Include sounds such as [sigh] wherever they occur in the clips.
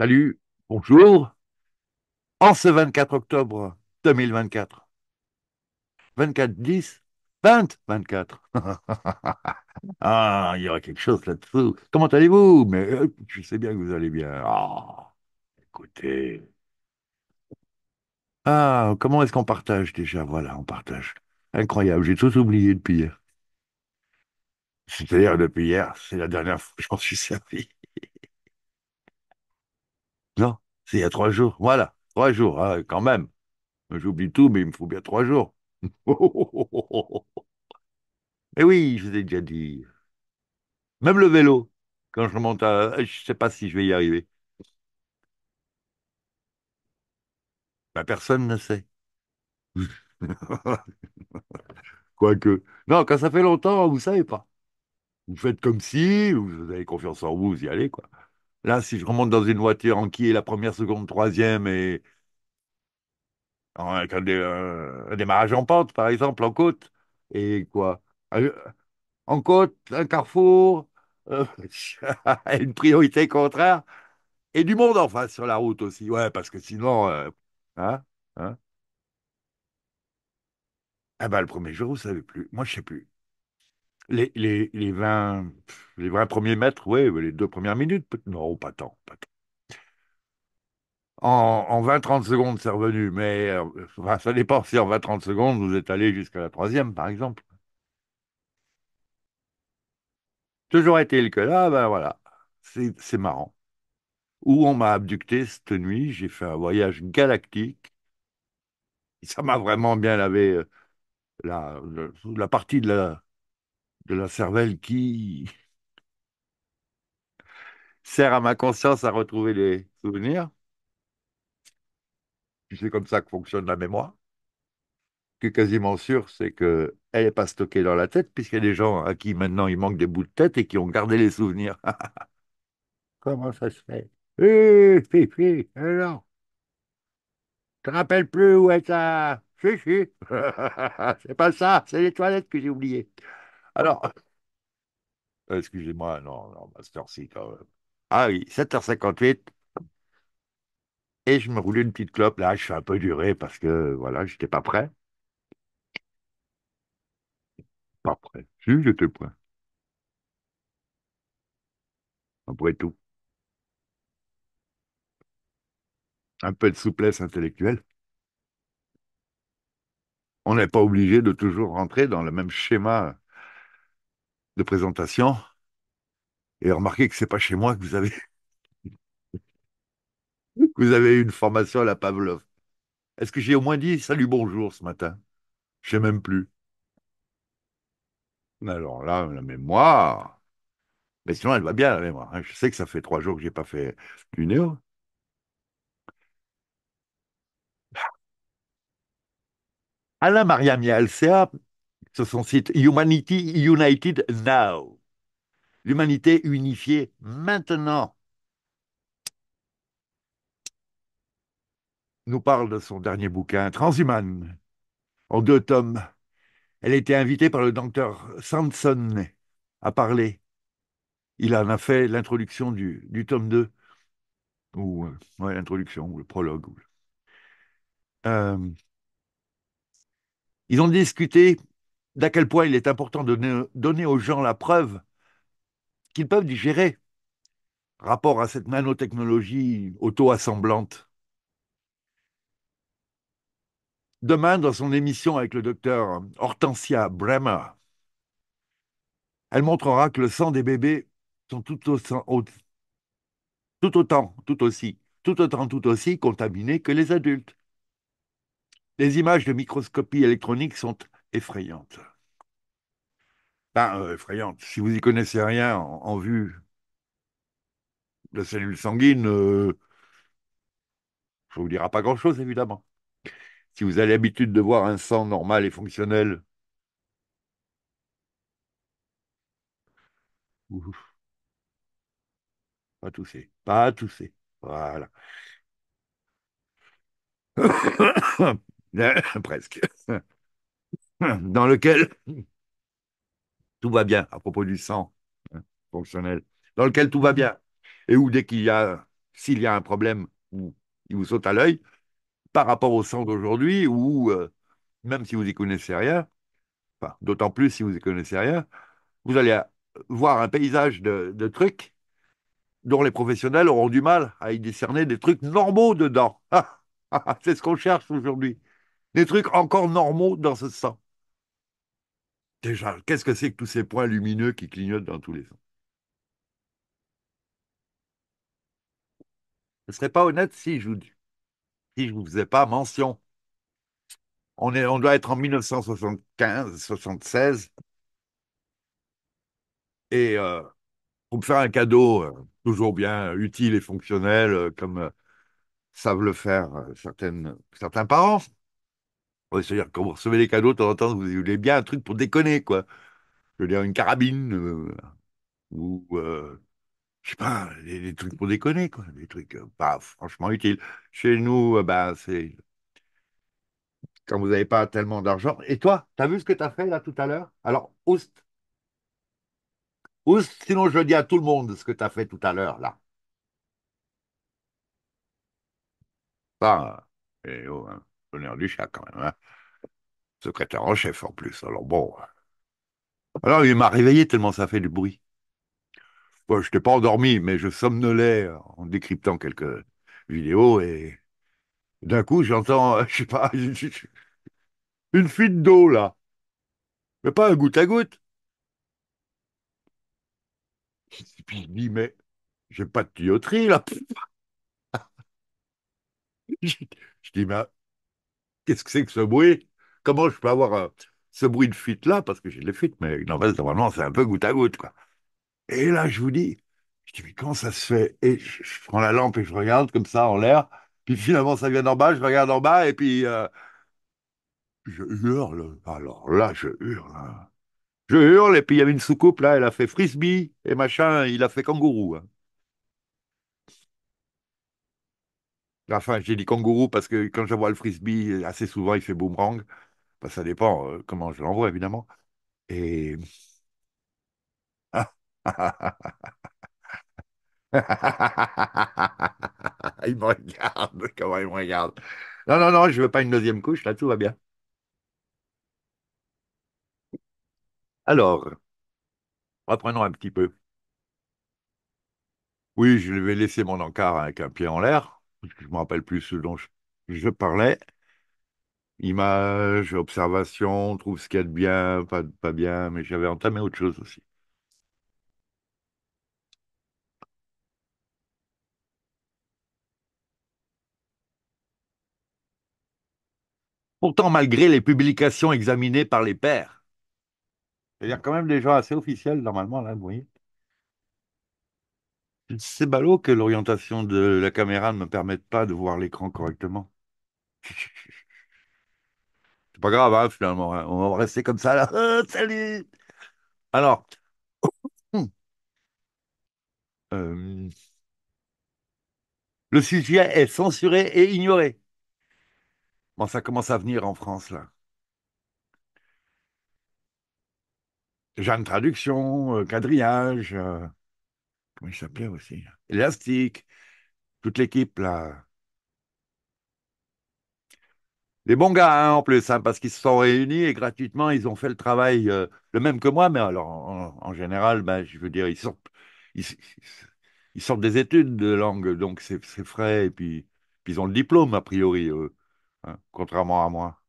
Salut, bonjour. En ce 24 octobre 2024. 24 10 20 24. ah, il y aura quelque chose là-dessous. Comment allez-vous Mais euh, je sais bien que vous allez bien. Ah, écoutez. Ah, comment est-ce qu'on partage déjà Voilà, on partage. Incroyable, j'ai tout oublié depuis hier. C'est-à-dire depuis hier, c'est la dernière fois que j'en suis servi. C'est il y a trois jours. Voilà, trois jours, hein, quand même. J'oublie tout, mais il me faut bien trois jours. mais [laughs] eh oui, je vous ai déjà dit. Même le vélo, quand je monte à... Je ne sais pas si je vais y arriver. Bah, personne ne sait. [laughs] Quoique. Non, quand ça fait longtemps, vous ne savez pas. Vous faites comme si, vous avez confiance en vous, vous y allez, quoi. Là, si je remonte dans une voiture en qui est la première, seconde, troisième et un, démarrage en pente, par exemple, en côte, et quoi? Euh, en côte, un carrefour, euh, [laughs] une priorité contraire, et du monde en face sur la route aussi. Ouais, parce que sinon, euh, hein, hein. Ah bah, le premier jour, vous savez plus. Moi, je sais plus. Les, les, les, 20, les premiers mètres, oui, les deux premières minutes, non, pas tant. En, en 20-30 secondes, c'est revenu, mais euh, ça dépend si en 20-30 secondes, vous êtes allé jusqu'à la troisième, par exemple. Toujours été il que là, ben voilà, c'est marrant. Où on m'a abducté cette nuit, j'ai fait un voyage galactique. Ça m'a vraiment bien lavé euh, la, la partie de la, de la cervelle qui sert à ma conscience à retrouver les souvenirs. C'est comme ça que fonctionne la mémoire. Ce qui est quasiment sûr, c'est qu'elle n'est pas stockée dans la tête, puisqu'il y a des gens à qui maintenant il manque des bouts de tête et qui ont gardé les souvenirs. [laughs] Comment ça se fait Hé, Fifi, alors Tu te rappelles plus où est ça Si, [laughs] c'est pas ça, c'est les toilettes que j'ai oubliées. Alors, euh, excusez-moi, non, non, Master ci quand même. Ah oui, 7h58. Et je me roulais une petite clope. Là, je suis un peu duré parce que, voilà, j'étais pas prêt. Pas prêt. Si, j'étais prêt. Après tout. Un peu de souplesse intellectuelle. On n'est pas obligé de toujours rentrer dans le même schéma de présentation. Et remarquez que c'est pas chez moi que vous avez [laughs] que vous avez une formation à la Pavlov. Est-ce que j'ai au moins dit salut bonjour ce matin Je ne sais même plus. Alors là, la mémoire. Mais sinon, elle va bien la mémoire. Hein. Je sais que ça fait trois jours que je n'ai pas fait une néo. Alain Mariam Alcea sur son site Humanity United Now. L'humanité unifiée maintenant. Nous parle de son dernier bouquin, Transhuman, en deux tomes. Elle a été invitée par le docteur Samson à parler. Il en a fait l'introduction du, tome 2, ou euh, l'introduction, ou le prologue. Euh, ils ont discuté d'à quel point il est important de donner, aux gens la preuve qu'ils peuvent digérer rapport à cette nanotechnologie auto-assemblante. Demain, dans son émission avec le docteur Hortensia Bremer, elle montrera que le sang des bébés sont tout, tout autant, tout aussi, tout autant, tout aussi contaminés que les adultes. Les images de microscopie électronique sont effrayante. Ben, effrayante. Si vous y connaissez rien en, vue de cellules sanguines, sanguine, ne euh, vous dira pas grand-chose, évidemment. Si vous avez l'habitude de voir un sang normal et fonctionnel, pas tousser, pas tousser. Voilà. [coughs] Presque. [laughs] dans lequel [laughs] tout va bien à propos du sang hein, fonctionnel, dans lequel tout va bien, et où dès qu'il y a, s'il y a un problème, où il vous saute à l'œil, par rapport au sang d'aujourd'hui, ou euh, même si vous n'y connaissez rien, d'autant plus si vous y connaissez rien, vous allez euh, voir un paysage de trucs dont les professionnels auront du mal à y discerner des trucs normaux dedans. [laughs] C'est ce qu'on cherche aujourd'hui. Des trucs encore normaux dans ce sang. Déjà, qu'est-ce que c'est que tous ces points lumineux qui clignotent dans tous les sens Ce ne serait pas honnête si je ne si je vous faisais pas mention. On, est, on doit être en 1975-76. Et euh, pour me faire un cadeau euh, toujours bien utile et fonctionnel, euh, comme savent le faire certaines, certains parents, c'est-à-dire, quand vous recevez des cadeaux, de temps en temps, vous voulez bien un truc pour déconner, quoi. Je veux dire, une carabine, euh, ou, euh, je sais pas, des, trucs pour déconner, quoi. Des trucs euh, pas franchement utiles. Chez nous, ben, c'est quand vous n'avez pas tellement d'argent. Et toi, t'as vu ce que t'as fait, là, tout à l'heure? Alors, oust, oust, sinon je dis à tout le monde, ce que tu as fait tout à l'heure, là. Pas et eh, oh, hein du chat quand même. Hein. Secrétaire en chef en plus. Alors bon. Euh. Alors il m'a réveillé tellement ça fait du bruit. Bon, je n'étais pas endormi, mais je somnolais en décryptant quelques vidéos et d'un coup j'entends, euh, je sais pas, [laughs] une fuite d'eau là. Mais pas un goutte à goutte. Puis je dis, mais j'ai pas de tuyauterie là. [laughs] je, dis, mais Qu'est-ce que c'est que ce bruit Comment je peux avoir euh, ce bruit de fuite-là Parce que j'ai les fuites, mais en normalement, c'est un peu goutte à goutte. Quoi. Et là, je vous dis, je dis, mais comment ça se fait Et je, prends la lampe et je regarde comme ça en l'air. Puis finalement, ça vient d'en bas, je regarde en bas et puis euh, je hurle. Alors là, je hurle. Hein. Je hurle et puis il y avait une soucoupe là, elle a fait frisbee et machin, il a fait kangourou. Hein. Enfin, j'ai dit kangourou parce que quand je vois le frisbee, assez souvent, il fait boomerang. Bah, ça dépend euh, comment je l'envoie, évidemment. Et. [laughs] il me regarde, [laughs] comment il regarde. Non, non, non, je veux pas une deuxième couche, là, tout va bien. Alors, reprenons un petit peu. Oui, je vais laisser mon encart avec un pied en l'air je me rappelle plus ce dont je, parlais. images, observations, trouve ce qu'il y a de bien, pas, pas bien, mais j'avais entamé autre chose aussi. Pourtant, malgré les publications examinées par les pairs, c'est-à-dire quand même des gens assez officiels normalement, là, vous voyez. C'est ballot que l'orientation de la caméra ne me permette pas de voir l'écran correctement. C'est pas grave, hein, finalement. Hein. On va rester comme ça, là. [laughs] Euh, salut! Alors. [coughs] Euh, le sujet est censuré et ignoré. Bon, ça commence à venir en France, là. une Traduction, euh, quadrillage. Oui, ça plaît aussi Elastic, toute l'équipe là. Les bons gars, hein, en plus, hein, parce qu'ils se sont réunis et gratuitement, ils ont fait le travail, euh, le même que moi, mais alors, en, général, ben, je veux dire, ils sortent, ils, sortent des études de langue, donc c'est frais, et puis, ils ont le diplôme, a priori, eux, hein, contrairement à moi.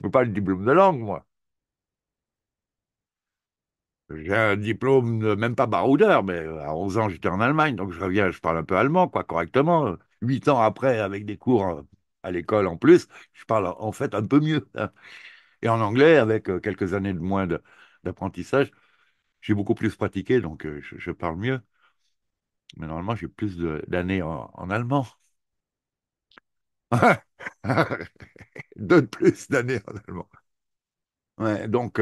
Je veux pas le diplôme de langue, moi. J'ai un diplôme, même pas baroudeur, mais à 11 ans, j'étais en Allemagne, donc je reviens, je parle un peu allemand, quoi, correctement. Huit ans après, avec des cours euh, à l'école en plus, je parle en fait un peu mieux. Hein. Et en anglais, avec euh, quelques années de moins d'apprentissage, j'ai beaucoup plus pratiqué, donc euh, je, parle mieux. Mais normalement, j'ai plus d'années en, allemand. Deux [laughs] de plus d'années en allemand. donc,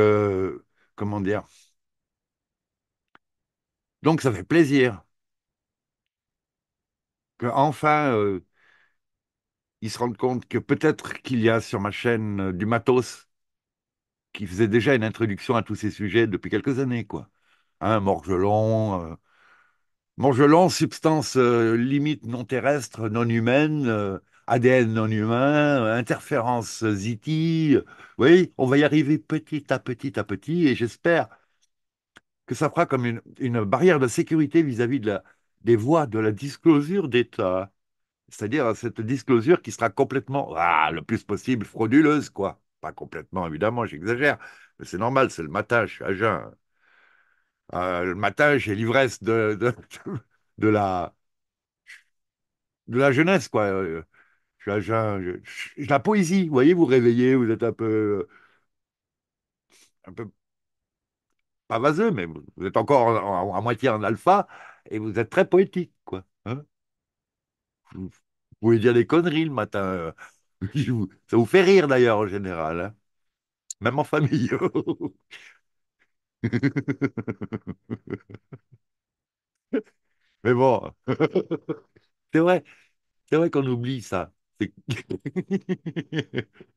comment dire donc ça fait plaisir que enfin euh, ils se rendent compte que peut-être qu'il y a sur ma chaîne euh, du matos qui faisait déjà une introduction à tous ces sujets depuis quelques années, quoi. Hein, Morgelon, euh, Morgelon, substance limite non terrestre, non humaine, ADN non humain, interférence ZITI. E oui, on va y arriver petit à petit à petit, et j'espère que ça fera comme une, barrière de sécurité vis-à-vis de la, des voies de la disclosure d'État. C'est-à-dire euh, cette disclosure qui sera complètement, ah, le plus possible, frauduleuse, quoi. Pas complètement, évidemment, j'exagère, mais c'est normal, c'est le matin, je suis à jeun. Euh, le matin, j'ai l'ivresse de, [laughs] de, la, de la jeunesse, quoi. Euh, je suis à jeun, la poésie, vous voyez, vous réveillez, vous êtes un peu, un peu pas vaseux, mais vous êtes encore à moitié en alpha et vous êtes très poétique, quoi. Hein. vous pouvez dire des conneries le matin. Euh, [laughs] ça vous fait rire d'ailleurs en général, hein. même en famille. [laughs] Mais bon, [laughs] c'est vrai, c'est vrai qu'on oublie ça. tout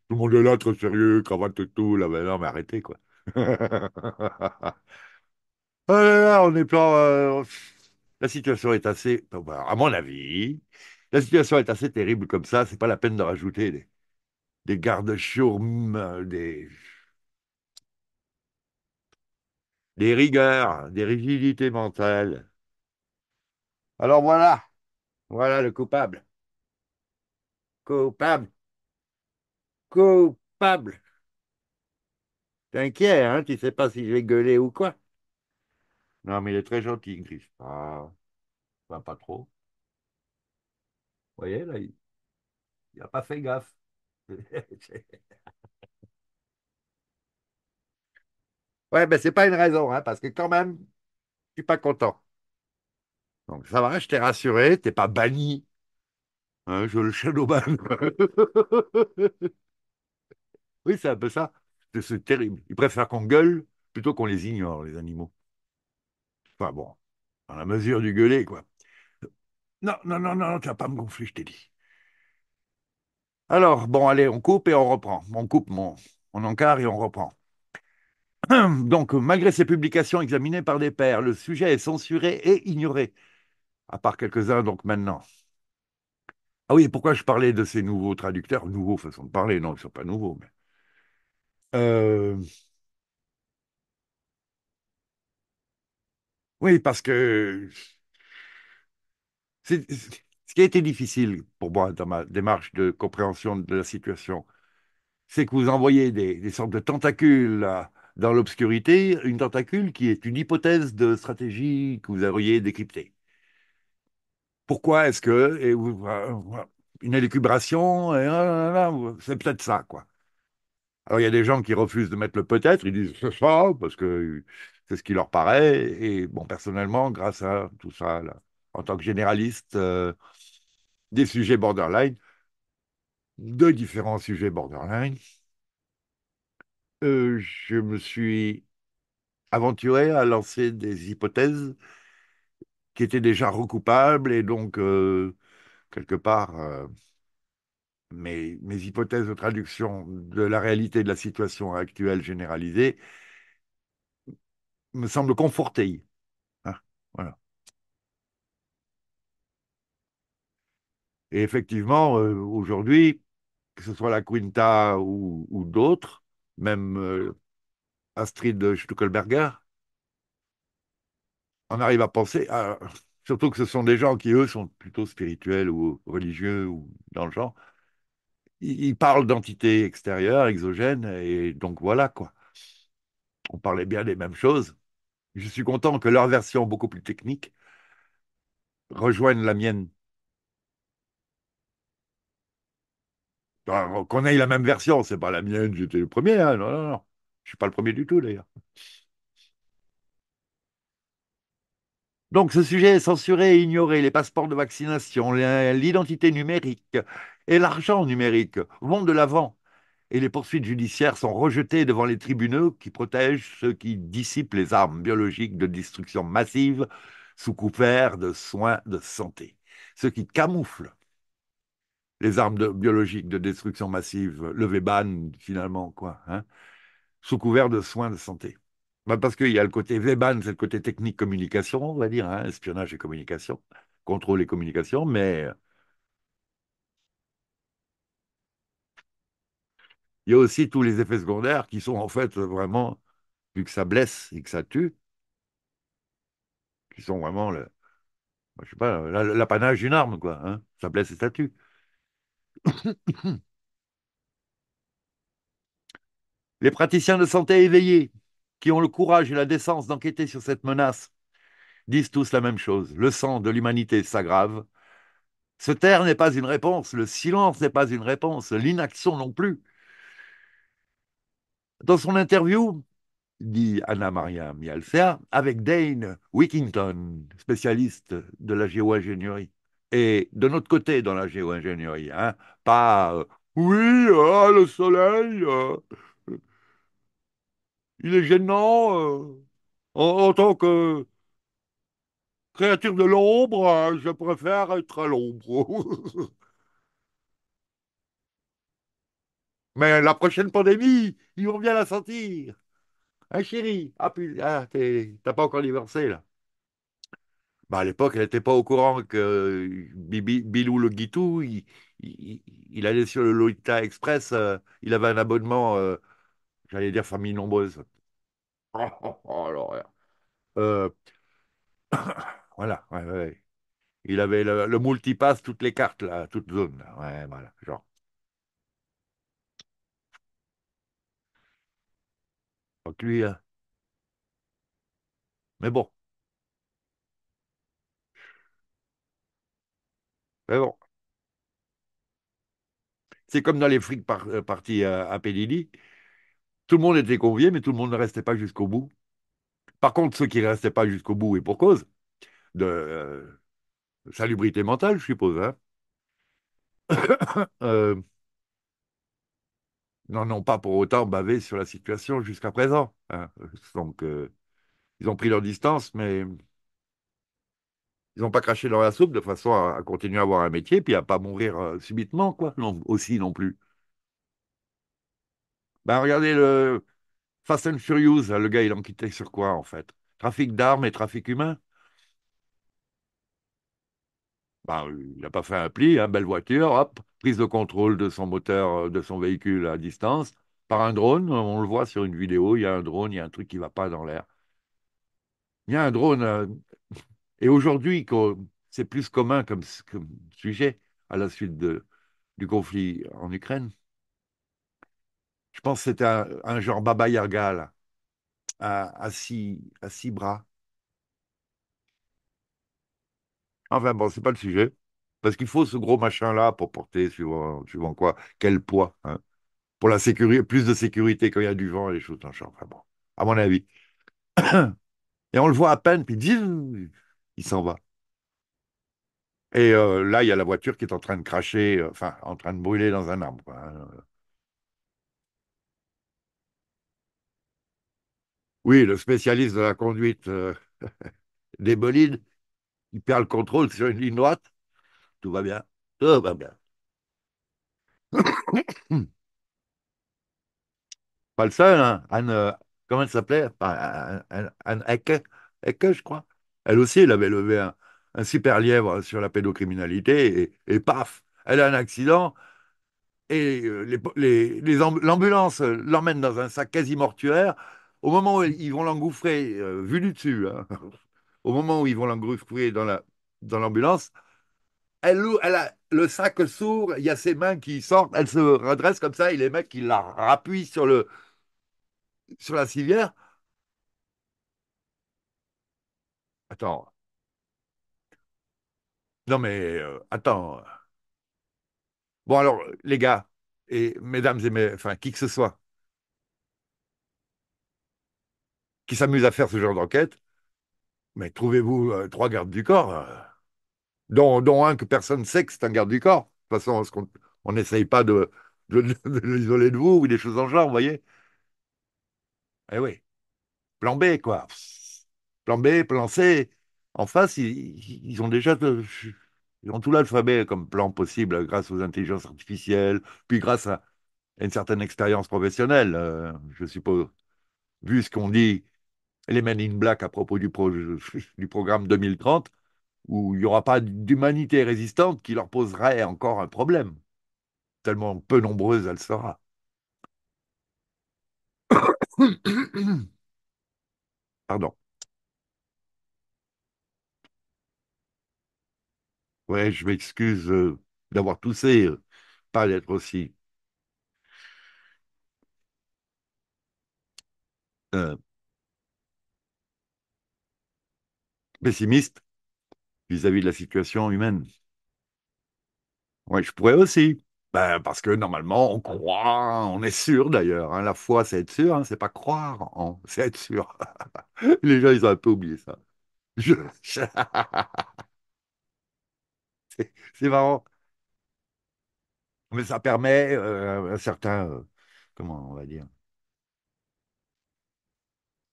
le monde est là, trop sérieux, cravate tout, là, ben non, mais arrêtez, quoi. Ah on est plein. Euh, la situation est assez, bah, à mon avis, la situation est assez terrible comme ça. C'est pas la peine de rajouter des, des gardes-chourmes, des, des rigueurs, des rigidités mentales. Alors voilà, voilà le coupable. Coupable, coupable. T'inquiète, hein Tu sais pas si je vais gueuler ou quoi. Non, mais il est très gentil, il pas. Ah, pas trop. Vous voyez, là, il n'a pas fait gaffe. [laughs] ouais, mais ben, c'est pas une raison, hein, parce que quand même, je ne suis pas content. Donc ça va, je t'ai rassuré, t'es pas banni. Hein, je le [laughs] shadowban. oui, c'est un peu ça. C'est terrible. Ils préfèrent qu'on gueule plutôt qu'on les ignore, les animaux. Enfin bon, dans la mesure du gueuler, quoi. Non, non, non, non, tu vas pas me gonfler, je t'ai dit. Alors, bon, allez, on coupe et on reprend. On coupe, mon, on encart et on reprend. [clears throat] Donc, malgré ces publications examinées par des pairs, le sujet est censuré et ignoré, à part quelques-uns donc maintenant. Ah oui, pourquoi je parlais de ces nouveaux traducteurs Nouveaux façon de parler, non, ils ne sont pas nouveaux, mais euh, oui, parce que c'est- ce qui a été difficile pour moi dans ma démarche de compréhension de la situation, c'est que vous envoyez des, sortes de tentacules euh, dans l'obscurité, une tentacule qui est une hypothèse de stratégie que vous auriez décryptée. Pourquoi est-ce que et euh, une élucubration, c'est peut-être ça, quoi. Alors il y a des gens qui refusent de mettre le peut-être, ils disent c'est ça, parce que c'est ce qui leur paraît. Et bon, personnellement, grâce à tout ça, en tant que généraliste euh, des sujets borderline, de différents sujets borderline, euh, je me suis aventuré à lancer des hypothèses qui étaient déjà recoupables et donc, euh, quelque part, mes, hypothèses de traduction de la réalité de la situation actuelle généralisée me semblent confortées. Hein, Et effectivement, euh, aujourd'hui, que ce soit la Quinta ou, d'autres, même euh, Astrid Stuckelberger, on arrive à penser, surtout que ce sont des gens qui, eux, sont plutôt spirituels ou religieux ou dans le genre, ils parlent d'entités extérieures, exogènes, et donc voilà quoi. On parlait bien des mêmes choses. Je suis content que leur version beaucoup plus technique rejoigne la mienne. Qu'on ait la même version, c'est pas la mienne, j'étais le premier, hein, non, non, non. Je suis pas le premier du tout d'ailleurs. Donc ce sujet est censuré et ignoré. Les passeports de vaccination, l'identité numérique et l'argent numérique vont de l'avant. Et les poursuites judiciaires sont rejetées devant les tribunaux qui protègent ceux qui dissipent les armes biologiques de destruction massive sous couvert de soins de santé. Ceux qui camouflent les armes biologiques de destruction massive, le ban finalement, quoi, hein, sous couvert de soins de santé. Bah, parce qu'il y a le côté Weban, eh c'est le côté technique communication, on va dire, hein, espionnage et communication, contrôle et communication, mais euh, il y a aussi tous les effets secondaires qui sont en fait vraiment, vu que ça blesse et que ça tue, qui sont vraiment le, je sais pas, l'apanage d'une arme, quoi. Hein. ça blesse et ça tue. [coughs] les praticiens de santé éveillés qui ont le courage et la décence d'enquêter sur cette menace disent tous la même chose. Le sang de l'humanité s'aggrave. Se taire n'est pas une réponse, le silence n'est pas une réponse, l'inaction non plus. Dans son interview, dit Anna Maria Mialcea, avec Dane Wickington, spécialiste de la géo-ingénierie. Et de notre côté dans la géo-ingénierie, hein, pas oui, ah, le soleil, euh, il est gênant euh, en, tant que créature de l'ombre, euh, je préfère être à l'ombre. [laughs] Mais la prochaine pandémie, ils vont bien la sentir. Hein, chérie Ah, ah t'as pas encore divorcé, là. Bah, à l'époque, elle n'était pas au courant que Bilou le Guitou, il, allait sur le Loïta Express, euh, il avait un abonnement J'allais dire famille nombreuse. [laughs] Oh, oh, oh euh, [coughs] Voilà, ouais, ouais, Il avait le, multipass, toutes les cartes, là, toute zone. Ouais, voilà, genre. Donc lui, hein. mais bon, mais bon. C'est comme dans les frics par, euh, euh, à Pélini. Tout le monde était convié, mais tout le monde ne restait pas jusqu'au bout. Par contre, ceux qui ne restaient pas jusqu'au bout, et pour cause, de euh, salubrité mentale, je suppose, hein [coughs] euh, n'en ont pas pour autant bavé sur la situation jusqu'à présent. Hein. Donc, euh, ils ont pris leur distance, mais ils n'ont pas craché dans la soupe de façon à, continuer à avoir un métier, puis à pas mourir subitement, quoi, non, aussi non plus. Bah, regardez le Fast and Furious, le gars, il enquêtait sur quoi, en fait Trafic d'armes et trafic humain ben, il n'a pas fait un pli, hein, belle voiture, hop, prise de contrôle de son moteur, euh, de son véhicule à distance, par un drone, on le voit sur une vidéo, il y a un drone, il y a un truc qui ne va pas dans l'air. Il y a un drone, euh, et aujourd'hui, c'est plus commun comme, sujet à la suite du conflit en Ukraine je pense que c'était un, genre Baba Yaga, à, six, bras. Enfin bon, c'est pas le sujet. Parce qu'il faut ce gros machin-là pour porter, suivant, suivant quoi, quel poids. Hein. Pour la sécurité, plus de sécurité quand il y a du vent et les choses Enfin bon, à mon avis. [coughs] Et on le voit à peine, puis il s'en va. Et euh, là, il y a la voiture qui est en train de cracher, euh, enfin, en train de brûler dans un arbre. Quoi, hein. Oui, le spécialiste de la conduite euh, [laughs] des bolides, il perd le contrôle sur une ligne droite. Tout va bien. Tout va bien. [coughs] Pas le seul, hein. Anne, euh, comment elle s'appelait Anne, Ecke, je crois. Elle aussi, elle avait levé un, super lièvre sur la pédocriminalité et, paf, elle a un accident et euh, l'ambulance les, l'emmène dans un sac quasi mortuaire au moment où ils vont l'engouffrer, euh, vu du dessus, hein, [laughs] au moment où ils vont l'engouffrer dans l'ambulance, la, dans elle, elle a le sac s'ouvre, il y a ses mains qui sortent, elle se redresse comme ça, et les mecs, qui la rappuient sur, le, sur la civière. Attends. Non mais, euh, attends. Bon alors, les gars, et mesdames et mes, enfin, qui que ce soit, qui s'amusent à faire ce genre d'enquête, mais trouvez-vous euh, trois gardes du corps, euh, dont, dont, un que personne sait que c'est un garde du corps. De toute façon, on n'essaye pas de, l'isoler de vous ou des choses en genre, vous voyez Eh oui. Plan B, quoi. Plan B, plan C. En face, ils, ont déjà ils ont tout l'alphabet comme plan possible grâce aux intelligences artificielles, puis grâce à une certaine expérience professionnelle, euh, je suppose. Vu ce qu'on dit les Men in Black à propos du, du programme 2030, où il n'y aura pas d'humanité résistante qui leur poserait encore un problème. Tellement peu nombreuse elle sera. Pardon. Ouais, je m'excuse euh, d'avoir toussé, euh, pas d'être aussi. Euh, pessimiste vis-à-vis de la situation humaine. Oui, je pourrais aussi. Ben, parce que normalement, on croit, on est sûr d'ailleurs. Hein. La foi, c'est être sûr, hein. c'est pas croire, c'est être sûr. [laughs] Les gens, ils ont un peu oublié ça. [laughs] c'est marrant. Mais ça permet euh, un certain, euh, comment on va dire,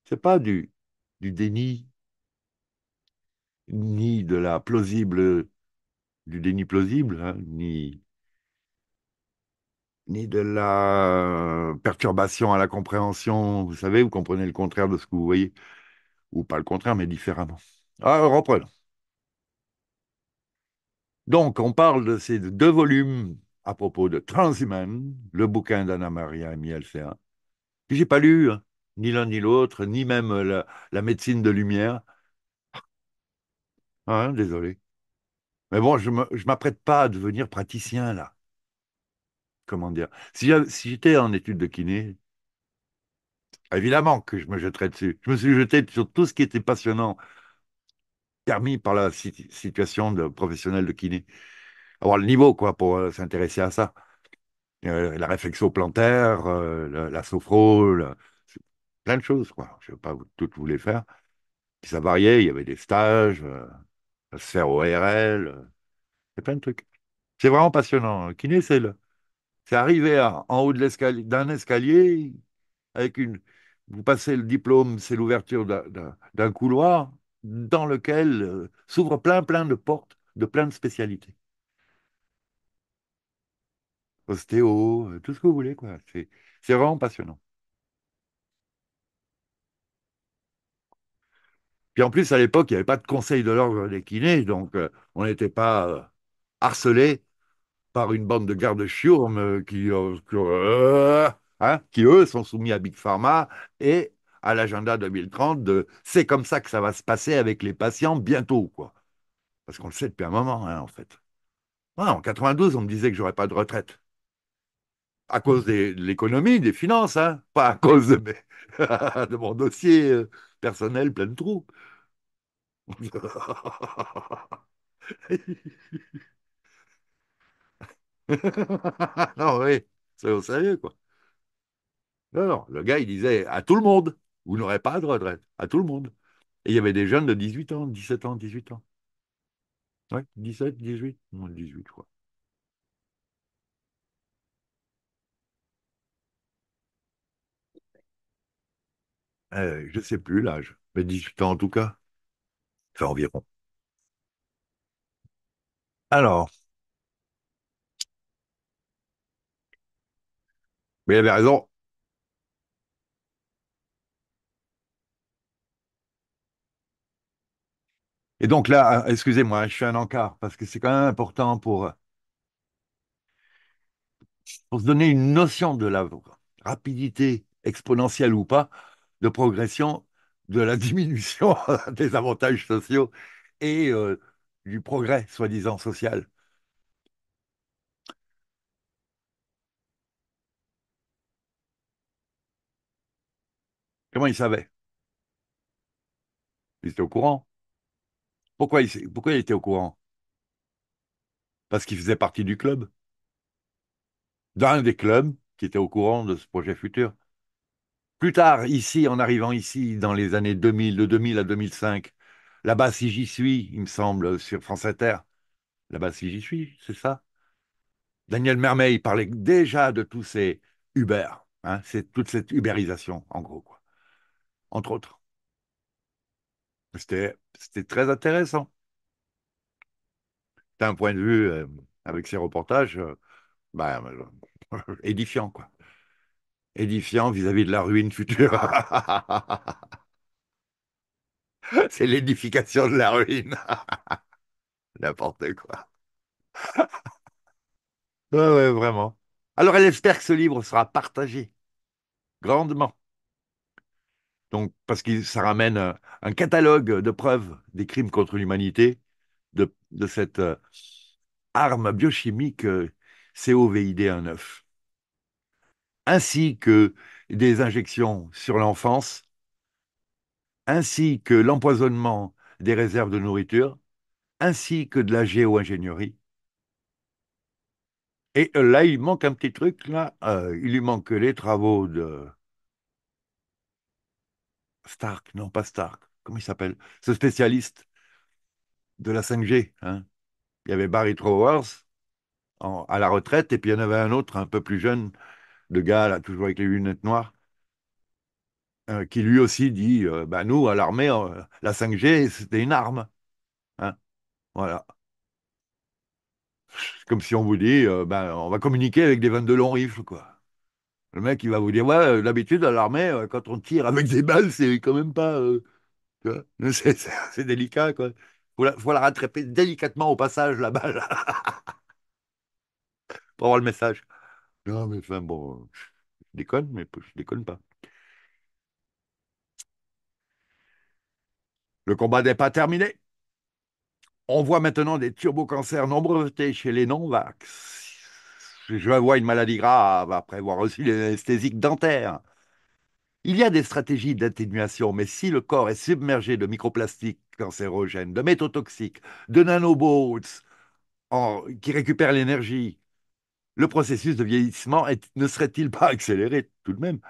c'est pas du, du déni, ni de la plausible, du déni plausible, hein, ni, ni de la perturbation à la compréhension. Vous savez, vous comprenez le contraire de ce que vous voyez, ou pas le contraire, mais différemment. Ah, reprenons. Donc, on parle de ces deux volumes à propos de Transhuman, le bouquin d'Anna Maria et Mielsea, que j'ai pas lu, hein, ni l'un ni l'autre, ni même la médecine de lumière. Hein, désolé. Mais bon, je ne m'apprête pas à devenir praticien, là. Comment dire Si j'étais en études de kiné, évidemment que je me jetterais dessus. Je me suis jeté sur tout ce qui était passionnant, permis par la situation de professionnel de kiné. Avoir le niveau, quoi, pour euh, s'intéresser à ça. Euh, la réflexion plantaire, euh, la, la, plein de choses, quoi. Je ne vais pas toutes vous les faire. ça variait, il y avait des stages se c'est plein de trucs. C'est vraiment passionnant. kiné, c'est le, c'est arriver en haut d'un escalier, avec une, vous passez le diplôme, c'est l'ouverture d'un couloir dans lequel euh, s'ouvrent plein, plein de portes de plein de spécialités. Ostéo, euh, tout ce que vous voulez, quoi. C'est vraiment passionnant. Puis en plus, à l'époque, il n'y avait pas de conseil de l'ordre des kinés, donc euh, on n'était pas euh, harcelé par une bande de gardes chiourmes euh, qui, hein, qui, eux, sont soumis à Big Pharma et à l'agenda 2030 de c'est comme ça que ça va se passer avec les patients bientôt, quoi. Parce qu'on le sait depuis un moment, hein, en fait. Ah, en 92, on me disait que j'aurais pas de retraite. À cause de l'économie, des finances, hein, pas à cause de [laughs] mon dossier personnel plein de trous. [laughs] non, oui, c'est au sérieux, quoi. Non, non, le gars, il disait à tout le monde, vous n'aurez pas de retraite, à tout le monde. Et il y avait des jeunes de 18 ans, 17 ans, 18 ans. Oui, 17, 18, 18, je crois. Eh, je ne sais plus l'âge, mais 18 ans en tout cas. Enfin, environ. Alors, mais il avait raison. Et donc là, euh, excusez-moi, je suis un encart, parce que c'est quand même important pour, euh, pour se donner une notion de la rapidité exponentielle ou pas de progression de la [laughs] diminution [laughs] des avantages sociaux et euh, du progrès, soi-disant, social. Comment il savait Il était au courant. Pourquoi il, pourquoi il était au courant Parce qu'il faisait partie du club. D'un des clubs qui était au courant de ce projet futur. Plus tard, ici, en arrivant ici, dans les années 2000, de 2000 à 2005, là-bas, si j'y suis, il me semble, sur France Inter, là-bas, si j'y suis, c'est ça Daniel Mermeil parlait déjà de tous ces Uber, hein, c'est toute cette Uberisation, en gros, quoi. entre autres. C'était très intéressant. D'un point de vue, euh, avec ses reportages, euh, bah, euh, édifiant, quoi édifiant vis-à-vis de la ruine future. [laughs] C'est l'édification de la ruine. [laughs] N'importe quoi. [laughs] ouais, vraiment. Alors elle espère que ce livre sera partagé grandement. Donc, parce que ça ramène euh, un, catalogue de preuves des crimes contre l'humanité, de, cette euh, arme biochimique euh, COVID-19 ainsi que des injections sur l'enfance, ainsi que l'empoisonnement des réserves de nourriture, ainsi que de la géo-ingénierie. Et euh, là, il manque un petit truc, là, euh, il lui manque les travaux de Stark, non pas Stark, comment il s'appelle Ce spécialiste de la 5G. Hein. il y avait Barry Trowers à la retraite, et puis il y en avait un autre un peu plus jeune le gars, là, toujours avec les lunettes noires, euh, qui lui aussi dit euh, bah, Nous, à l'armée, euh, la 5G, c'était une arme. Hein, voilà. Comme si on vous dit bah, On va communiquer avec des 22 longs rifles, quoi. Le mec, il va vous dire Ouais, d'habitude, à l'armée, quand on tire avec des balles, c'est quand même pas. [laughs] c'est délicat, quoi. Faut faut la rattraper délicatement au passage, la balle. [laughs] Pour avoir le message. Non, mais enfin bon, je déconne, mais je déconne pas. Le combat n'est pas terminé. On voit maintenant des turbocancers nombreux chez les non-vax. Je vois une maladie grave, après avoir reçu l'anesthésique dentaire. Il y a des stratégies d'atténuation, mais si le corps est submergé de microplastiques cancérogènes, de métaux toxiques, de nanobots qui récupèrent l'énergie, le processus de vieillissement ne serait-il pas accéléré tout de même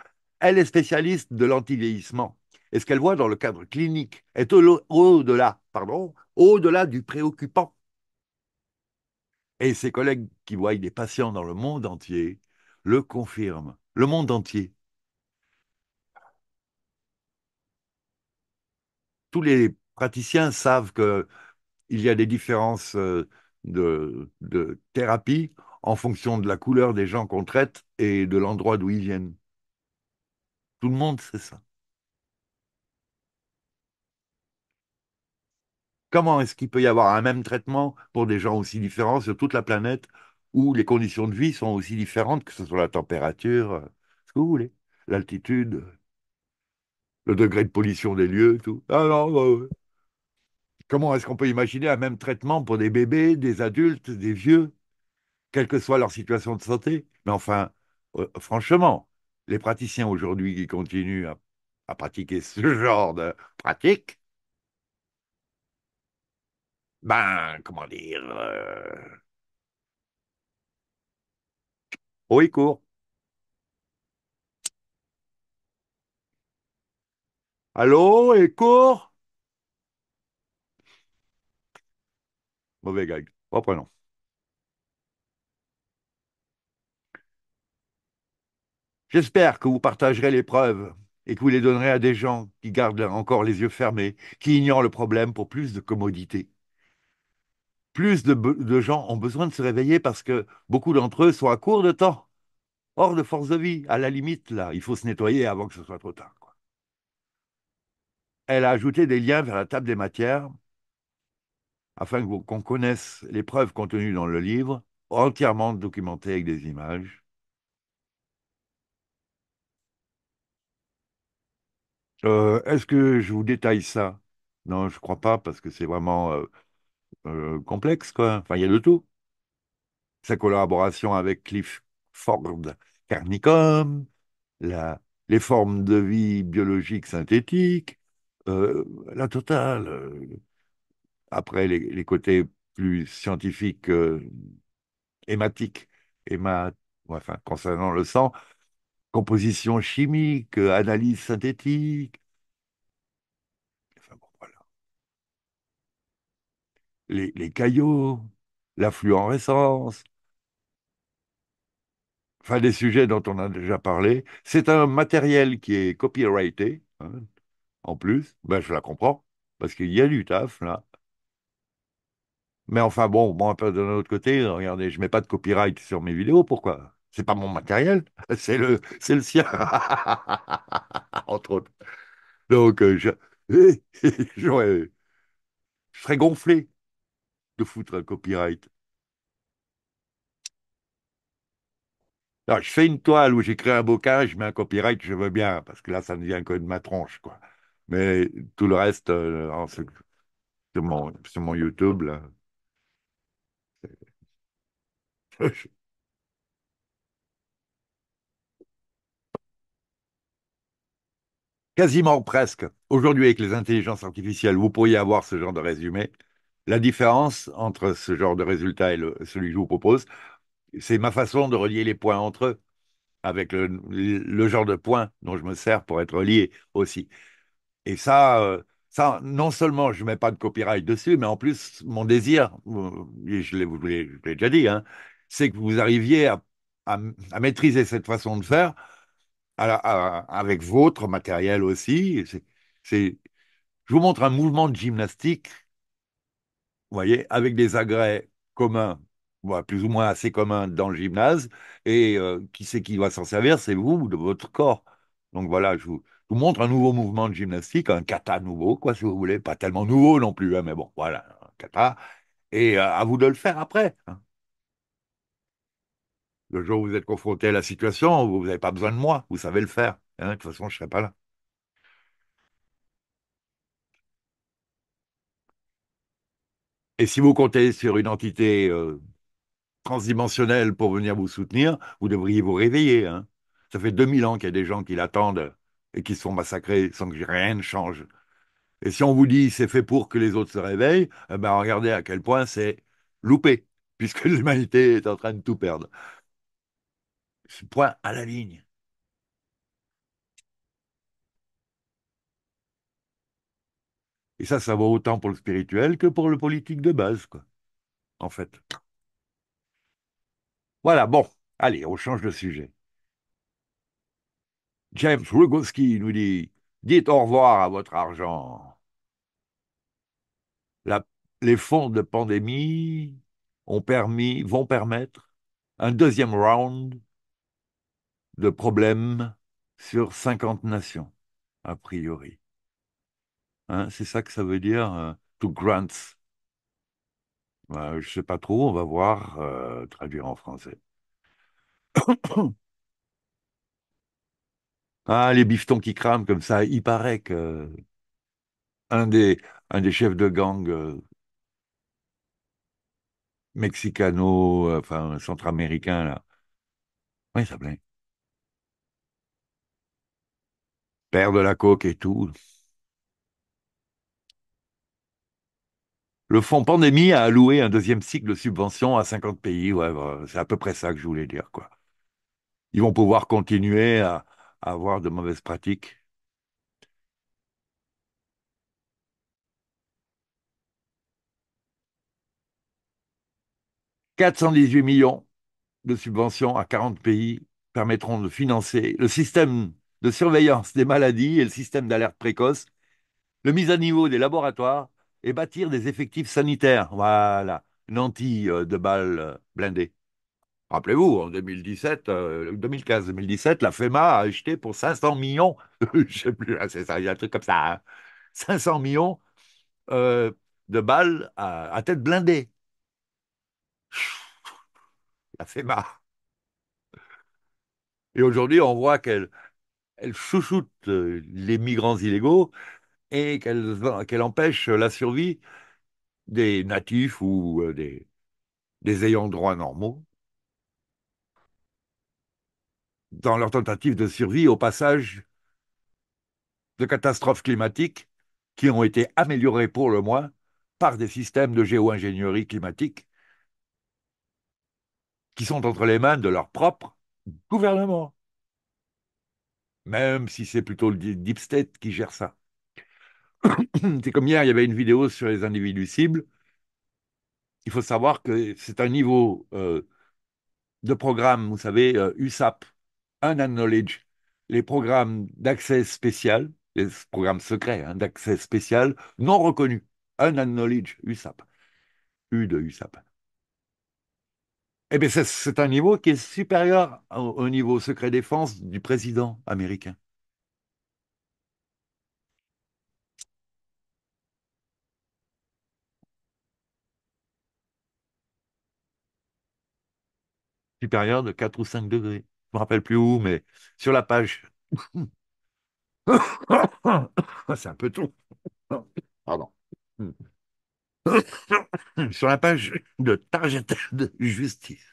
Elle est spécialiste de l'antivieillissement. Et ce qu'elle voit dans le cadre clinique est au-delà, pardon, au-delà du préoccupant. Et ses collègues qui voient des patients dans le monde entier le confirment. Le monde entier. Tous les praticiens savent qu'il y a des différences euh, de thérapie en fonction de la couleur des gens qu'on traite et de l'endroit d'où ils viennent. Tout le monde sait ça. Comment est-ce qu'il peut y avoir un même traitement pour des gens aussi différents sur toute la planète où les conditions de vie sont aussi différentes, que ce soit la température, euh, ce que vous voulez, l'altitude, le degré de pollution des lieux, tout. Ah non, bah Comment est-ce qu'on peut imaginer un même traitement pour des bébés, des adultes, des vieux quelle que soit leur situation de santé. Mais enfin, euh, franchement, les praticiens aujourd'hui qui continuent à, pratiquer ce [laughs] genre de pratique, ben, comment dire, Oh, court. Allô, et court Mauvais gag. Reprenons. J'espère que vous partagerez les preuves et que vous les donnerez à des gens qui gardent encore les yeux fermés, qui ignorent le problème pour plus de commodité. Plus de, gens ont besoin de se réveiller parce que beaucoup d'entre eux sont à court de temps, hors de force de vie, à la limite, là, il faut se nettoyer avant que ce soit trop tard. Elle a ajouté des liens vers la table des matières afin qu'on connaisse les preuves contenues dans le livre, entièrement documentées avec des images Euh, est-ce que je vous détaille ça? Non, je crois pas parce que c'est vraiment euh, euh, complexe, quoi. Enfin, il y a de tout. Sa collaboration avec Cliff Ford Carnicom, les formes de vie biologiques synthétiques, la totale. Après, les, côtés plus scientifiques, hématiques, enfin, concernant le sang, composition chimique, analyse synthétique. Enfin bon, voilà. Les, caillots, la fluorescence. Enfin, des sujets dont on a déjà parlé. C'est un matériel qui est copyrighté, hein, en plus. Ben, je la comprends, parce qu'il y a du taf, là. Mais enfin, bon, bon, d'un autre côté, regardez, je ne mets pas de copyright sur mes vidéos, pourquoi c'est pas mon matériel, [laughs] c'est le, le sien, [laughs] entre autres. Donc, euh, [laughs] je, serais gonflé de foutre un copyright. je fais une toile où j'écris un bouquin, je mets un copyright, je veux bien, parce que là, ça ne vient que de ma tronche, quoi. Mais tout le reste, euh, sur, mon, YouTube, là, Quasiment presque. Aujourd'hui, avec les intelligences artificielles, vous pourriez avoir ce genre de résumé. La différence entre ce genre de résultat et celui que je vous propose, c'est ma façon de relier les points entre eux, avec le, genre de points dont je me sers pour être lié aussi. Et ça, euh, ça non seulement je ne mets pas de copyright dessus, mais en plus, mon désir, euh, je l'ai déjà dit, hein, c'est que vous arriviez à maîtriser cette façon de faire avec votre matériel aussi. C'est, je vous montre un mouvement de gymnastique, vous voyez, avec des agrès communs, plus ou moins assez communs dans le gymnase, et euh, qui c'est qui va s'en servir C'est vous, de votre corps. Donc voilà, je vous, montre un nouveau mouvement de gymnastique, un kata nouveau, quoi, si vous voulez, pas tellement nouveau non plus, hein, mais bon, voilà, un kata, et euh, à vous de le faire après. Hein. Le jour où vous êtes confronté à la situation, vous n'avez pas besoin de moi, vous savez le faire. Hein. de toute façon, je ne serai pas là. Et si vous comptez sur une entité euh, transdimensionnelle pour venir vous soutenir, vous devriez vous réveiller. Hein. Ça fait 2000 ans qu'il y a des gens qui l'attendent et qui sont massacrés sans que rien ne change. Et si on vous dit c'est fait pour que les autres se réveillent, eh ben regardez à quel point c'est loupé, puisque [laughs] l'humanité est en train de tout perdre. Point à la ligne. Et ça, ça vaut autant pour le spirituel que pour le politique de base, quoi. En fait. Voilà, bon. Allez, on change de sujet. James Rugowski nous dit Dites au revoir à votre argent. les fonds de pandémie ont permis, vont permettre un deuxième round de problèmes sur 50 nations, a priori. Hein, c'est ça que ça veut dire, euh, to grants. Bah, je ne sais pas trop, on va voir euh, traduire en français. [coughs] ah, les biftons qui crament comme ça, il paraît que un des, un des chefs de gang euh, mexicano, enfin centra-américain, là, oui, ça plaît. père de la coque et tout. Le fonds pandémie a alloué un deuxième cycle de subventions à 50 pays. Ouais, bah, c'est à peu près ça que je voulais dire, quoi. Ils vont pouvoir continuer à, à avoir de mauvaises pratiques. « 418 millions de subventions à 40 pays permettront de financer le système de surveillance des maladies et le système d'alerte précoce, le mise à niveau des laboratoires et bâtir des effectifs sanitaires. Voilà, nantis euh, de balles euh, blindées. Rappelez-vous, en 2017, 2015-2017, euh, la FEMA a acheté pour 500 millions, [laughs] je ne sais plus, hein, c'est ça, il y a un truc comme ça, 500 hein, millions de balles à, tête blindée. La FEMA. Et aujourd'hui, on voit qu'elle elle chouchoutent euh, les migrants illégaux et qu'elle empêche la survie des natifs ou euh, des, des ayants droit normaux dans leur tentative de survie au passage de catastrophes climatiques qui ont été améliorées pour le moins par des systèmes de géo-ingénierie climatique qui sont entre les mains de leur propre gouvernement même si c'est plutôt le deep state qui gère ça. [coughs] C'est comme hier, il y avait une vidéo sur les individus cibles. Il faut savoir que c'est un niveau euh, de programme, vous savez, USAP, euh, Knowledge. les programmes d'accès spécial, les programmes secrets hein, d'accès spécial non reconnus, knowledge, USAP, U de USAP. Eh bien, c'est un niveau qui est supérieur au, niveau secret défense du président américain. Supérieur de 4 ou 5 degrés. Je ne me rappelle plus où, mais sur la page. [laughs] C'est un peu tout. Pardon. Hmm. [coughs] sur la page de Target de Justice.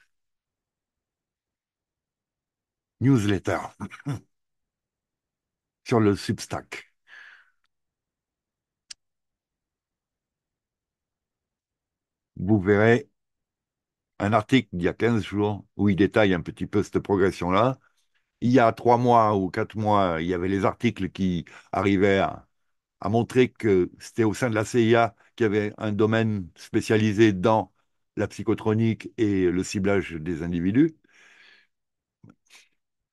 Newsletter. [coughs] sur le Substack. Vous verrez un article d'il y a 15 jours où il détaille un petit peu cette progression-là. Il y a trois mois ou quatre mois, il y avait les articles qui arrivaient a montré que c'était au sein de la CIA qu'il y avait un domaine spécialisé dans la psychotronique et le ciblage des individus.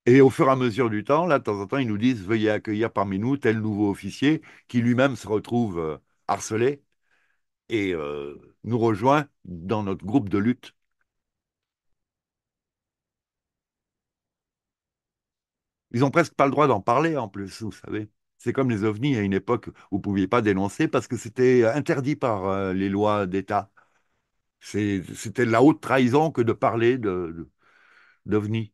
Et au fur et à mesure du temps, là, de temps en temps, ils nous disent veuillez accueillir parmi nous tel nouveau officier qui lui-même se retrouve euh, harcelé et euh, nous rejoint dans notre groupe de lutte. Ils n'ont presque pas le droit d'en parler en plus, vous savez. C'est comme les ovnis à une époque, vous ne pouviez pas dénoncer parce que c'était interdit par euh, les lois d'État. C'était la haute trahison que de parler d'ovnis. De,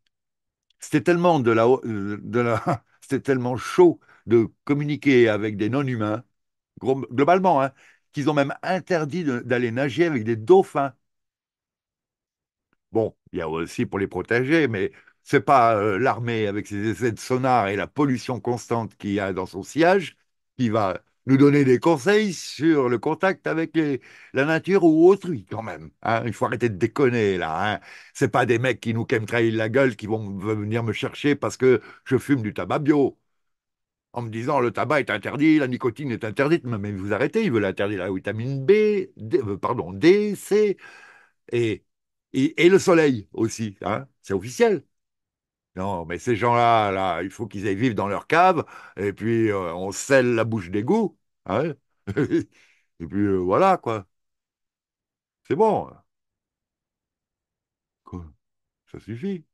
c'était tellement, de la, euh, de [laughs] tellement chaud de communiquer avec des non-humains, globalement, hein, qu'ils ont même interdit d'aller nager avec des dauphins. Bon, il y a aussi pour les protéger, mais c'est pas euh, l'armée avec ses essais de sonar et la pollution constante qu'il y a dans son sillage qui va nous donner des conseils sur le contact avec la nature ou autrui, quand même. Hein. Il faut arrêter de déconner, là. Hein. C'est pas des mecs qui nous trahir la gueule qui vont venir me chercher parce que je fume du tabac bio. En me disant, le tabac est interdit, la nicotine est interdite. Mais vous arrêtez, ils veulent interdire la vitamine B, D, euh, pardon, D, C. Et, et, le soleil aussi, hein. c'est officiel. Non, mais ces gens-là, là, il faut qu'ils aillent vivre dans leur cave, et puis euh, on scelle la bouche d'égout. Hein. [laughs] et puis euh, voilà, quoi. C'est bon. Ça suffit.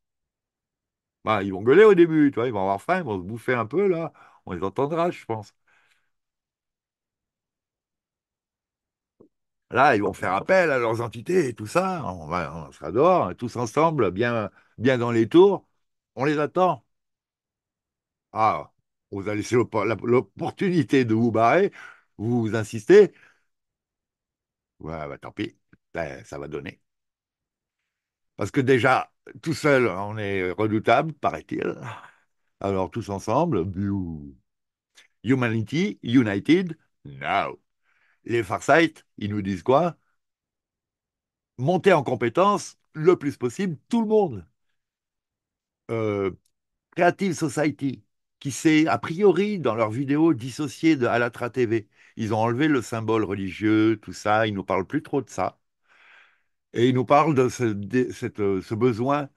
Bah, ils vont gueuler au début, tu vois, ils vont avoir faim, ils vont se bouffer un peu, là. On les entendra, je pense. Là, ils vont faire appel à leurs entités et tout ça. On, va, on sera dehors, tous ensemble, bien, bien dans les tours. On les attend. Ah, vous a laissé l'opportunité de vous barrer, vous insistez. Ouais, bah tant pis, ben, ça va donner. Parce que déjà, tout seul, on est redoutable, paraît-il. Alors tous ensemble, Humanity, United, now. Les Farsight, ils nous disent quoi Monter en compétence le plus possible tout le monde. Euh, Creative Society, qui s'est a priori dans leurs vidéos dissocié de Alatra TV. Ils ont enlevé le symbole religieux, tout ça, ils nous parlent plus trop de ça. Et ils nous parlent de ce, euh, besoin.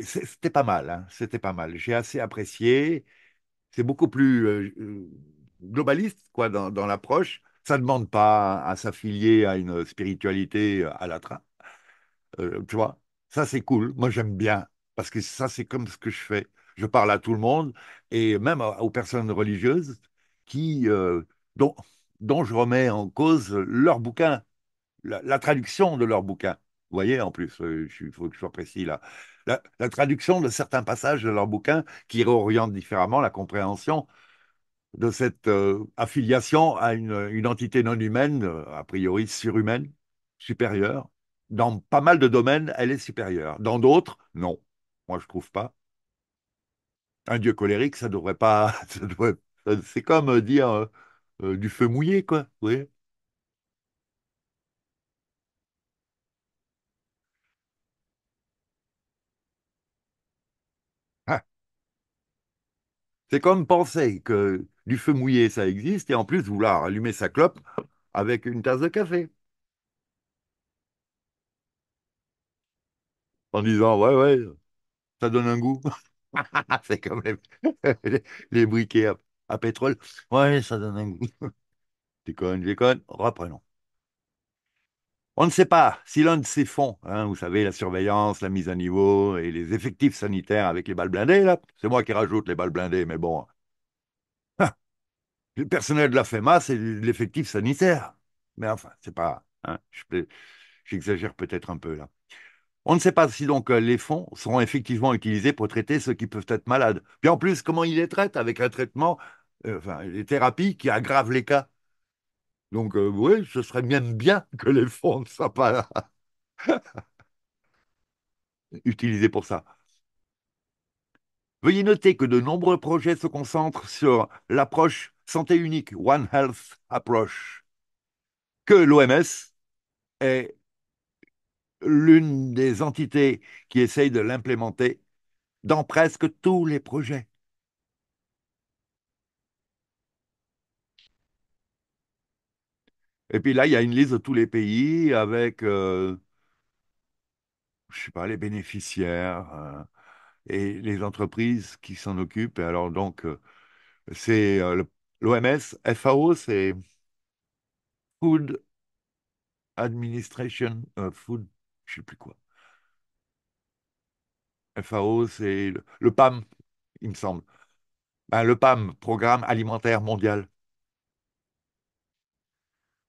C'était pas mal, hein. c'était pas mal. J'ai assez apprécié. C'est beaucoup plus euh, globaliste quoi dans, l'approche. Ça ne demande pas à, s'affilier à une spiritualité Alatra. tu vois, ça c'est cool. Moi j'aime bien parce que ça, c'est comme ce que je fais. Je parle à tout le monde, et même aux personnes religieuses qui, euh, dont, dont, je remets en cause leur bouquin, la, traduction de leur bouquin. Vous voyez, en plus, euh, il faut que je sois précis là. La, traduction de certains passages de leur bouquin qui réorientent différemment la compréhension de cette euh, affiliation à une, une, entité non humaine, a priori surhumaine, supérieure. Dans pas mal de domaines, elle est supérieure. Dans d'autres, non. Moi, je trouve pas. Un dieu colérique, ça devrait pas. [laughs] C'est comme euh, dire euh, euh, du feu mouillé, quoi. Ah. C'est comme penser que du feu mouillé, ça existe, et en plus vouloir allumer sa clope avec une tasse de café. En disant, ouais, ouais, ça donne un goût. [laughs] c'est comme les, [laughs] briquets à, pétrole. Ouais, ça donne un goût. [laughs] déconne, déconne, reprenons. On ne sait pas si l'un de ces fonds, hein, vous savez, la surveillance, la mise à niveau et les effectifs sanitaires avec les balles blindées, là, c'est moi qui rajoute les balles blindées, mais bon. Ah! le personnel de la FEMA, c'est l'effectif sanitaire. Mais enfin, c'est pas. Hein, j'exagère peut-être un peu là. On ne sait pas si donc euh, les fonds seront effectivement utilisés pour traiter ceux qui peuvent être malades. Puis en plus, comment ils les traitent avec un traitement, euh, les thérapies qui aggravent les cas. Donc euh, oui, ce serait même bien que les fonds ne soient pas [laughs] utilisés pour ça. Veuillez noter que de nombreux projets se concentrent sur l'approche santé unique, One Health Approach, que l'OMS est l'une des entités qui essaye de l'implémenter dans presque tous les projets. Et puis là, il y a une liste de tous les pays avec, euh, je sais pas, les bénéficiaires euh, et les entreprises qui s'en occupent. Et alors donc, euh, c'est l'OMS, FAO, c'est Food Administration, Food je ne sais plus quoi. FAO, c'est le, PAM, il me semble. Ben, le PAM, Programme alimentaire mondial.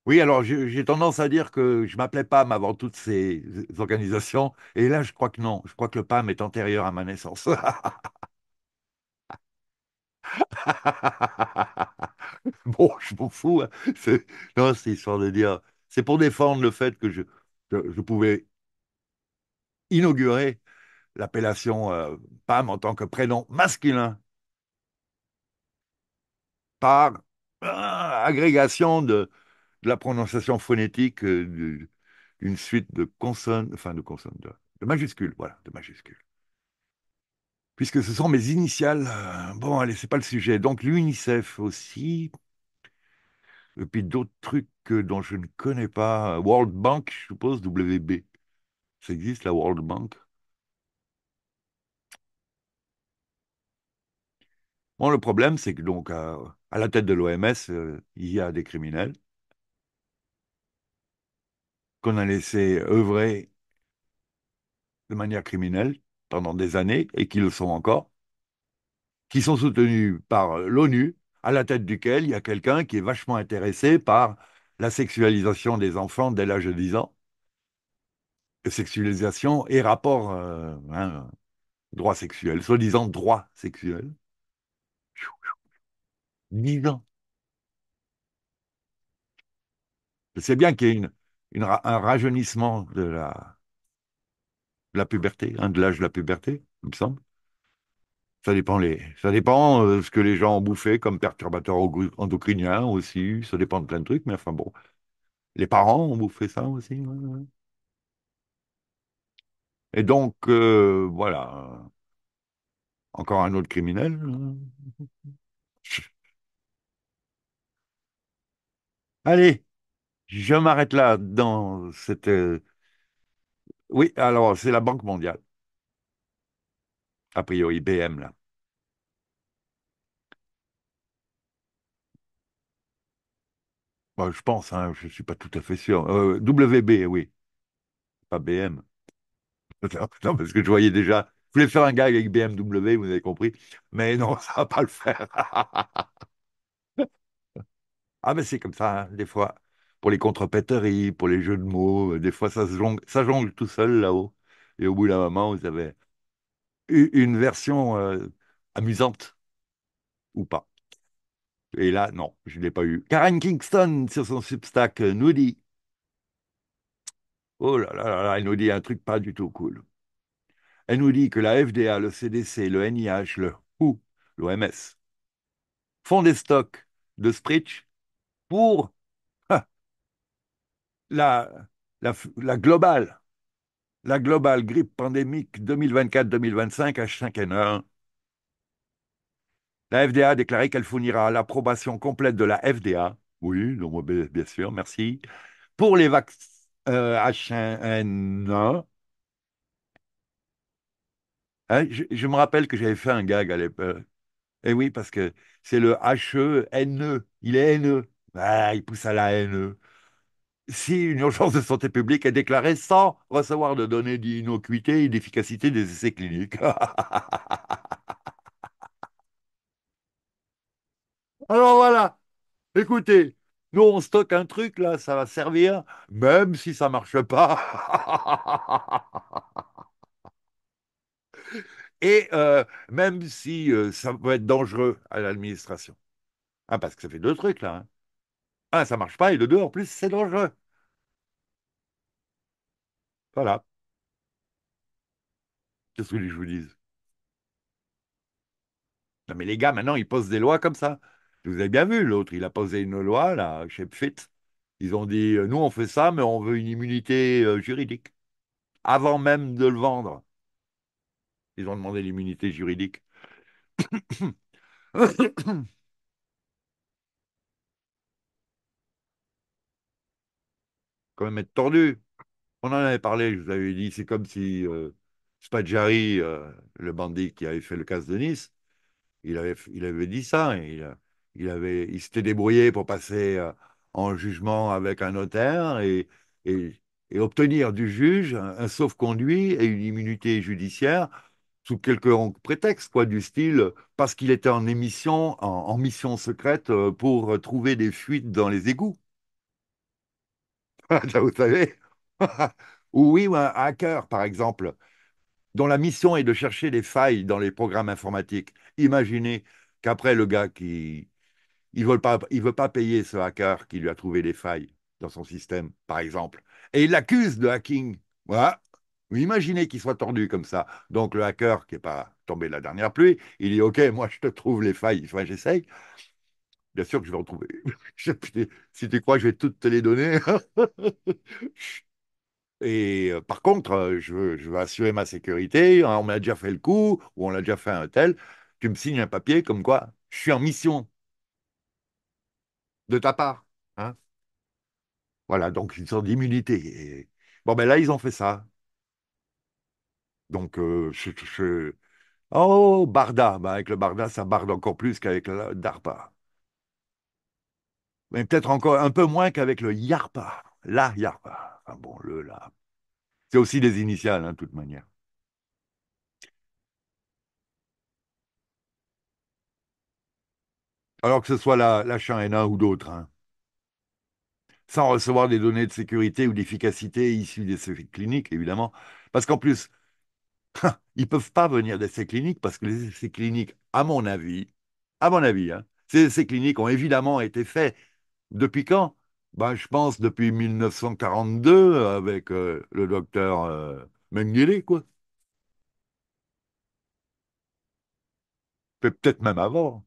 Oui, alors j'ai tendance à dire que je m'appelais PAM avant toutes ces organisations, et là je crois que non, je crois que le PAM est antérieur à ma naissance. [laughs] bon, je m'en fous. Hein. Non, c'est histoire de dire, c'est pour défendre le fait que je, je pouvais inaugurer l'appellation euh, Pam en tant que prénom masculin par euh, agrégation de, la prononciation phonétique euh, d'une suite de consonnes, enfin de consonnes, de, majuscule, majuscules, voilà, de majuscules. Puisque ce sont mes initiales, bon, allez, c'est pas le sujet. Donc l'UNICEF aussi, et puis d'autres trucs dont je ne connais pas, World Bank, je suppose, WB. Ça existe, la World Bank le problème, c'est que donc, euh, à, la tête de l'OMS, euh, il y a des criminels qu'on a laissés œuvrer de manière criminelle pendant des années et qui le sont encore, qui sont soutenus par l'ONU, à la tête duquel il y a quelqu'un qui est vachement intéressé par la sexualisation des enfants dès l'âge de 10 ans, sexualisation et rapport euh, hein, droit sexuel, soi-disant droit sexuel. Dix ans. Je sais bien qu'il y a un rajeunissement de la, la puberté, hein, de l'âge de la puberté, il me semble. Ça dépend, les, ça dépend euh, ce que les gens ont bouffé comme perturbateur endocrinien aussi, ça dépend de plein de trucs, mais enfin bon. Les parents ont bouffé ça aussi. Et donc, euh, voilà, encore un autre criminel. [laughs] Allez, je m'arrête là dans cette... Euh, oui, alors c'est la Banque mondiale. A priori, BM, là. Bah, je pense, hein, je ne suis pas tout à fait sûr. Euh, WB, oui. Pas BM. [laughs] Non, parce que je voyais déjà. Je voulais faire un gag avec BMW, vous avez compris. Mais non, [laughs] ça va pas le faire. [laughs] ah, mais c'est comme ça, hein, des fois. Pour les contrepéteries, pour les jeux de mots, euh, des fois, ça, se jongle, ça jongle tout seul là-haut. Et au bout d'un moment, vous avez une version euh, amusante ou pas. Et là, non, je ne l'ai pas eu. Karen Kingston, sur son Substack, euh, nous dit Oh là là là, elle nous dit un truc pas du tout cool. Elle nous dit que la FDA, le CDC, le NIH, le WHO, l'OMS font des stocks de Spritch pour la, la, globale la globale grippe pandémique 2024-2025 H5N1. La FDA a déclaré qu'elle fournira l'approbation complète de la FDA, oui, bien sûr, merci, pour les, vaccins E h 1 n hein, je, me rappelle que j'avais fait un gag à l'époque. Euh, eh oui, parce que c'est le h e n e, Il est n e. ah, il pousse à la haineux. Si une urgence de santé publique est déclarée sans recevoir de données d'inocuité et d'efficacité des essais cliniques. [laughs] Alors voilà, écoutez, nous, on stocke un truc, là, ça va servir, même si ça ne marche pas. [laughs] Et euh, même si euh, ça peut être dangereux à l'administration. Ah, parce que ça fait deux trucs, là. Un, hein. ah, ça ne marche pas, et le deux, en plus, c'est dangereux. Voilà. Qu'est-ce que je vous dis Non, mais les gars, maintenant, ils posent des lois comme ça. Vous avez bien vu, l'autre, il a posé une loi, là, chez fit Ils ont dit, euh, nous, on fait ça, mais on veut une immunité euh, juridique. Avant même de le vendre. Ils ont demandé l'immunité juridique. [coughs] Quand même être tordu. On en avait parlé, je vous avais dit, c'est comme si euh, Spadjari, le bandit qui avait fait le casse de Nice, il avait, il avait dit ça. et Il, a il, avait, il s'était débrouillé pour passer euh, en jugement avec un notaire et, et, obtenir du juge un, sauf-conduit et une immunité judiciaire sous quelques prétexte, quoi, du style parce qu'il était en émission, en, mission secrète euh, pour trouver des fuites dans les égouts. [laughs] Vous savez [laughs] Ou oui, ou un hacker, par exemple, dont la mission est de chercher des failles dans les programmes informatiques. Imaginez qu'après le gars qui, il ne veut pas payer ce hacker qui lui a trouvé les failles dans son système, par exemple. Et il l'accuse de hacking. Voilà. imaginez qu'il soit tordu comme ça. Donc le hacker, qui n'est pas tombé de la dernière pluie, il dit Ok, moi je te trouve les failles, j'essaye. Bien sûr que je vais en trouver. [laughs] si tu crois je vais toutes te les donner. [laughs] Et euh, par contre, euh, je, veux, assurer ma sécurité. on m'a déjà fait le coup, ou on l'a déjà fait un tel. Tu me signes un papier comme quoi je suis en mission de ta part. Hein. voilà, donc une sorte d'immunité. Bon, ben là, ils ont fait ça. Donc, euh, je, Oh, Barda ben, Avec le Barda, ça barde encore plus qu'avec le DARPA. Mais peut-être encore un peu moins qu'avec le YARPA. La YARPA. Enfin bon, le là. C'est aussi des initiales, hein, de toute manière. alors que ce soit la, la 1 ou d'autres, hein. sans recevoir des données de sécurité ou d'efficacité issues des essais cliniques, évidemment. Parce qu'en plus, [laughs] ils ne peuvent pas venir d'essais cliniques parce que les essais cliniques, à mon avis, à mon avis, hein, ces essais cliniques ont évidemment été faits depuis quand ben, Je pense depuis 1942 avec euh, le docteur euh, quoi. Peut-être même avant.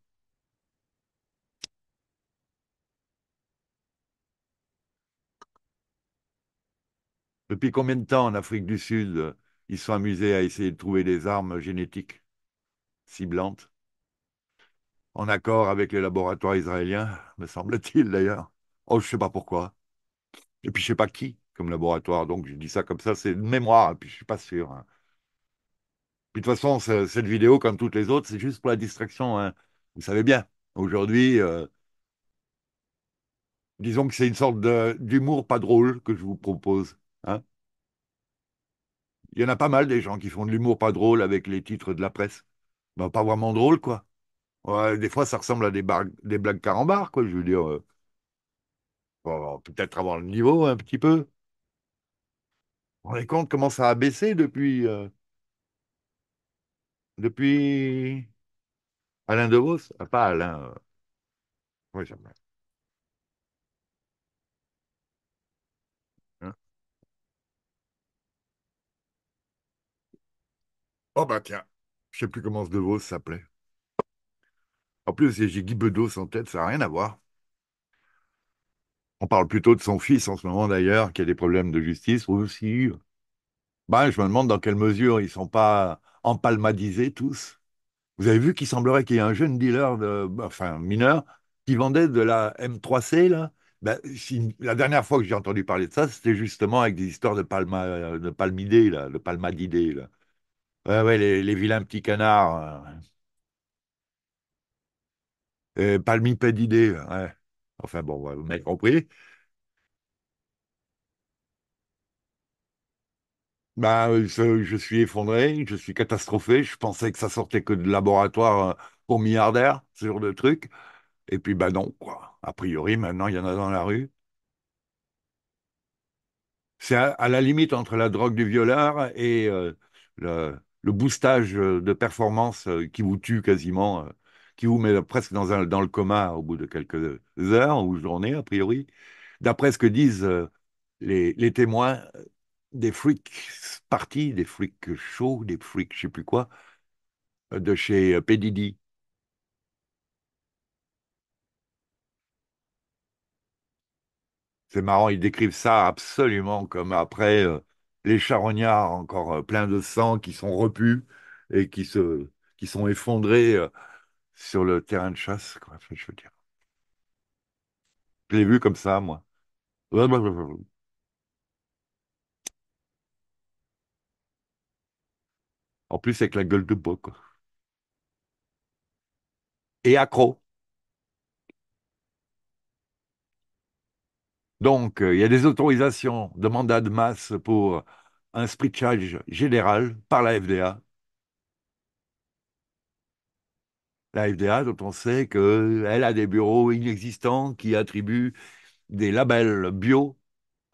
Depuis combien de temps en Afrique du Sud euh, ils sont amusés à essayer de trouver des armes génétiques ciblantes En accord avec les laboratoires israéliens, me semble-t-il d'ailleurs. Oh, je ne sais pas pourquoi. Et puis je ne sais pas qui comme laboratoire. Donc je dis ça comme ça, c'est une mémoire, puis je ne suis pas sûr. Hein. Puis de toute façon, cette vidéo, comme toutes les autres, c'est juste pour la distraction. Hein. Vous savez bien, aujourd'hui, euh, disons que c'est une sorte d'humour pas drôle que je vous propose. Hein. Il y en a pas mal des gens qui font de l'humour pas drôle avec les titres de la presse. pas vraiment drôle, quoi. des fois, ça ressemble à des, des blagues carambars, quoi. Je veux dire, euh. peut-être avoir le niveau hein, un petit peu. on est rendez compte comment ça a baissé depuis. Euh. depuis. Alain DeVos ah, Pas Alain. Euh. Oui, ça Oh bah tiens, je sais plus comment ce Vos s'appelait. En plus, j'ai Guy Bedos en tête, ça n'a rien à voir. On parle plutôt de son fils en ce moment d'ailleurs, qui a des problèmes de justice aussi. Ben, je me demande dans quelle mesure ils ne sont pas empalmadisés tous. Vous avez vu qu'il semblerait qu'il y ait un jeune dealer, de, enfin mineur, qui vendait de la M3C. Là. Bah, la dernière fois que j'ai entendu parler de ça, c'était justement avec des histoires de, palma, de palmidés, là, de palmadidés. Là. Ouais, les, vilains petits canards. Euh, euh d'idées. Enfin bon, vous m'avez compris. bah je, suis effondré, je suis catastrophé. Je pensais que ça sortait que de laboratoire euh, pour milliardaires, ce genre de truc. Et puis, bah non, quoi. A priori, maintenant, il y en a dans la rue. C'est à, la limite entre la drogue du violeur et euh, le, le boostage euh, de performance euh, qui vous tue quasiment, euh, qui vous met presque dans, le coma au bout de quelques heures ou journées, a priori. D'après ce que disent les, témoins, des freaks parties, des freaks chauds, des freaks je ne sais plus quoi, de chez Pedidi. C'est marrant, ils décrivent ça absolument comme après les charognards encore euh, pleins de sang qui sont repus et qui, se, qui sont effondrés euh, sur le terrain de chasse. je veux dire. l'ai vu comme ça, moi. En plus, avec la gueule de bois, Et accro. Donc, euh, il y a des autorisations de mandat de masse pour un spritzage général par la FDA. La FDA, dont on sait qu'elle a des bureaux inexistants qui attribuent des labels bio. [laughs]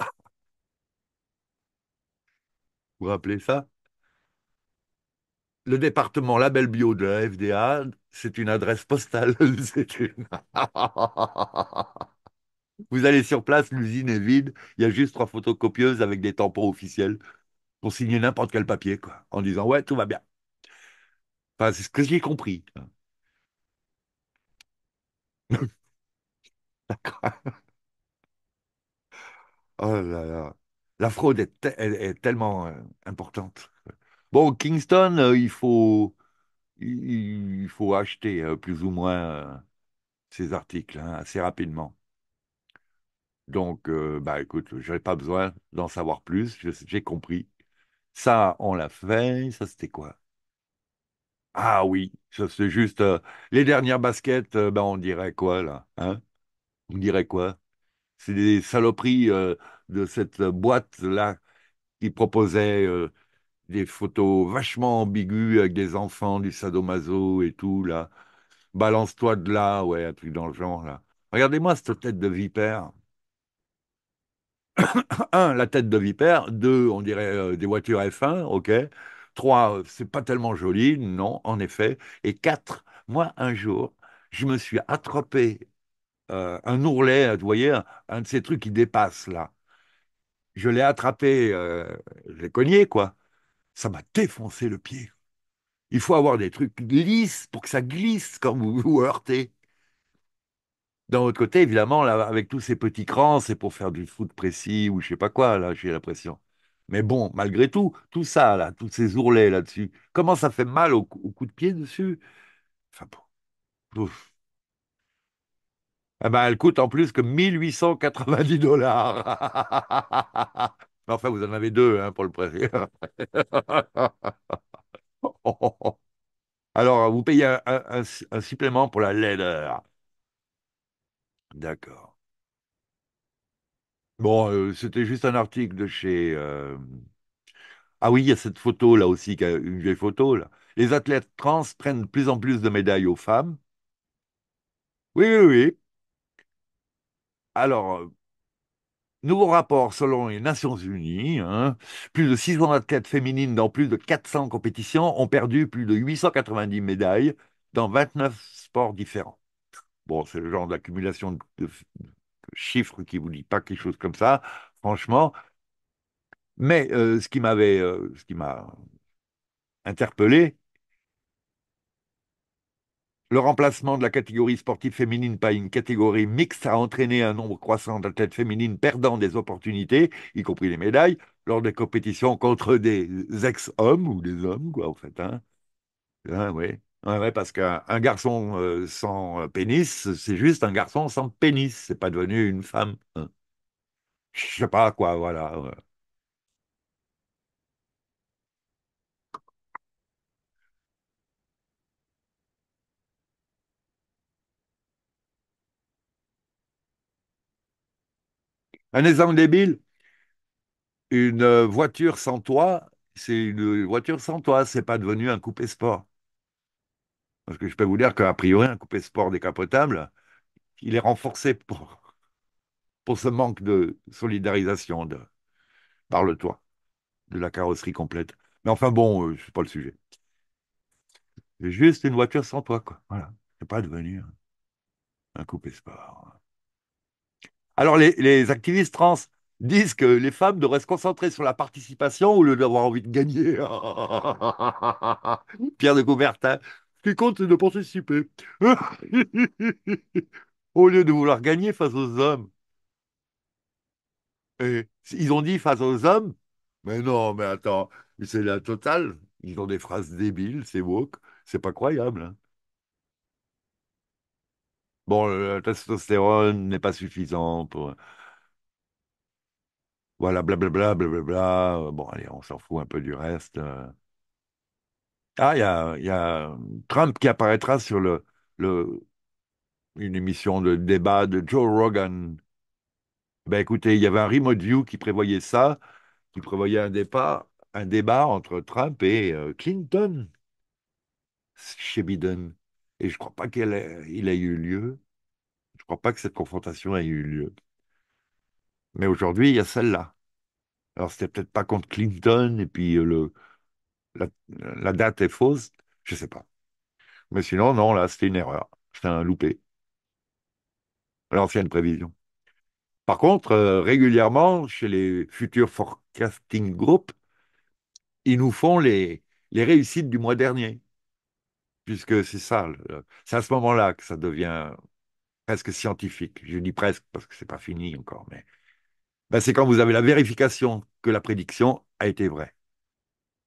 vous vous rappelez ça Le département label bio de la FDA, c'est une adresse postale. [laughs] c'est une... [laughs] Vous allez sur place, l'usine est vide, il y a juste trois photocopieuses avec des tampons officiels pour signer n'importe quel papier, quoi, en disant ouais, tout va bien. Enfin, c'est ce que j'ai compris. [laughs] D'accord. Oh là là. La fraude est, tellement euh, importante. Bon, Kingston, euh, il faut, il faut acheter euh, plus ou moins ces articles hein, assez rapidement. Donc, euh, bah, écoute, je pas besoin d'en savoir plus, j'ai compris. Ça, on l'a fait, ça c'était quoi Ah oui, ça c'est juste euh, les dernières baskets, euh, bah, on dirait quoi là hein On dirait quoi C'est des saloperies de cette boîte-là qui proposait des photos vachement ambiguës avec des enfants, du sadomaso et tout là. Balance-toi de là, ouais, un truc dans le genre là. Regardez-moi cette tête de vipère. [coughs] un, la tête de vipère. Deux, on dirait euh, des voitures F1, ok. Trois, c'est pas tellement joli, non, en effet. Et quatre, moi, un jour, je me suis attrapé euh, un ourlet, vous voyez, un, de ces trucs qui dépassent là. Je l'ai attrapé, euh, je l'ai cogné, quoi. Ça m'a défoncé le pied. Il faut avoir des trucs lisses pour que ça glisse quand vous vous heurtez. D'un autre côté, évidemment, là, avec tous ces petits crans, c'est pour faire du foot précis ou je sais pas quoi, là, j'ai l'impression. Mais bon, malgré tout, tout ça, là, tous ces ourlets là-dessus, comment ça fait mal au, coup de pied dessus Enfin bon. Eh ben, elle coûte en plus que 1890 dollars. [laughs] Mais enfin, vous en avez deux hein, pour le prix. [laughs] Alors, vous payez un, un supplément pour la laideur. D'accord. Bon, euh, c'était juste un article de chez. Euh, ah oui, il y a cette photo là aussi, une vieille photo Les athlètes trans prennent de plus en plus de médailles aux femmes. Oui, oui, oui. Alors, euh, nouveau rapport selon les Nations Unies, hein. plus de 600 athlètes féminines dans plus de 400 compétitions ont perdu plus de 890 médailles dans 29 sports différents. Bon, c'est le genre d'accumulation de, chiffres qui ne vous dit pas quelque chose comme ça, franchement. Mais euh, ce qui m'avait, euh, m'a interpellé, le remplacement de la catégorie sportive féminine par une catégorie mixte a entraîné un nombre croissant d'athlètes féminines perdant des opportunités, y compris les médailles, lors des compétitions contre des ex-hommes ou des hommes, quoi, en fait. Hein. hein oui parce qu'un garçon euh, sans euh, pénis, c'est juste un garçon sans pénis. C'est pas devenu une femme. Hein. Je sais pas quoi, voilà. Un exemple débile, une euh, voiture sans toit, c'est une voiture sans toit. C'est pas devenu un coupé sport. Parce que je peux vous dire qu'a priori, un coupé sport décapotable, il est renforcé pour, pour ce manque de solidarisation de, par le toit, de la carrosserie complète. Mais enfin bon, euh, c'est pas le sujet. C'est juste une voiture sans toit, quoi. Voilà. C'est pas devenu un coupé sport. Alors les, les activistes trans disent que les femmes devraient se concentrer sur la participation au lieu d'avoir envie de gagner. [laughs] Pierre de Coubertin, ce qui compte, c'est de participer. [laughs] Au lieu de vouloir gagner face aux hommes. Et ils ont dit face aux hommes, mais non, mais attends, c'est la totale. Ils ont des phrases débiles, c'est woke, c'est pas croyable. Hein. Bon, la testostérone n'est pas suffisant pour. Voilà, blablabla, blablabla. Bon, allez, on s'en fout un peu du reste. Euh. Ah, il y a, Trump qui apparaîtra sur le, une émission de débat de Joe Rogan. Ben écoutez, il y avait un Remote view qui prévoyait ça, qui prévoyait un débat, un débat entre Trump et euh, Clinton chez Biden. Et je ne crois pas qu'il ait eu lieu. Je ne crois pas que cette confrontation ait eu lieu. Mais aujourd'hui, il y a celle-là. Alors, c'était peut-être pas contre Clinton, et puis euh, le, la, date est fausse, je ne sais pas. Mais sinon, non, là, c'était une erreur. C'était un loupé. L'ancienne prévision. Par contre, euh, régulièrement, chez les futurs forecasting group, ils nous font les, réussites du mois dernier. Puisque c'est ça, c'est à ce moment-là que ça devient presque scientifique. Je dis presque parce que c'est pas fini encore, mais ben, c'est quand vous avez la vérification que la prédiction a été vraie.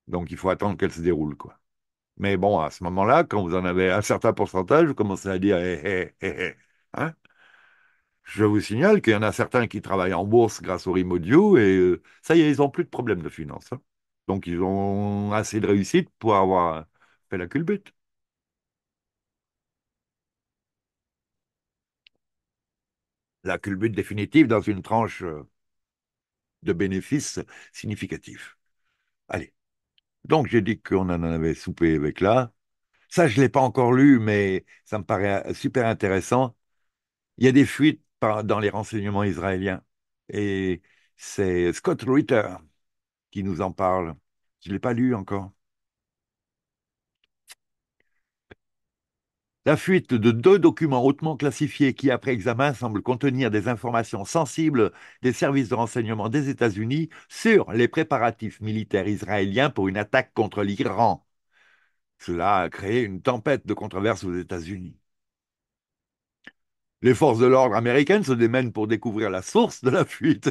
Donc, il faut attendre qu'elle se déroule, quoi. Mais bon, à ce moment-là, quand vous en avez un certain pourcentage, vous commencez à dire hé, hé, hé, hein Je vous signale qu'il y en a certains qui travaillent en bourse grâce au Rimodio et euh, ça y est, ils n'ont plus de problème de finance. Hein. Donc, ils ont assez de réussite pour avoir fait la culbute. La culbute définitive dans une tranche euh, de bénéfices significatifs. Allez. Donc j'ai dit qu'on en avait soupé avec là. Ça, je ne l'ai pas encore lu, mais ça me paraît euh, super intéressant. Il y a des fuites dans les renseignements israéliens. Et c'est Scott Ritter qui nous en parle. Je ne l'ai pas lu encore. La fuite de deux documents hautement classifiés qui, après examen, semblent contenir des informations sensibles des services de renseignement des États-Unis sur les préparatifs militaires israéliens pour une attaque contre l'Iran. Cela a créé une tempête de controverses aux États-Unis. Les forces de l'ordre américaines se démènent pour découvrir la source de la fuite.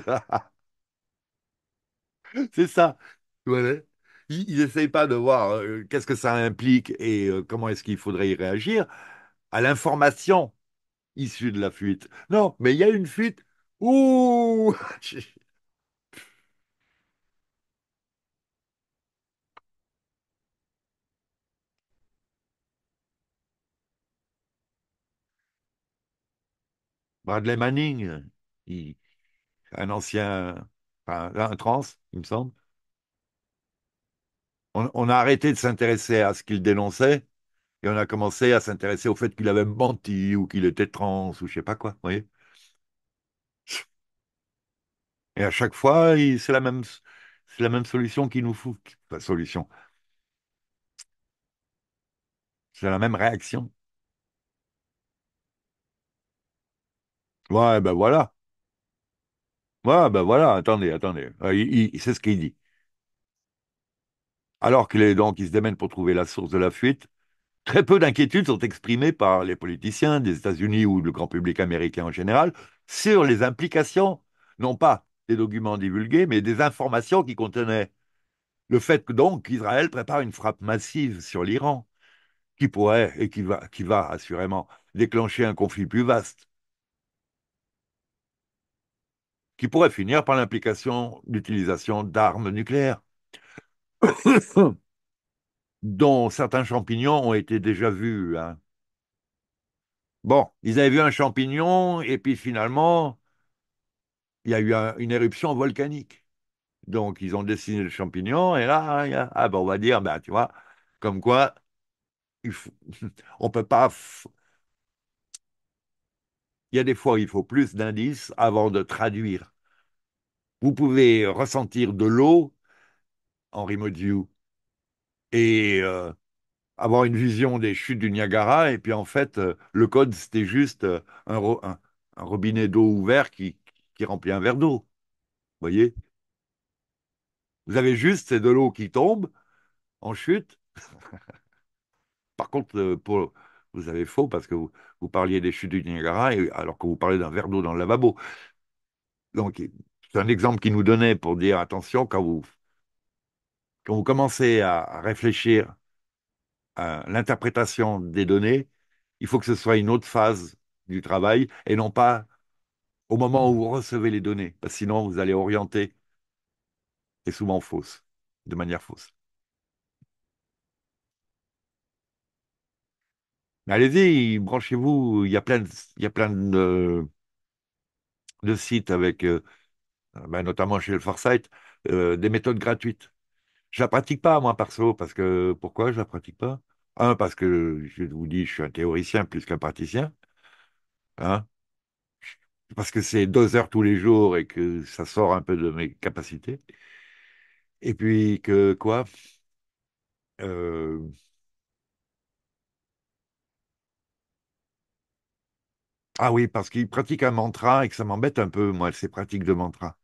[laughs] C'est ça ils n'essayent pas de voir euh, qu'est-ce que ça implique et euh, comment est-ce qu'il faudrait y réagir à l'information issue de la fuite. Non, mais il y a une fuite. Ouh [laughs] Bradley Manning, un ancien, un trans, il me semble, on, a arrêté de s'intéresser à ce qu'il dénonçait et on a commencé à s'intéresser au fait qu'il avait menti ou qu'il était trans ou je sais pas quoi, vous voyez. Et à chaque fois, c'est la même, c'est la même solution qui nous fout. la solution. C'est la même réaction. Ouais, ben voilà. Ouais, ben voilà, attendez, attendez. Ah, c'est ce qu'il dit. Alors qu'il est donc se démène pour trouver la source de la fuite, très peu d'inquiétudes sont exprimées par les politiciens des États-Unis ou le grand public américain en général sur les implications, non pas des documents divulgués, mais des informations qui contenaient. Le fait que donc qu'Israël prépare une frappe massive sur l'Iran, qui pourrait et qui va, qui va assurément déclencher un conflit plus vaste, qui pourrait finir par l'implication d'utilisation d'armes nucléaires. [coughs] dont certains champignons ont été déjà vus. Hein. Bon, ils avaient vu un champignon et puis finalement, il y a eu une éruption volcanique. Donc, ils ont dessiné le champignon et là, ah, ben, on va dire, ben, tu vois, comme quoi, [laughs] on peut pas... Il y a des fois, il faut plus d'indices avant de traduire. Vous pouvez ressentir de l'eau Henri remote et euh, avoir une vision des chutes du Niagara. Et puis en fait, euh, le code, c'était juste euh, un, robinet d'eau ouvert qui, remplit un verre d'eau. Vous voyez Vous avez juste, c'est de l'eau qui tombe en chute. [laughs] Par contre, vous avez faux parce que vous, parliez des chutes du Niagara et, alors que vous parlez d'un verre d'eau dans le lavabo. Donc, c'est un exemple qui nous donnait pour dire attention quand vous quand vous commencez à réfléchir à l'interprétation des données, il faut que ce soit une autre phase du travail et non pas au moment où vous recevez les données, parce sinon vous allez orienter, et souvent fausse, de manière fausse. allez-y, branchez-vous, il y a plein de, il y a plein de, sites avec, euh, ben, notamment chez le Foresight, euh, des méthodes gratuites. Je la pratique pas, moi, perso, parce que pourquoi je la pratique pas? Un, parce que je vous dis, je suis un théoricien plus qu'un praticien. Hein? Parce que c'est deux heures tous les jours et que ça sort un peu de mes capacités. Et puis que quoi? Euh, ah oui, parce qu'il pratique un mantra et que ça m'embête un peu, moi, ces pratiques de mantra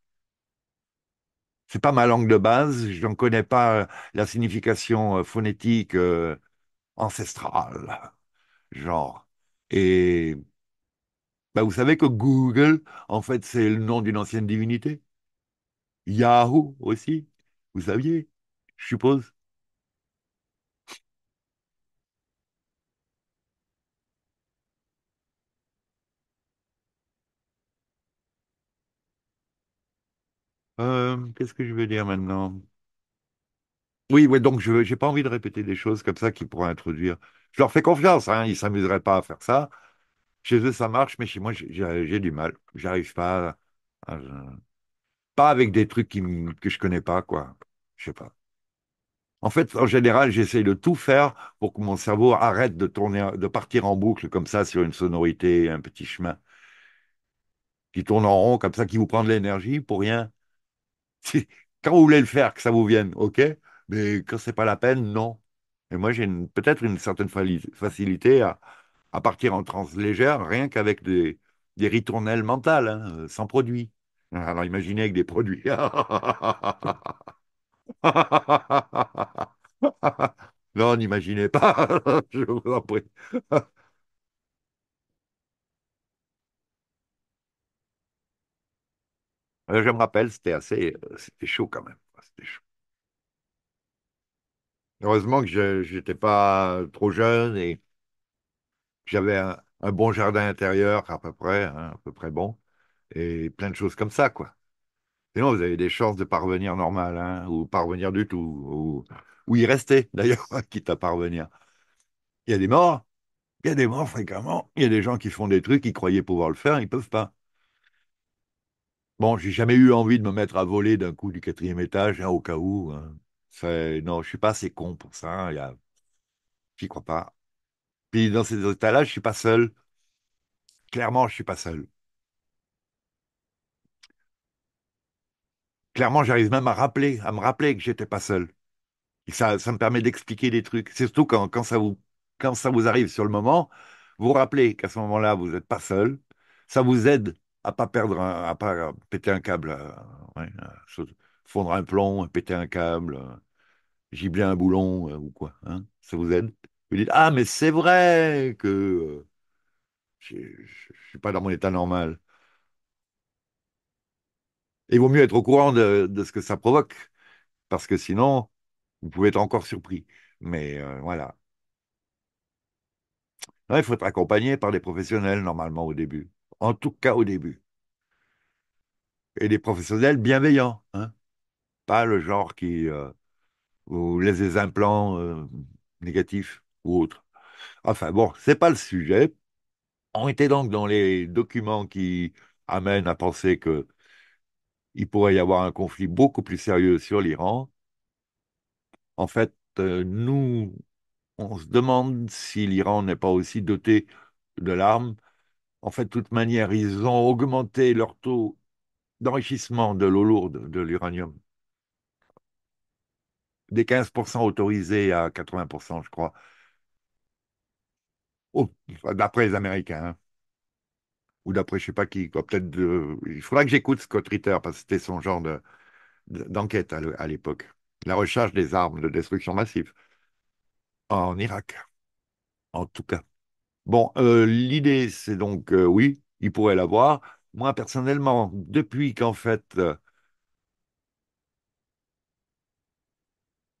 c'est pas ma langue de base, je ne connais pas euh, la signification euh, phonétique euh, ancestrale, genre. Et bah, vous savez que Google, en fait, c'est le nom d'une ancienne divinité. Yahoo aussi, vous saviez, je suppose. Euh, qu'est-ce que je veux dire maintenant? Oui, oui, donc je j'ai pas envie de répéter des choses comme ça qui pourraient introduire. Je leur fais confiance, hein, ils s'amuseraient pas à faire ça. Chez eux, ça marche, mais chez moi, j'ai du mal. J'arrive pas, à- pas avec des trucs que je connais pas, quoi. Je sais pas. En fait, en général, j'essaye de tout faire pour que mon cerveau arrête de tourner, de partir en boucle comme ça sur une sonorité, un petit chemin qui tourne en rond comme ça, qui vous prend de l'énergie pour rien quand vous voulez le faire, que ça vous vienne, ok, mais quand c'est pas la peine, non. Et moi, j'ai peut-être une certaine facilité à, partir en transe légère, rien qu'avec des, ritournelles mentales, hein, sans produit. Alors imaginez avec des produits. [laughs] non, n'imaginez pas, [laughs] je vous en prie. Euh, je me rappelle, c'était assez, euh, c'était chaud quand même. Ah, Heureusement que je n'étais pas trop jeune et j'avais un, bon jardin intérieur à peu près, hein, à peu près bon, et plein de choses comme ça, quoi. Sinon, vous avez des chances de parvenir normal, hein, ou parvenir du tout, ou, y rester [laughs] d'ailleurs, quitte à parvenir. Il y a des morts, il y a des morts fréquemment, il y a des gens qui font des trucs, ils croyaient pouvoir le faire, ils peuvent pas. Bon, j'ai jamais eu envie de me mettre à voler d'un coup du quatrième étage, hein, au cas où. Hein. Non, je suis pas assez con pour ça. Hein, j'y crois pas. Puis dans ces états-là, je ne suis pas seul. Clairement, je ne suis pas seul. Clairement, j'arrive même à rappeler, à me rappeler que j'étais pas seul. ça, me permet d'expliquer des trucs. surtout quand, ça vous, quand ça vous arrive sur le moment, vous rappelez qu'à ce moment-là, vous n'êtes pas seul. Ça vous aide à pas perdre, à pas péter un câble, euh, euh, fondre un plomb, péter un câble, euh, gibler un boulon ou quoi. Hein, ça vous aide Vous dites ah mais c'est vrai que je ne suis pas dans mon état normal. il vaut mieux être au courant de, ce que ça provoque, parce que sinon, vous pouvez être encore surpris. Mais voilà. il faut être accompagné par des professionnels, normalement, au début en tout cas au début. Et des professionnels bienveillants, hein pas le genre qui euh, vous laisse des implants euh, négatifs ou autres. Enfin bon, c'est pas le sujet. On était donc dans les documents qui amènent à penser qu'il pourrait y avoir un conflit beaucoup plus sérieux sur l'Iran. En fait, euh, nous, on se demande si l'Iran n'est pas aussi doté de l'arme en fait, de toute manière, ils ont augmenté leur taux d'enrichissement de l'eau lourde, de l'uranium, des 15% autorisés à 80%, je crois, oh, d'après les Américains, hein. ou d'après je ne sais pas qui. Peut-être Il faudra que j'écoute Scott Ritter, parce que c'était son genre de, d'enquête à l'époque. La recherche des armes de destruction massive en Irak, en tout cas. Bon, euh, l'idée, c'est donc, euh, oui, il pourrait l'avoir. Moi, personnellement, depuis qu'en fait, euh,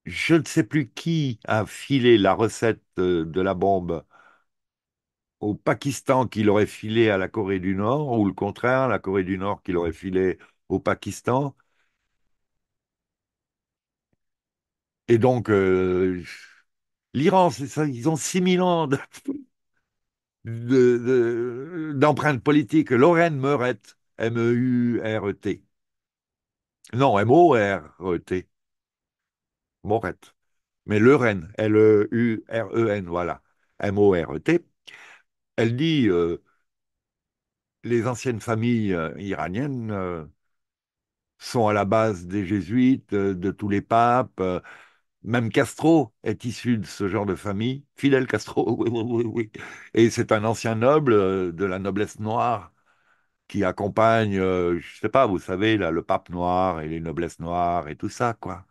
je ne sais plus qui a filé la recette de la bombe au Pakistan qui l'aurait filé à la Corée du Nord, ou le contraire, la Corée du Nord qui l'aurait filé au Pakistan. Et donc, l'Iran, ils ont 6000 ans de... [laughs] d'empreinte de, politique, Lorraine Moret, M-E-U-R-E-T. E e non, M-O-R-E-T. E Moret. Mais Lorraine, L-E-U-R-E-N, voilà, M-O-R-E-T. Elle dit euh, les anciennes familles euh, iraniennes euh, sont à la base des jésuites, de tous les papes. Même Castro est issu de ce genre de famille. Fidel Castro, [laughs] oui, oui, oui. oui. Et c'est un ancien noble euh, de la noblesse noire qui accompagne, euh, je ne sais pas, vous savez, là, le pape noir et les noblesses noires et tout ça, quoi.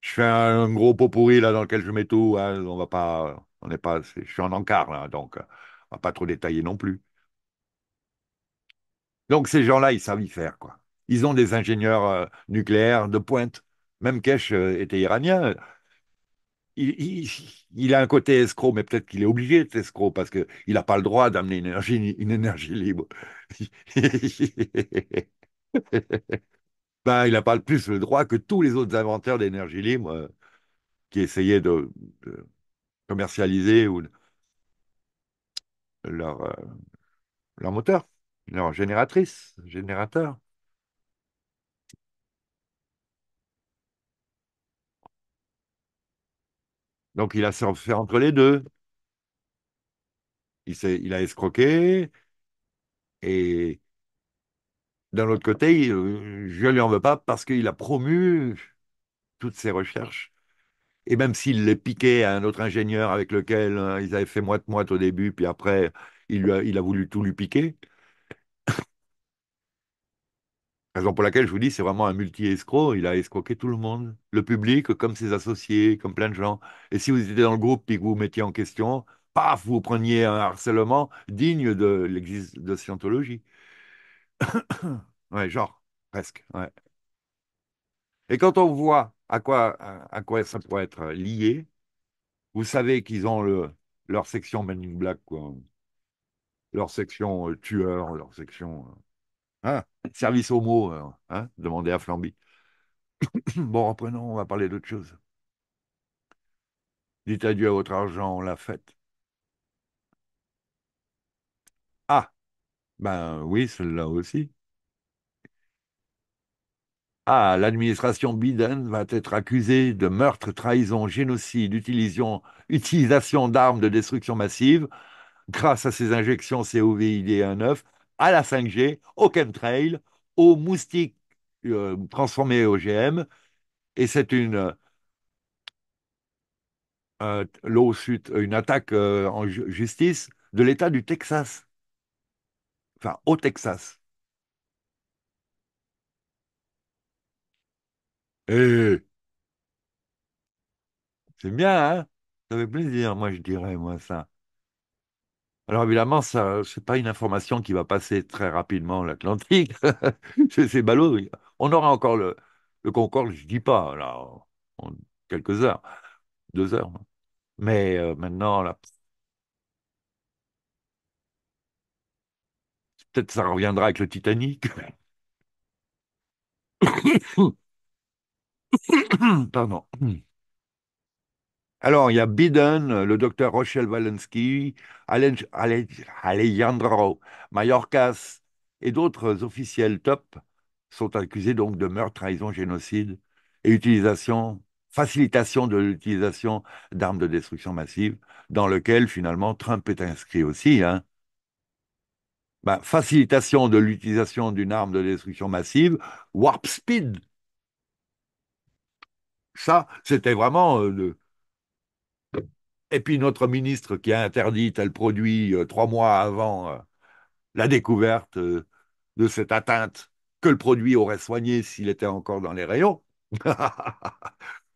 Je fais un, gros pot pourri là dans lequel je mets tout. Hein. on va pas, on n'est pas, je suis en encart là, donc euh, on va pas trop détailler non plus. Donc ces gens-là, ils savent y faire, quoi. Ils ont des ingénieurs nucléaires de pointe. Même Kesh euh, était iranien. Il, a un côté escroc, mais peut-être qu'il est obligé d'être escroc parce qu'il n'a pas le droit d'amener une énergie, libre. [laughs] Ben, il n'a pas plus le droit que tous les autres inventeurs d'énergie libre euh, qui essayaient de, commercialiser ou, leur, euh, leur moteur, leur génératrice, générateur. Donc il a fait entre les deux. Il, a escroqué et d'un autre côté, je ne lui en veux pas parce qu'il a promu toutes ses recherches. Et même s'il les piquait à un autre ingénieur avec lequel euh, ils avaient fait moite-moite au début, puis après, il a voulu tout lui piquer, Raison pour laquelle je vous dis, c'est vraiment un multi-escroc. Il a escroqué tout le monde, le public, comme ses associés, comme plein de gens. Et si vous étiez dans le groupe et que vous, vous mettiez en question, paf, vous preniez un harcèlement digne de l'existence de Scientologie. [coughs] ouais, genre, presque. Ouais. Et quand on voit à quoi, à, quoi ça pourrait être lié, vous savez qu'ils ont le, leur section Men Black, quoi. Leur section euh, tueur, leur section. Euh, hein. Service homo, euh, hein, demandez à Flamby. [coughs] bon, reprenons, on va parler d'autre chose. Dites adieu à votre argent, on l'a fait. Ah, ben oui, celle-là aussi. Ah, l'administration Biden va être accusée de meurtre, trahison, génocide, utilisation, utilisation d'armes de destruction massive grâce à ses injections COVID 19 à la 5G, au chemtrail, aux moustiques euh, transformés OGM. Et c'est une, euh, une attaque euh, en justice de l'État du Texas. Enfin, au Texas. Et c'est bien, hein Ça fait plaisir, moi je dirais, moi ça. Alors évidemment, ce n'est pas une information qui va passer très rapidement l'Atlantique. [laughs] c'est, ballot. On aura encore le, le Concorde, je dis pas, là, en quelques heures, deux heures. Mais euh, maintenant, là, peut-être ça reviendra avec le Titanic. [coughs] Pardon. Alors, il y a Biden, le docteur Rochelle Walensky, Alejandro Mayorkas et d'autres officiels top sont accusés donc de meurtre, trahison, génocide et utilisation, facilitation de l'utilisation d'armes de destruction massive, dans lequel finalement Trump est inscrit aussi. Hein. Bah, facilitation de l'utilisation d'une arme de destruction massive, warp speed. Ça, c'était vraiment euh, et puis notre ministre qui a interdit tel produit euh, trois mois avant euh, la découverte euh, de cette atteinte que le produit aurait soigné s'il était encore dans les rayons. [laughs]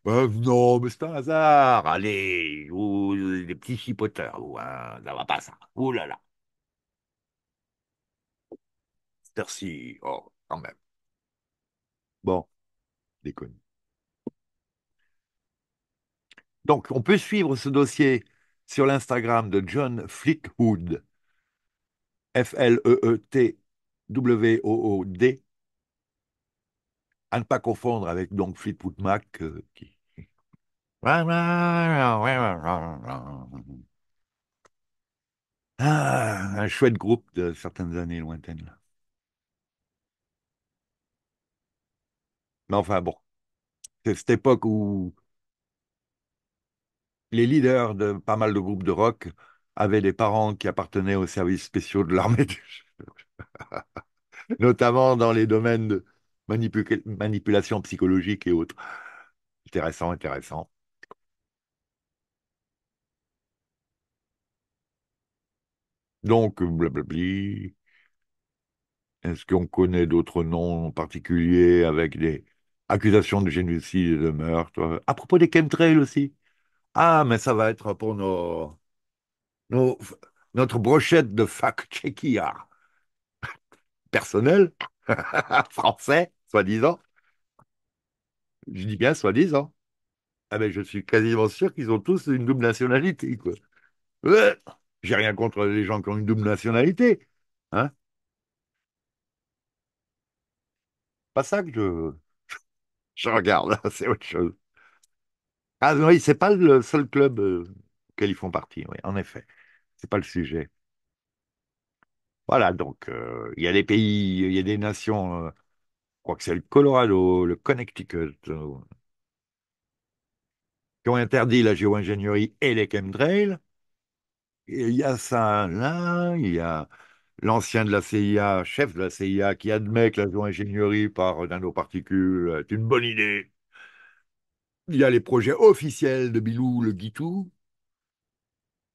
Bah, non, mais c'est un hasard. Allez, ou, des petits chipoteurs, ou, hein, ça va pas ça. Ouh là là. Merci. Oh, quand même. Bon, déconne. Donc, on peut suivre ce dossier sur l'Instagram de John Fleetwood, F-L-E-E-T-W-O-O-D, à ne pas confondre avec donc Fleetwood Mac euh, qui. Ah, un chouette groupe de certaines années lointaines. Mais enfin bon, c'est cette époque où les leaders de pas mal de groupes de rock avaient des parents qui appartenaient aux services spéciaux de l'armée [laughs] notamment dans les domaines de manipulation psychologique et autres. Intéressant, intéressant. Donc, blablabli. Est-ce qu'on connaît d'autres noms particuliers avec des accusations de génocide et de meurtre À propos des chemtrails aussi. Ah, mais ça va être pour nos, notre brochette de fact-checkia personnel, [laughs] français, soi-disant. Je dis bien soi-disant. Ah je suis quasiment sûr qu'ils ont tous une double nationalité, quoi. Euh, j'ai rien contre les gens qui ont une double nationalité. Hein Pas ça que je, [laughs] je regarde, [laughs] c'est autre chose. Ah oui, c'est pas le seul club euh, auquel ils font partie, oui, en effet. C'est pas le sujet. Voilà, donc euh, il y a des pays, il y a des nations, euh, je crois que c'est le Colorado, le Connecticut, qui ont interdit la géoingénierie et les chemtrails. il y a ça là, il y a l'ancien de la CIA, chef de la CIA, qui admet que la géoingénierie ingénierie par nanoparticules est une bonne idée. Il y a les projets officiels de Bilou le Guitou,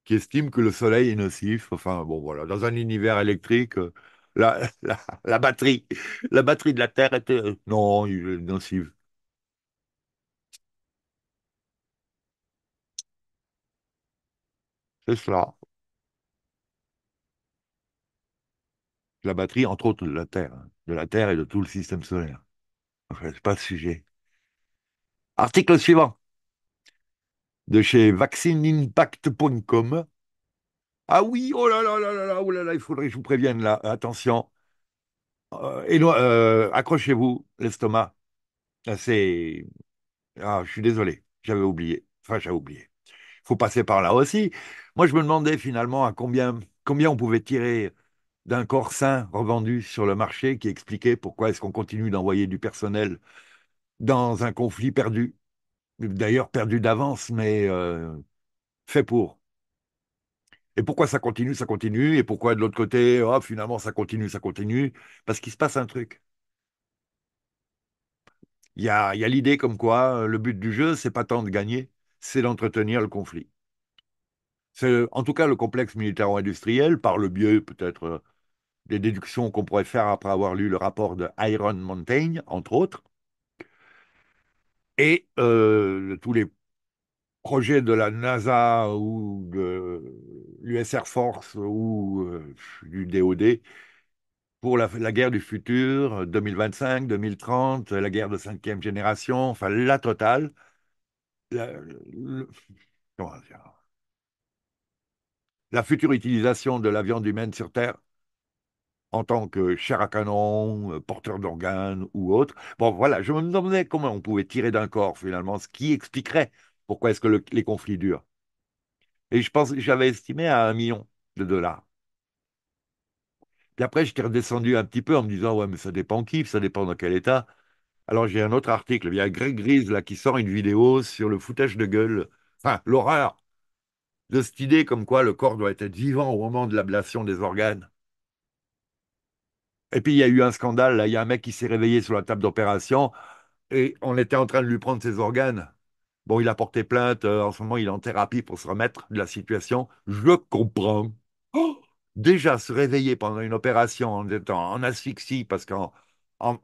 qui estiment que le soleil est nocif. Enfin, bon, voilà, dans un univers électrique, euh, la, batterie, la batterie de la Terre était. Euh, non, est nocive. C'est cela. La batterie, entre autres, de la Terre, hein, de la Terre et de tout le système solaire. Enfin, c'est pas le sujet. Article suivant de chez vaccineimpact.com. Ah oui, oh là là là là oh là là, il faudrait que je vous prévienne là, attention. Euh, euh, accrochez-vous l'estomac. Ah, c'est. Ah, je suis désolé, j'avais oublié. Enfin, j'avais oublié. Il faut passer par là aussi. Moi, je me demandais finalement à combien, combien on pouvait tirer d'un corps sain revendu sur le marché qui expliquait pourquoi est-ce qu'on continue d'envoyer du personnel dans un conflit perdu. D'ailleurs, perdu d'avance, mais euh, fait pour. Et pourquoi ça continue, ça continue, et pourquoi de l'autre côté, oh, finalement, ça continue, ça continue Parce qu'il se passe un truc. Il y a, l'idée comme quoi euh, le but du jeu, c'est pas tant de gagner, c'est d'entretenir le conflit. C'est en tout cas le complexe militaro-industriel, par le biais peut-être euh, des déductions qu'on pourrait faire après avoir lu le rapport de Iron Mountain, entre autres, et euh, tous les projets de la NASA ou de l'US Air Force ou euh, du DOD pour la, guerre du futur, 2025, 2030, la guerre de cinquième génération, enfin la totale. La, la future utilisation de la viande humaine sur Terre en tant que chair à canon, euh, porteur d'organes ou autre. Bon, voilà, je me demandais comment on pouvait tirer d'un corps finalement, ce qui expliquerait pourquoi est-ce que les conflits durent. Et je pense, j'avais estimé à un million de dollars. Puis après, j'étais redescendu un petit peu en me disant, ouais, mais ça dépend qui, ça dépend dans quel état. Alors j'ai un autre article, il y a Greg Grise là qui sort une vidéo sur le foutage de gueule, enfin l'horreur de cette idée comme quoi le corps doit être vivant au moment de l'ablation des organes. Et puis il y a eu un scandale, il y a un mec qui s'est réveillé sur la table d'opération et on était en train de lui prendre ses organes. Bon, il a porté plainte, euh, en ce moment il est en thérapie pour se remettre de la situation. Je comprends. Oh Déjà se réveiller pendant une opération en étant en asphyxie parce qu'en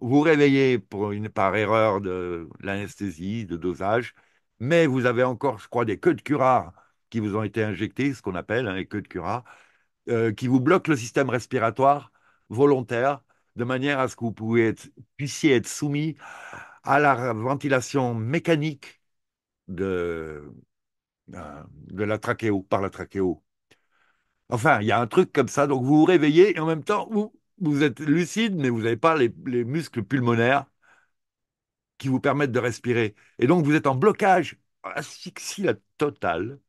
vous réveillez pour une, par erreur de l'anesthésie, de dosage, mais vous avez encore, je crois, des queues de curare qui vous ont été injectées, ce qu'on appelle un hein, les queues de curare, euh, qui vous bloquent le système respiratoire volontaire, de manière à ce que vous puissiez être soumis à la ventilation mécanique de, euh, de la trachéo, par la trachéo. Enfin, il y a un truc comme ça, donc vous vous réveillez et en même temps, vous, vous êtes lucide, mais vous n'avez pas les, muscles pulmonaires qui vous permettent de respirer. Et donc, vous êtes en blocage, asphyxie total. totale.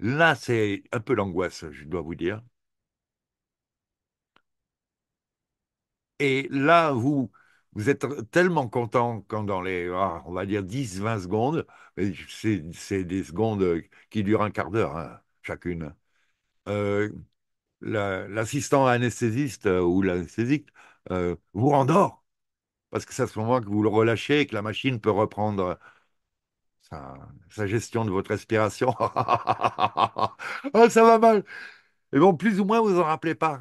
Là, c'est un peu l'angoisse, je dois vous dire. Et là vous êtes tellement content quand dans les, ah, on va dire 10, 20 secondes, c'est des secondes qui durent un quart d'heure hein, chacune, euh, l'assistant anesthésiste ou l'anesthésique euh, vous rendort. Parce que c'est à ce moment que vous le relâchez et que la machine peut reprendre sa, gestion de votre respiration. [laughs] Ah, ça va mal. Et bon, plus ou moins, vous en rappelez pas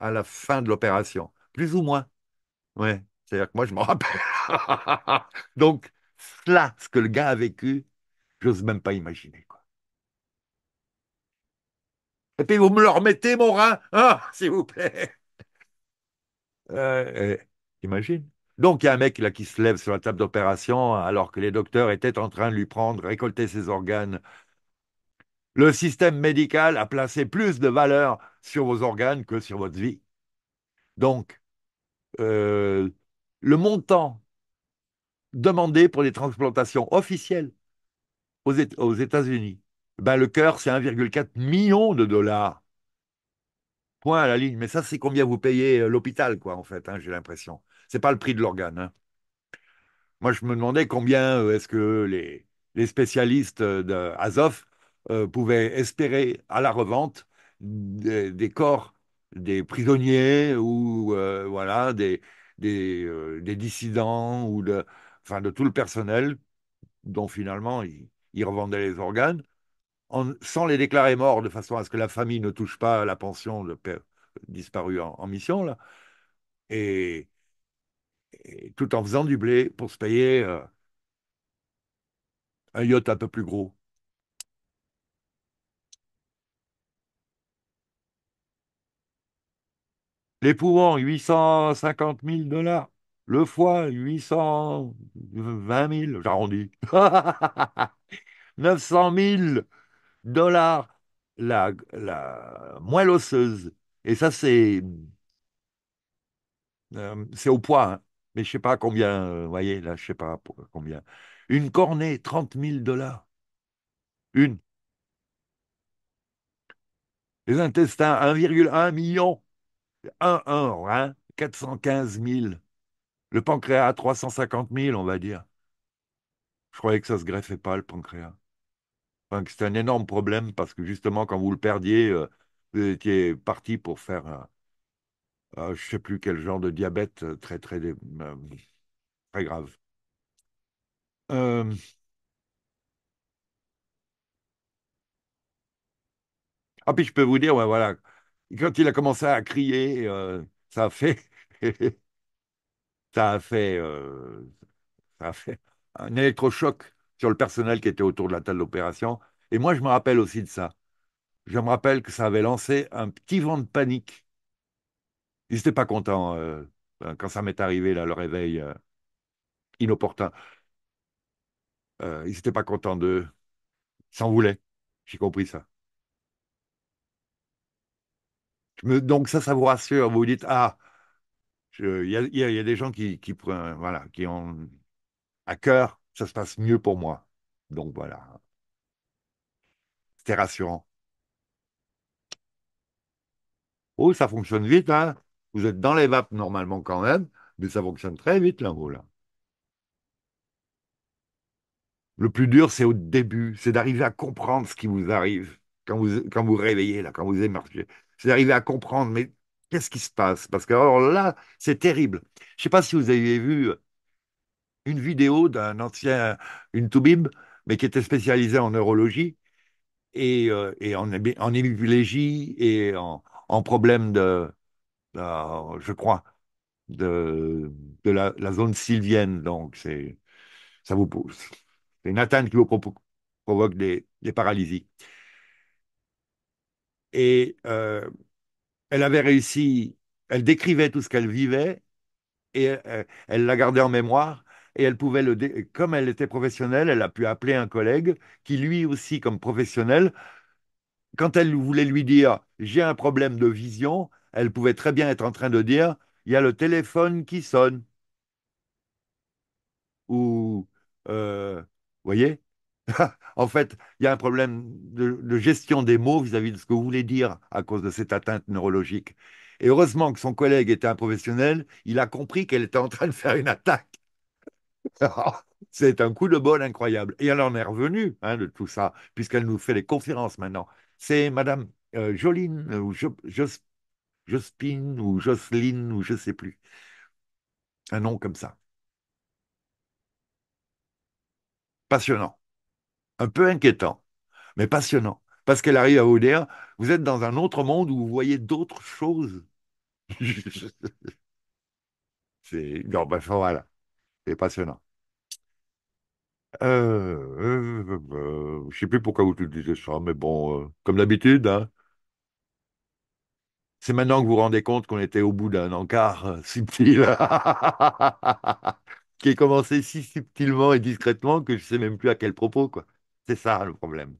à la fin de l'opération plus ou moins. Ouais. C'est-à-dire que moi, je m'en rappelle. [laughs] Donc, cela, ce que le gars a vécu, j'ose même pas imaginer. Et puis, vous me le remettez, mon rein, hein, s'il vous plaît. [laughs] Euh, imagine. Donc, il y a un mec là, qui se lève sur la table d'opération alors que les docteurs étaient en train de lui prendre, récolter ses organes. Le système médical a placé plus de valeur sur vos organes que sur votre vie. Donc, euh, le montant demandé pour les transplantations officielles aux, États-Unis. Ben, le cœur, c'est 1,4 million de dollars. Point à la ligne. Mais ça, c'est combien vous payez euh, l'hôpital, quoi, en fait, hein, j'ai l'impression. C'est pas le prix de l'organe. Hein. Moi, je me demandais combien euh, est-ce que les, spécialistes de pouvaient espérer à la revente des corps des prisonniers ou euh, voilà des, euh, des, dissidents ou de, enfin, de tout le personnel dont finalement ils, revendaient les organes sans les déclarer morts de façon à ce que la famille ne touche pas la pension de disparu en, mission là et, tout en faisant du blé pour se payer euh, un yacht un peu plus gros. Les poumons, 850 000 dollars. Le foie, 820 000, j'arrondis. 900 [laughs] 000 dollars la, moelle osseuse. Et ça, c'est euh, c'est au poids, hein. mais je ne sais pas combien, euh, vous voyez, là, je ne sais pas combien. Une cornée, 30 000 dollars. Une. Les intestins, 1,1 million. 1-1, hein, 415 000. Le pancréas, 350 000, on va dire. Je croyais que ça ne se greffait pas, le pancréas. C'était c'est un énorme problème parce que justement, quand vous le perdiez, euh, vous étiez parti pour faire je ne sais plus quel genre de diabète euh, très, très, euh, très grave. Ah, puis je peux vous dire, ouais, voilà, et quand il a commencé à crier, euh, ça a fait, [laughs] ça a fait, euh, ça fait un électrochoc sur le personnel qui était autour de la table d'opération. Et moi, je me rappelle aussi de ça. Je me rappelle que ça avait lancé un petit vent de panique. Ils n'étaient pas contents euh, ben, quand ça m'est arrivé, là, le réveil inopportun. ils n'étaient pas contents de... S'en voulaient. J'ai compris ça. Donc ça, ça vous rassure. Vous vous dites, ah, il y a, des gens qui, voilà, qui ont à cœur, ça se passe mieux pour moi. Donc voilà. C'était rassurant. Oh, ça fonctionne vite, hein Vous êtes dans les vapes normalement quand même, mais ça fonctionne très vite, vous là. Le plus dur, c'est au début, c'est d'arriver à comprendre ce qui vous arrive quand vous, quand vous réveillez, là, quand vous émergez c'est d'arriver à comprendre, mais qu'est-ce qui se passe Parce que alors là, c'est terrible. Je ne sais pas si vous avez vu euh, une vidéo d'un ancien, une toubib, mais qui était spécialisé en neurologie et, euh, en, en et en, problème de, euh, je crois, de, de la, zone sylvienne. Donc, c'est, ça vous, c'est une atteinte qui vous provoque des paralysies. Et euh, elle avait réussi, elle décrivait tout ce qu'elle vivait et euh, elle l'a gardé en mémoire. Et elle pouvait le comme elle était professionnelle, elle a pu appeler un collègue qui, lui aussi, comme professionnel, quand elle voulait lui dire j'ai un problème de vision, elle pouvait très bien être en train de dire il y a le téléphone qui sonne. Ou, vous euh, voyez, [laughs] en fait, il y a un problème de, gestion des mots vis-à-vis de ce que vous voulez dire à cause de cette atteinte neurologique. Et heureusement que son collègue était un professionnel, il a compris qu'elle était en train de faire une attaque. [laughs] C'est un coup de bol incroyable. Et elle en est revenue hein, de tout ça, puisqu'elle nous fait les conférences maintenant. C'est Madame euh, Joline euh, ou Jospine ou Jocelyne ou je ne sais plus. Un nom comme ça. Passionnant un peu inquiétant, mais passionnant, parce qu'elle arrive à vous dire, vous êtes dans un autre monde où vous voyez d'autres choses. [laughs] c'est non, ben, voilà, c'est passionnant. Euh, je ne sais plus pourquoi vous disiez ça, mais bon, euh, comme d'habitude, hein. c'est maintenant que vous vous rendez compte qu'on était au bout d'un encart euh, subtil, [laughs] qui est commencé si subtilement et discrètement que je ne sais même plus à quel propos, quoi. C'est ça le problème.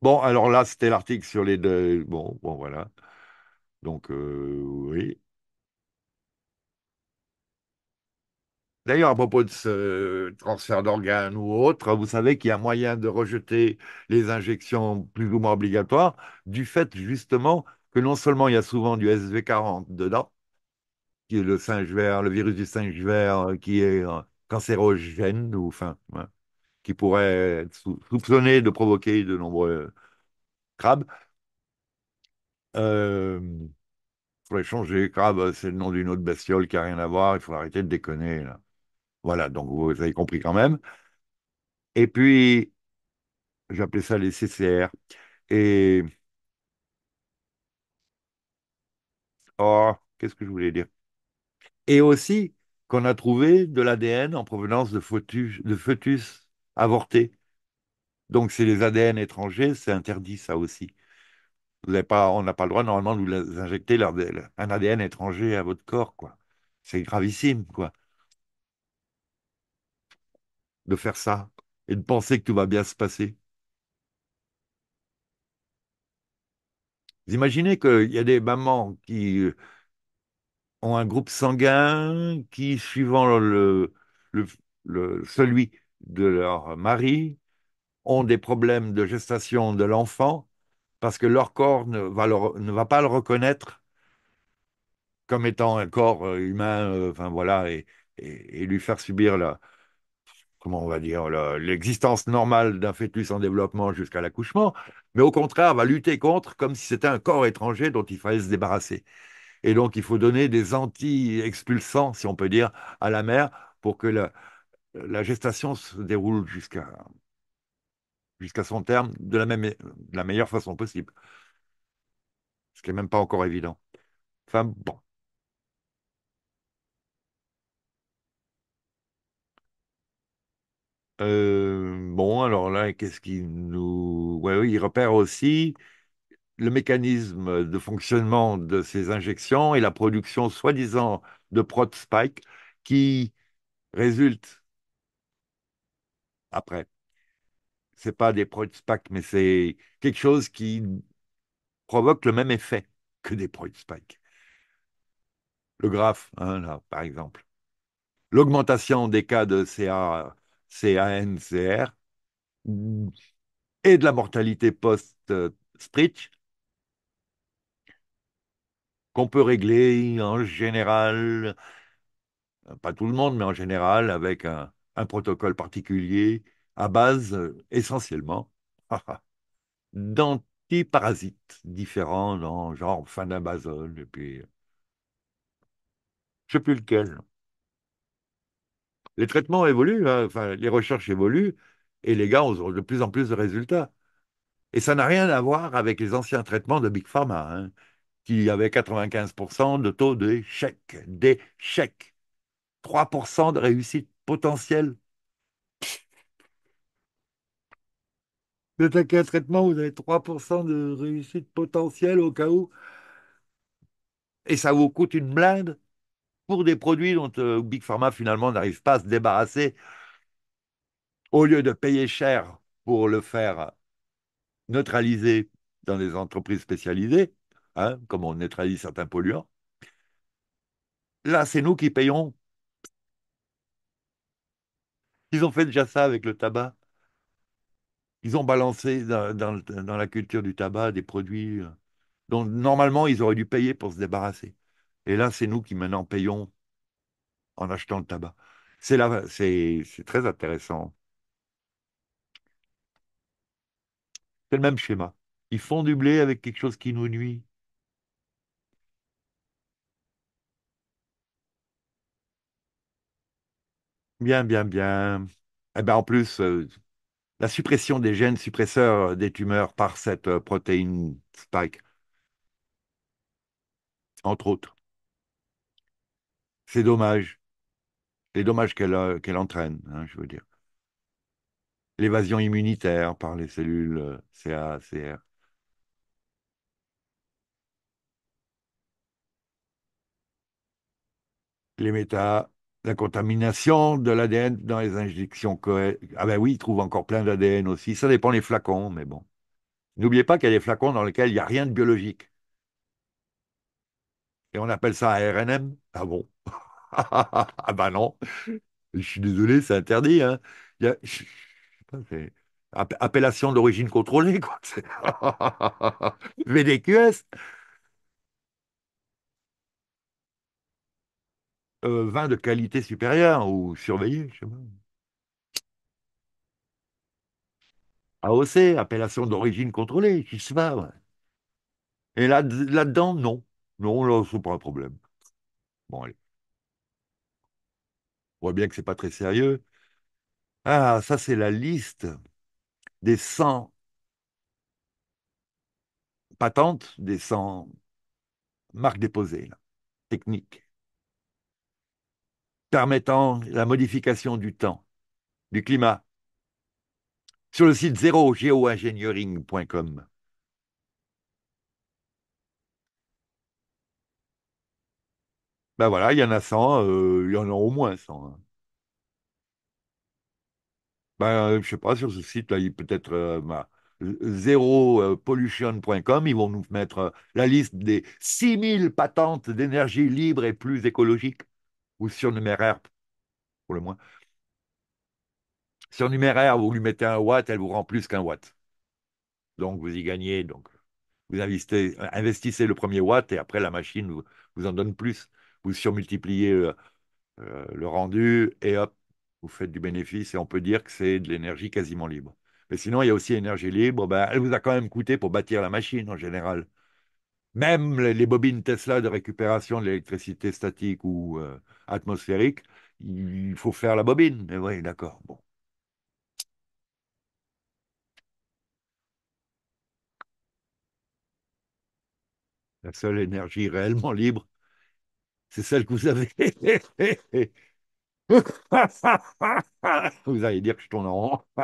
Bon, alors là, c'était l'article sur les deux. Bon, bon, voilà. Donc, euh, oui. D'ailleurs, à propos de ce transfert d'organes ou autre, vous savez qu'il y a moyen de rejeter les injections plus ou moins obligatoires du fait justement que non seulement il y a souvent du SV40 dedans, qui est le singe vert, le virus du singe vert, euh, qui est euh, cancérogène, ou enfin, qui pourrait être soupçonné de provoquer de nombreux crabes. Euh, il faudrait changer. Crabe, c'est le nom d'une autre bestiole qui n'a rien à voir. Il faut arrêter de déconner. Voilà, donc vous avez compris quand même. Et puis, j'appelais ça les CCR. Et. Oh, qu'est-ce que je voulais dire et aussi qu'on a trouvé de l'ADN en provenance de foetus, de avortés. Donc, c'est les ADN étrangers, c'est interdit ça aussi. on n'a pas le droit normalement de vous injecter un ADN étranger à votre corps, quoi. C'est gravissime, quoi, de faire ça et de penser que tout va bien se passer. Vous imaginez qu'il y a des mamans qui euh, ont un groupe sanguin qui, suivant celui de leur mari, ont des problèmes de gestation de l'enfant parce que leur corps ne va, pas le reconnaître comme étant un corps euh, humain, euh, enfin voilà, et, lui faire subir la, comment on va dire, l'existence normale d'un fœtus en développement jusqu'à l'accouchement, mais au contraire va lutter contre comme si c'était un corps étranger dont il fallait se débarrasser. Et donc, il faut donner des anti-expulsants, si on peut dire, à la mère pour que la, gestation se déroule jusqu'à jusqu'à son terme de la, même, de la meilleure façon possible. Ce qui n'est même pas encore évident. Enfin, bon. Euh, bon, alors là, qu'est-ce qu'il nous... Ouais, oui, il repère aussi le mécanisme de fonctionnement de ces injections et la production soi-disant de prot spike qui résulte après. C'est pas des prot spike, mais c'est quelque chose qui provoque le même effet que des prot spike. Le graphe, hein, là, par exemple. L'augmentation des cas de CA, CANCR et de la mortalité post-Spritch qu'on peut régler en général, pas tout le monde, mais en général, avec un, protocole particulier à base essentiellement [laughs] d'antiparasites différents dans genre fanabazole et puis je sais plus lequel. Les traitements évoluent, hein, les recherches évoluent et les gars ont de plus en plus de résultats. Et ça n'a rien à voir avec les anciens traitements de Big Pharma. Hein y avait 95% de taux d'échec, d'échec. 3% de réussite potentielle. Vous êtes un traitement, vous avez 3% de réussite potentielle au cas où. Et ça vous coûte une blinde pour des produits dont euh, Big Pharma finalement n'arrive pas à se débarrasser. Au lieu de payer cher pour le faire neutraliser dans des entreprises spécialisées, Hein, comme on neutralise certains polluants. Là, c'est nous qui payons. Ils ont fait déjà ça avec le tabac. Ils ont balancé dans, la culture du tabac des produits euh, dont normalement ils auraient dû payer pour se débarrasser. Et là, c'est nous qui maintenant payons en achetant le tabac. c'est très intéressant. C'est le même schéma. Ils font du blé avec quelque chose qui nous nuit. Bien, bien, bien. Eh ben, en plus, euh, la suppression des gènes suppresseurs des tumeurs par cette euh, protéine spike, entre autres, c'est dommage. Les dommages qu'elle euh, qu'elle entraîne, hein, je veux dire. L'évasion immunitaire par les cellules CA, CR. Les méta, la contamination de l'ADN dans les injections. Ah ben oui, il trouve encore plein d'ADN aussi. Ça dépend des flacons, mais bon. N'oubliez pas qu'il y a des flacons dans lesquels il n'y a rien de biologique. Et on appelle ça RNM Ah bon [laughs] Ah ben non. Je suis désolé, c'est interdit. appellation d'origine contrôlée, quoi. VDQS. [laughs] Euh, vin de qualité supérieure ou surveillé, je sais pas. AOC, appellation d'origine contrôlée, je sais pas. Et là-dedans, non. Non, là, c'est pas un problème. Bon, allez. On voit bien que c'est pas très sérieux. Ah, ça, c'est la liste des 100 patentes, des 100 marques déposées, là. techniques permettant la modification du temps, du climat, sur le site zerogeoengineering.com. Ben voilà, il y en a 100, euh, il y en a au moins 100. Je hein. Ben, je sais pas, sur ce site-là, il peut-être euh, zéropollution.com, zeropollution.com, ils vont nous mettre la liste des 6000 patentes d'énergie libre et plus écologique ou surnuméraire, pour le moins. Surnuméraire, vous lui mettez un watt, elle vous rend plus qu'un watt. Donc vous y gagnez. Donc vous investissez, investissez le premier watt et après la machine vous, vous en donne plus. Vous surmultipliez le, euh, euh, le rendu et hop, vous faites du bénéfice et on peut dire que c'est de l'énergie quasiment libre. Mais sinon, il y a aussi énergie libre, ben, elle vous a quand même coûté pour bâtir la machine en général même les, bobines Tesla de récupération de l'électricité statique ou euh, atmosphérique, il faut faire la bobine. Mais oui, d'accord, bon. La seule énergie réellement libre, c'est celle que vous avez. [laughs] vous allez dire que je tourne en rond. [laughs]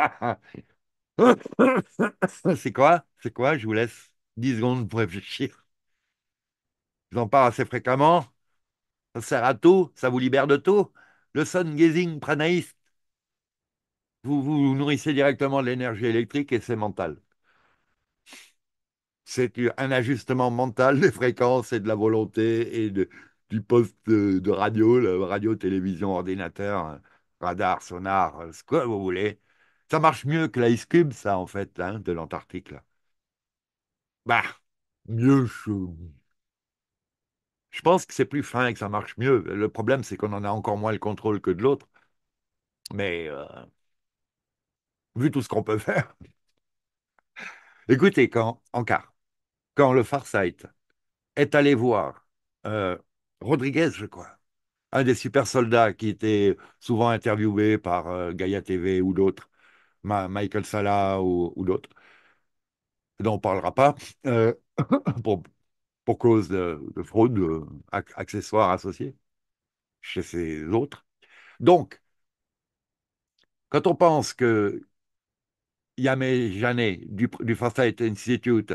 c'est quoi C'est quoi Je vous laisse 10 secondes pour réfléchir en parle assez fréquemment. Ça sert à tout, ça vous libère de tout. Le sun gazing pranaïste, vous vous nourrissez directement de l'énergie électrique et c'est mental. C'est un ajustement mental des fréquences et de la volonté et du poste de radio, radio, télévision, ordinateur, radar, sonar, ce que vous voulez. Ça marche mieux que l'Ice Cube, ça, en fait, hein, de l'Antarctique. Bah, mieux, je je pense que c'est plus fin et que ça marche mieux. Le problème, c'est qu'on en a encore moins le contrôle que de l'autre. Mais euh, vu tout ce qu'on peut faire. [laughs] Écoutez, quand, en quand le Farsight est allé voir euh, Rodriguez, je crois, un des super soldats qui était souvent interviewé par euh, Gaia TV ou d'autres, Michael Sala ou, d'autres, dont on ne parlera pas, [laughs] pour cause de, fraude euh, accessoire associée chez ces autres. Donc, quand on pense que Yamé Janet du, du Foresight Institute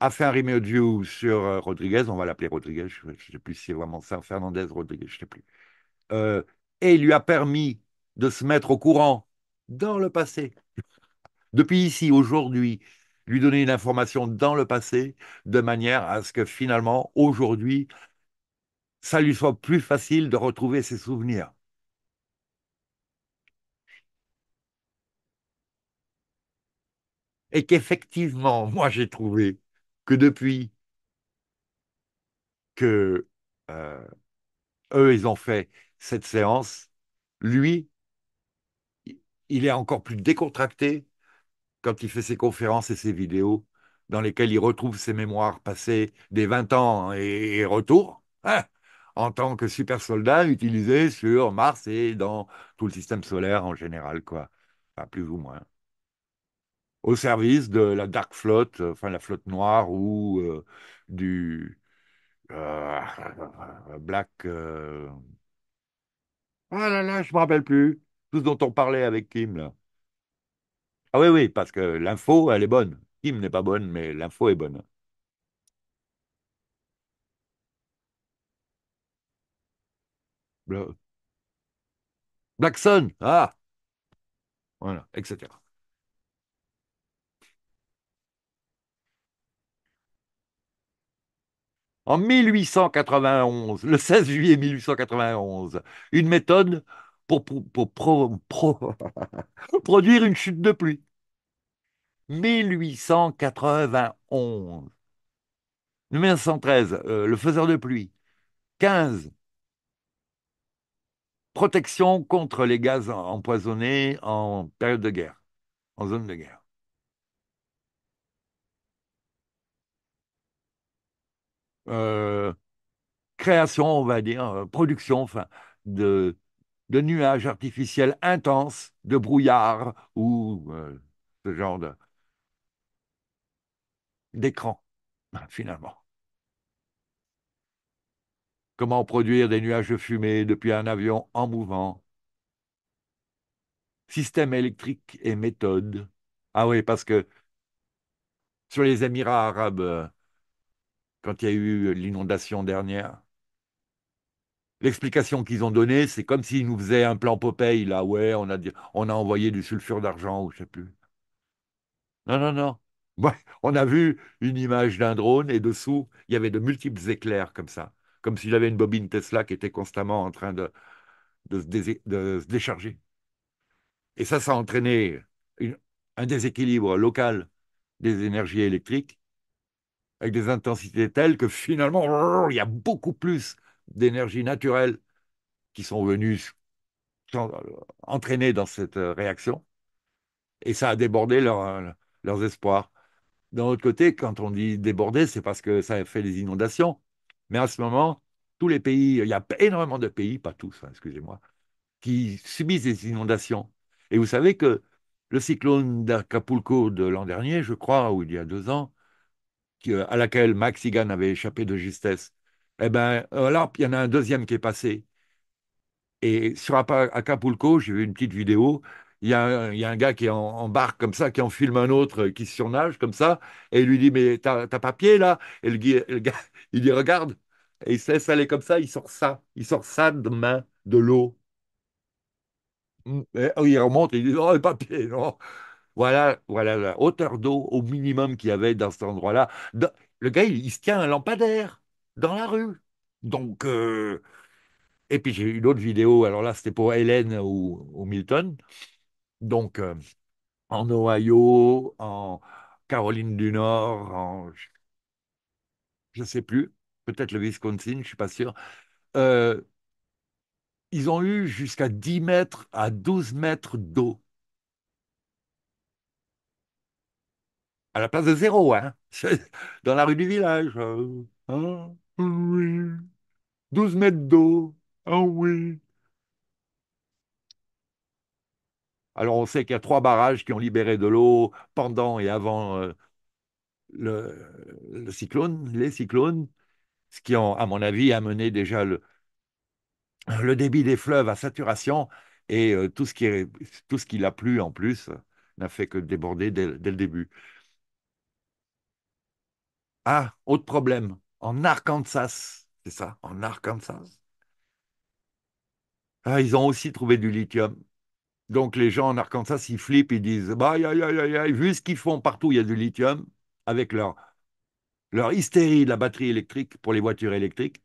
a fait un review sur euh, Rodriguez, on va l'appeler Rodriguez, je ne sais plus si c'est vraiment ça, Fernandez Rodriguez, je ne sais plus, euh, et il lui a permis de se mettre au courant dans le passé, depuis ici, aujourd'hui, lui donner une information dans le passé, de manière à ce que finalement, aujourd'hui, ça lui soit plus facile de retrouver ses souvenirs. Et qu'effectivement, [laughs] moi j'ai trouvé que depuis que euh, eux, ils ont fait cette séance, lui, il est encore plus décontracté, quand il fait ses conférences et ses vidéos dans lesquelles il retrouve ses mémoires passées des 20 ans et, retour, hein, en tant que super soldat utilisé sur Mars et dans tout le système solaire en général, quoi. plus ou moins. Au service de la Dark Flotte, enfin la flotte noire ou euh, du euh, Black. Euh, ah là là, je ne me rappelle plus. Tout ce dont on parlait avec Kim, là. Ah oui, oui, parce que l'info, elle est bonne. Kim n'est pas bonne, mais l'info est bonne. Blackson, ah, voilà, etc. En 1891, le 16 juillet 1891, une méthode pour, [laughs] produire une chute de pluie. 1891. 1913, 113, le faiseur de pluie. 15, protection contre les gaz empoisonnés en période de guerre, en zone de guerre. Euh, création, on va dire, euh, production enfin, de de nuages artificiels intenses, de brouillard ou euh, ce genre d'écran, [laughs] finalement. Comment produire des nuages de fumée depuis un avion en mouvement Système électrique et méthode. Ah oui, parce que sur les Émirats arabes, euh, quand il y a eu l'inondation dernière, L'explication qu'ils ont donnée, c'est comme s'ils nous faisaient un plan Popeye, là, ouais, on a, on a envoyé du sulfure d'argent, ou je sais plus. Non, non, non. [laughs] on a vu une image d'un drone et dessous, il y avait de multiples éclairs comme ça, comme s'il avait une bobine Tesla qui était constamment en train de, se, décharger. Et ça, ça a entraîné un déséquilibre local des énergies électriques avec des intensités telles que finalement, [laughs] il y a beaucoup plus d'énergie naturelle qui sont venus euh, entraîner dans cette euh, réaction. Et ça a débordé euh, leurs espoirs. D'un autre côté, quand on dit débordé c'est parce que ça a fait des inondations. Mais à ce moment, tous les pays, il y a énormément de pays, pas tous, hein, excusez-moi, qui subissent des inondations. Et vous savez que le cyclone d'Acapulco de l'an dernier, je crois, ou il y a deux ans, à laquelle Max avait échappé de justesse, eh ben, alors euh, il y en a un deuxième qui est passé. Et sur Acapulco, j'ai vu une petite vidéo. Il y, a un, y a un gars qui est en, barque comme ça, qui en filme un autre, euh, qui surnage comme ça, et il lui dit Mais t'as papier là Et le, gars, [laughs] il dit Regarde. Et il se laisse aller comme ça, il sort ça. Il sort ça de main, de l'eau. Mm, oh, il remonte il dit oh, le papier, non. Voilà, voilà la hauteur d'eau au minimum qu'il y avait dans cet endroit-là. Le gars, il, il se tient un lampadaire dans la rue. Donc, euh, et puis j'ai eu une autre vidéo, alors là, c'était pour Hélène ou, Milton. Donc, euh, en Ohio, en Caroline du Nord, en... je ne sais plus, peut-être le Wisconsin, je ne suis pas sûr. Euh, ils ont eu jusqu'à 10 mètres à 12 mètres d'eau. À la place de zéro, hein, [laughs] dans la rue du village. Hein. Ah oui. 12 mètres d'eau. ah oui. Alors on sait qu'il y a trois barrages qui ont libéré de l'eau pendant et avant euh, le, cyclone, les cyclones, ce qui ont, à mon avis, a amené déjà le, le débit des fleuves à saturation et euh, tout ce qui tout ce a plu en plus n'a fait que déborder dès le début. Ah, autre problème en Arkansas. C'est ça, en Arkansas. Ah, ils ont aussi trouvé du lithium. Donc les gens en Arkansas, ils flippent, ils disent bah, aïe, aïe, aïe, vu ce qu'ils font partout, il y a du lithium, avec leur, leur hystérie de la batterie électrique pour les voitures électriques,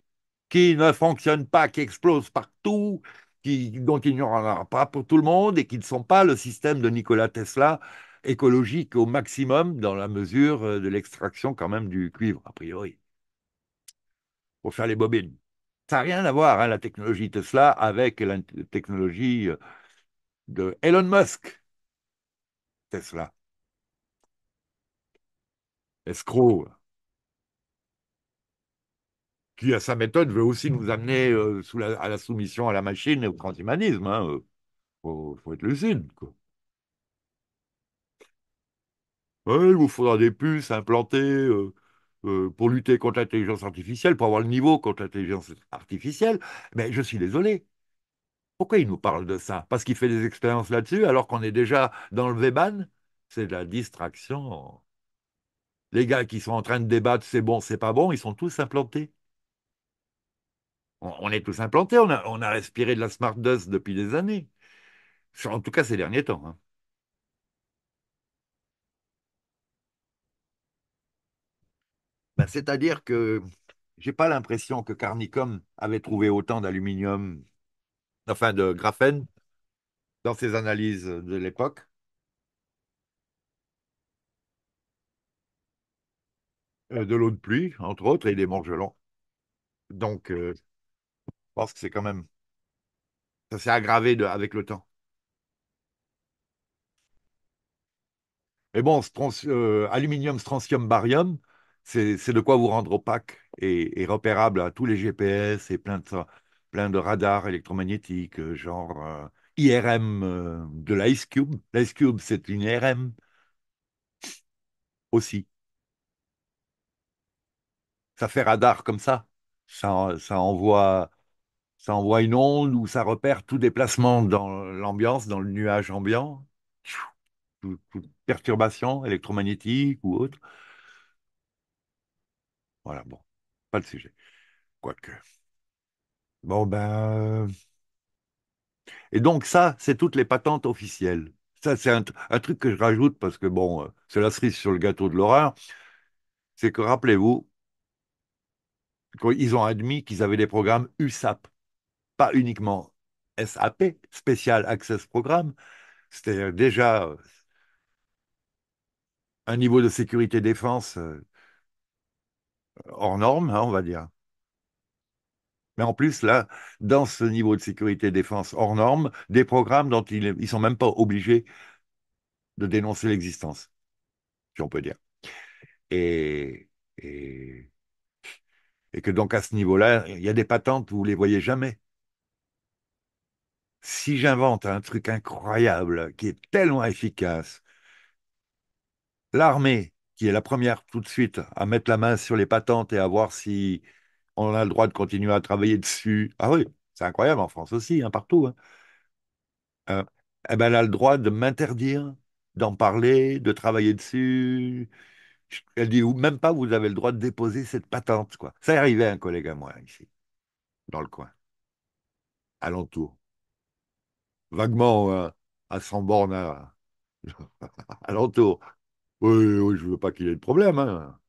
qui ne fonctionne pas, qui explose partout, qui, dont il n'y en pas pour tout le monde et qui ne sont pas le système de Nikola Tesla écologique au maximum dans la mesure euh, de l'extraction quand même du cuivre, a priori faire les bobines. Ça n'a rien à voir, hein, la technologie Tesla, avec la technologie euh, de Elon Musk. Tesla. Escroc. Qui, à sa méthode, veut aussi nous amener euh, sous la, à la soumission à la machine et au transhumanisme. Il hein, euh. faut, être lucide. il vous faudra des puces implantées. Euh, pour lutter contre l'intelligence artificielle, pour avoir le niveau contre l'intelligence artificielle, mais je suis désolé. Pourquoi il nous parle de ça Parce qu'il fait des expériences là-dessus, alors qu'on est déjà dans le Weban C'est de la distraction. Les gars qui sont en train de débattre, c'est bon, c'est pas bon, ils sont tous implantés. On, est tous implantés, on a, respiré de la smart dust depuis des années. En tout cas, ces derniers temps. Hein. Ben, c'est-à-dire que je n'ai pas l'impression que Carnicom avait trouvé autant d'aluminium, enfin de graphène, dans ses analyses de l'époque. Euh, de l'eau de pluie, entre autres, et des morgelons. Donc, euh, je pense que c'est quand même. Ça s'est aggravé avec le temps. Mais bon, euh, aluminium, strontium, barium, c'est de quoi vous rendre opaque et, repérable à tous les GPS et plein de, plein de radars électromagnétiques, euh, genre euh, IRM euh, de l'Ice Cube. L'Ice Cube, c'est une IRM aussi. Ça fait radar comme ça. Ça, ça, envoie, ça envoie une onde ou ça repère tout déplacement dans l'ambiance, dans le nuage ambiant, toute perturbation électromagnétique ou autre. Voilà, bon, pas le sujet. Quoique. Bon, ben. Euh, Et donc, ça, c'est toutes les patentes officielles. Ça, c'est un, truc que je rajoute parce que, bon, euh, c'est la cerise sur le gâteau de l'horreur. C'est que, rappelez-vous, ils ont admis qu'ils avaient des programmes USAP, pas uniquement SAP, Special Access Program. C'était déjà euh, un niveau de sécurité défense hors norme, hein, on va dire. Mais en plus, là, dans ce niveau de sécurité et défense hors norme, des programmes dont ils ne sont même pas obligés de dénoncer l'existence, si on peut dire. Et, et, et que donc à ce niveau-là, il y a des patentes vous ne les voyez jamais. Si j'invente un truc incroyable qui est tellement efficace, l'armée qui est la première tout de suite à mettre la main sur les patentes et à voir si on a le droit de continuer à travailler dessus. Ah oui, c'est incroyable en France aussi, hein, partout. Hein. Euh, eh ben, elle a le droit de m'interdire d'en parler, de travailler dessus. Elle dit même pas, vous avez le droit de déposer cette patente. Ça est arrivé un collègue à moi ici, dans le coin, alentour, Vaguement hein, à 100 bornes [laughs] alentour, à oui, oui, je veux pas qu'il ait de problème. Hein.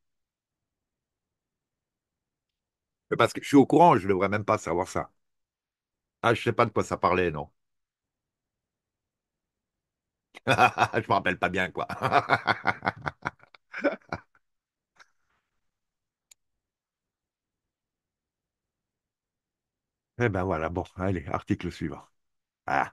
Parce que je suis au courant, je ne devrais même pas savoir ça. Ah, je sais pas de quoi ça parlait, non. [laughs] Je me rappelle pas bien, quoi. [laughs] Eh ben voilà, bon, allez, article suivant. Ah.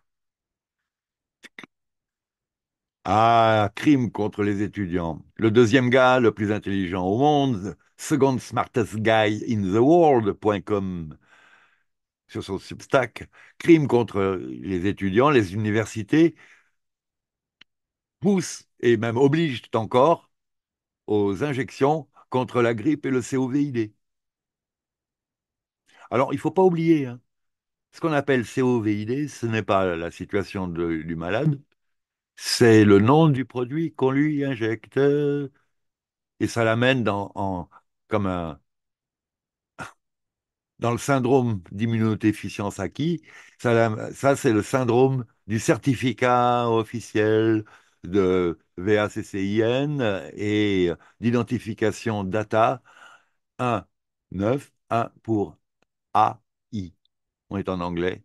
Ah, crime contre les étudiants. Le deuxième gars, le plus intelligent au monde, second smartest guy in the world.com sur son Substack, crime contre les étudiants, les universités poussent et même obligent encore aux injections contre la grippe et le COVID. Alors, il ne faut pas oublier, hein, ce qu'on appelle COVID, ce n'est pas la situation du malade, c'est le nom du produit qu'on lui injecte et ça l'amène dans, comme un, dans le syndrome d'immunodéficience acquis. Ça, c'est le syndrome du certificat officiel de VACCIN et d'identification data 1, 9, 1 pour AI. On est en anglais.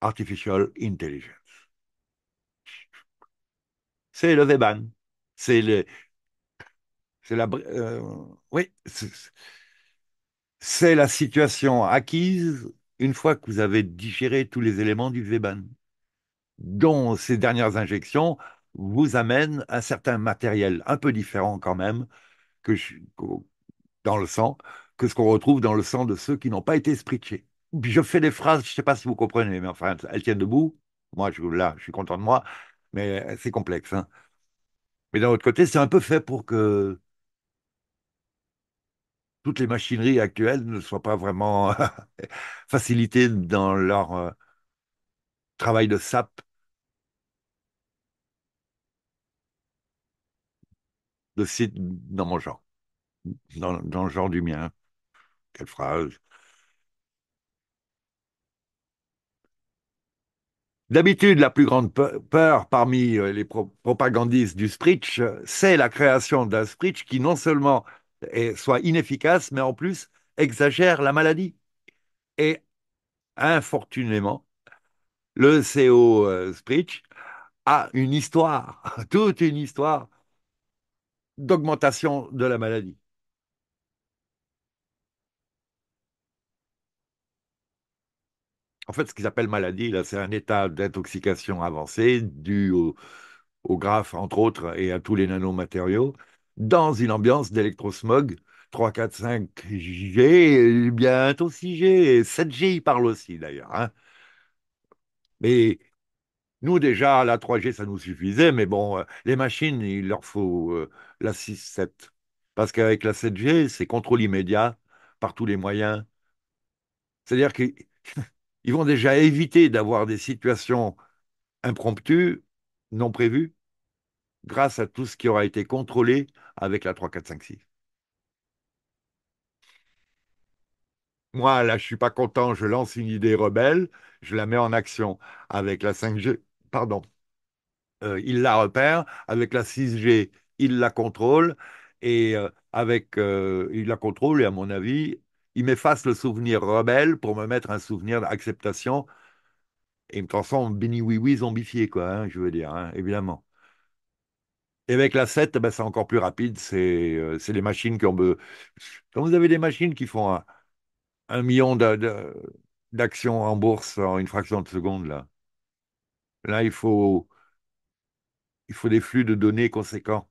Artificial Intelligence c'est le Veban. C'est le. C'est la. Euh, oui. C'est la situation acquise une fois que vous avez digéré tous les éléments du Veban, dont ces dernières injections vous amènent un certain matériel un peu différent quand même que je, dans le sang que ce qu'on retrouve dans le sang de ceux qui n'ont pas été spritchés. Je fais des phrases, je ne sais pas si vous comprenez, mais enfin, elles tiennent debout. Moi, je, là, je suis content de moi mais euh, c'est complexe. Hein. Mais d'un autre côté, c'est un peu fait pour que toutes les machineries actuelles ne soient pas vraiment [laughs] facilitées dans leur euh, travail de sap. de site dans mon genre, dans le genre du mien. Quelle phrase D'habitude, la plus grande peur parmi euh, les propagandistes du Spritch, euh, c'est la création d'un Spritch qui non seulement soit inefficace, mais en plus exagère la maladie. Et infortunément, le CO e euh, Spritch a une histoire, [laughs] toute une histoire d'augmentation de la maladie. en fait, ce qu'ils appellent maladie, là, c'est un état d'intoxication avancée dû au, graphe, entre autres, et à tous les nanomatériaux, dans une ambiance d'électrosmog 3, 4, 5G, bientôt 6G, 7G, ils parlent aussi d'ailleurs. Hein. Mais nous, déjà, la 3G, ça nous suffisait, mais bon, euh, les machines, il leur faut euh, la 6, 7. Parce qu'avec la 7G, c'est contrôle immédiat par tous les moyens. C'est-à-dire que [laughs] ils vont déjà éviter d'avoir des situations impromptues, non prévues, grâce à tout ce qui aura été contrôlé avec la 3, 4, 5, 6. Moi, là, je ne suis pas content, je lance une idée rebelle, je la mets en action avec la 5G, pardon, euh, il la repère, avec la 6G, il la contrôle, et euh, avec, euh, il la contrôle, et à mon avis, il m'efface le souvenir rebelle pour me mettre un souvenir d'acceptation et me transforme en béni oui-oui zombifié, quoi, hein, je veux dire, hein, évidemment. Et avec la 7, ben, c'est encore plus rapide. C'est euh, des les machines qui ont. besoin. Quand vous avez des machines qui font un, million d'actions en bourse en une fraction de seconde, là, là il, faut, il faut des flux de données conséquents.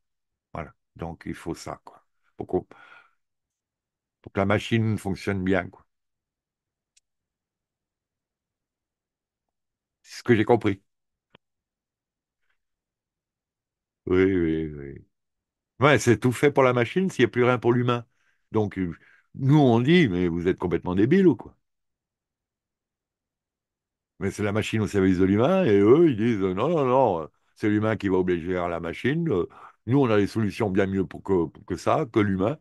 Voilà. Donc, il faut ça, quoi. Beaucoup pour que la machine fonctionne bien. C'est ce que j'ai compris. Oui, oui, oui. Ouais, c'est tout fait pour la machine s'il n'y a plus rien pour l'humain. Donc, nous, on dit, mais vous êtes complètement débile ou quoi? Mais c'est la machine au service de l'humain, et eux, ils disent, non, non, non, c'est l'humain qui va obliger à la machine. Euh, nous, on a des solutions bien mieux pour que, pour que ça, que l'humain.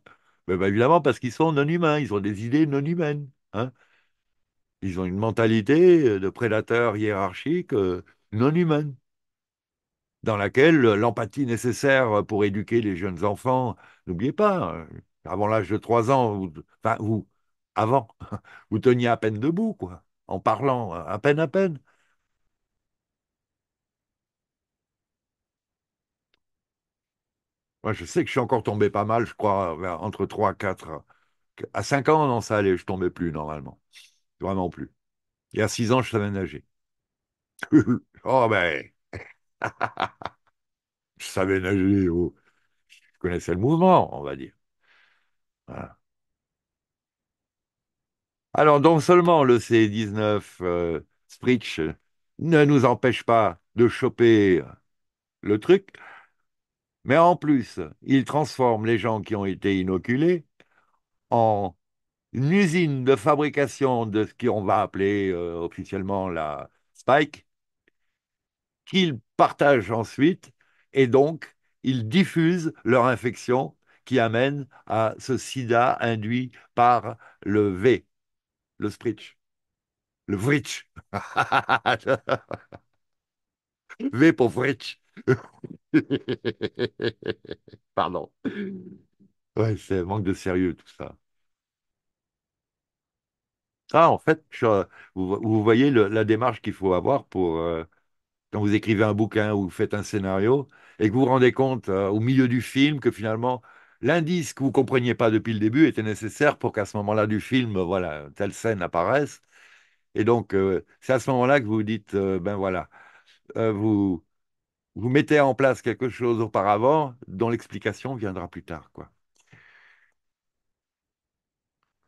Ben, ben, évidemment, parce qu'ils sont non humains, ils ont des idées non humaines. Hein ils ont une mentalité euh, de prédateur hiérarchique euh, non humaine, dans laquelle euh, l'empathie nécessaire pour éduquer les jeunes enfants, n'oubliez pas, avant l'âge de 3 ans, vous, enfin, vous, avant, [laughs] vous teniez à peine debout, quoi, en parlant à peine à peine. Moi, je sais que je suis encore tombé pas mal, je crois, entre 3 et 4. À 5 ans, non, ça allait, je tombais plus normalement. Vraiment plus. Et à 6 ans, je savais nager. [laughs] oh ben [laughs] Je savais nager, ou oh. je connaissais le mouvement, on va dire. Voilà. Alors donc seulement le C19 euh, Spritch ne nous empêche pas de choper le truc, mais en plus, ils transforment les gens qui ont été inoculés en une usine de fabrication de ce qu'on va appeler euh, officiellement la spike, qu'ils partagent ensuite et donc ils diffusent leur infection qui amène à ce sida induit par le V, le spritch, le vritch. [laughs] v pour vritch. [laughs] Pardon. Ouais, c'est manque de sérieux tout ça. Ah, en fait, vous, voyez la démarche qu'il faut avoir pour euh, quand vous écrivez un bouquin ou vous faites un scénario et que vous vous rendez compte euh, au milieu du film que finalement l'indice que vous compreniez pas depuis le début était nécessaire pour qu'à ce moment-là du film, voilà, telle scène apparaisse. Et donc, euh, c'est à ce moment-là que vous vous dites, ben voilà, vous vous mettez en place quelque chose auparavant dont l'explication viendra plus tard. quoi.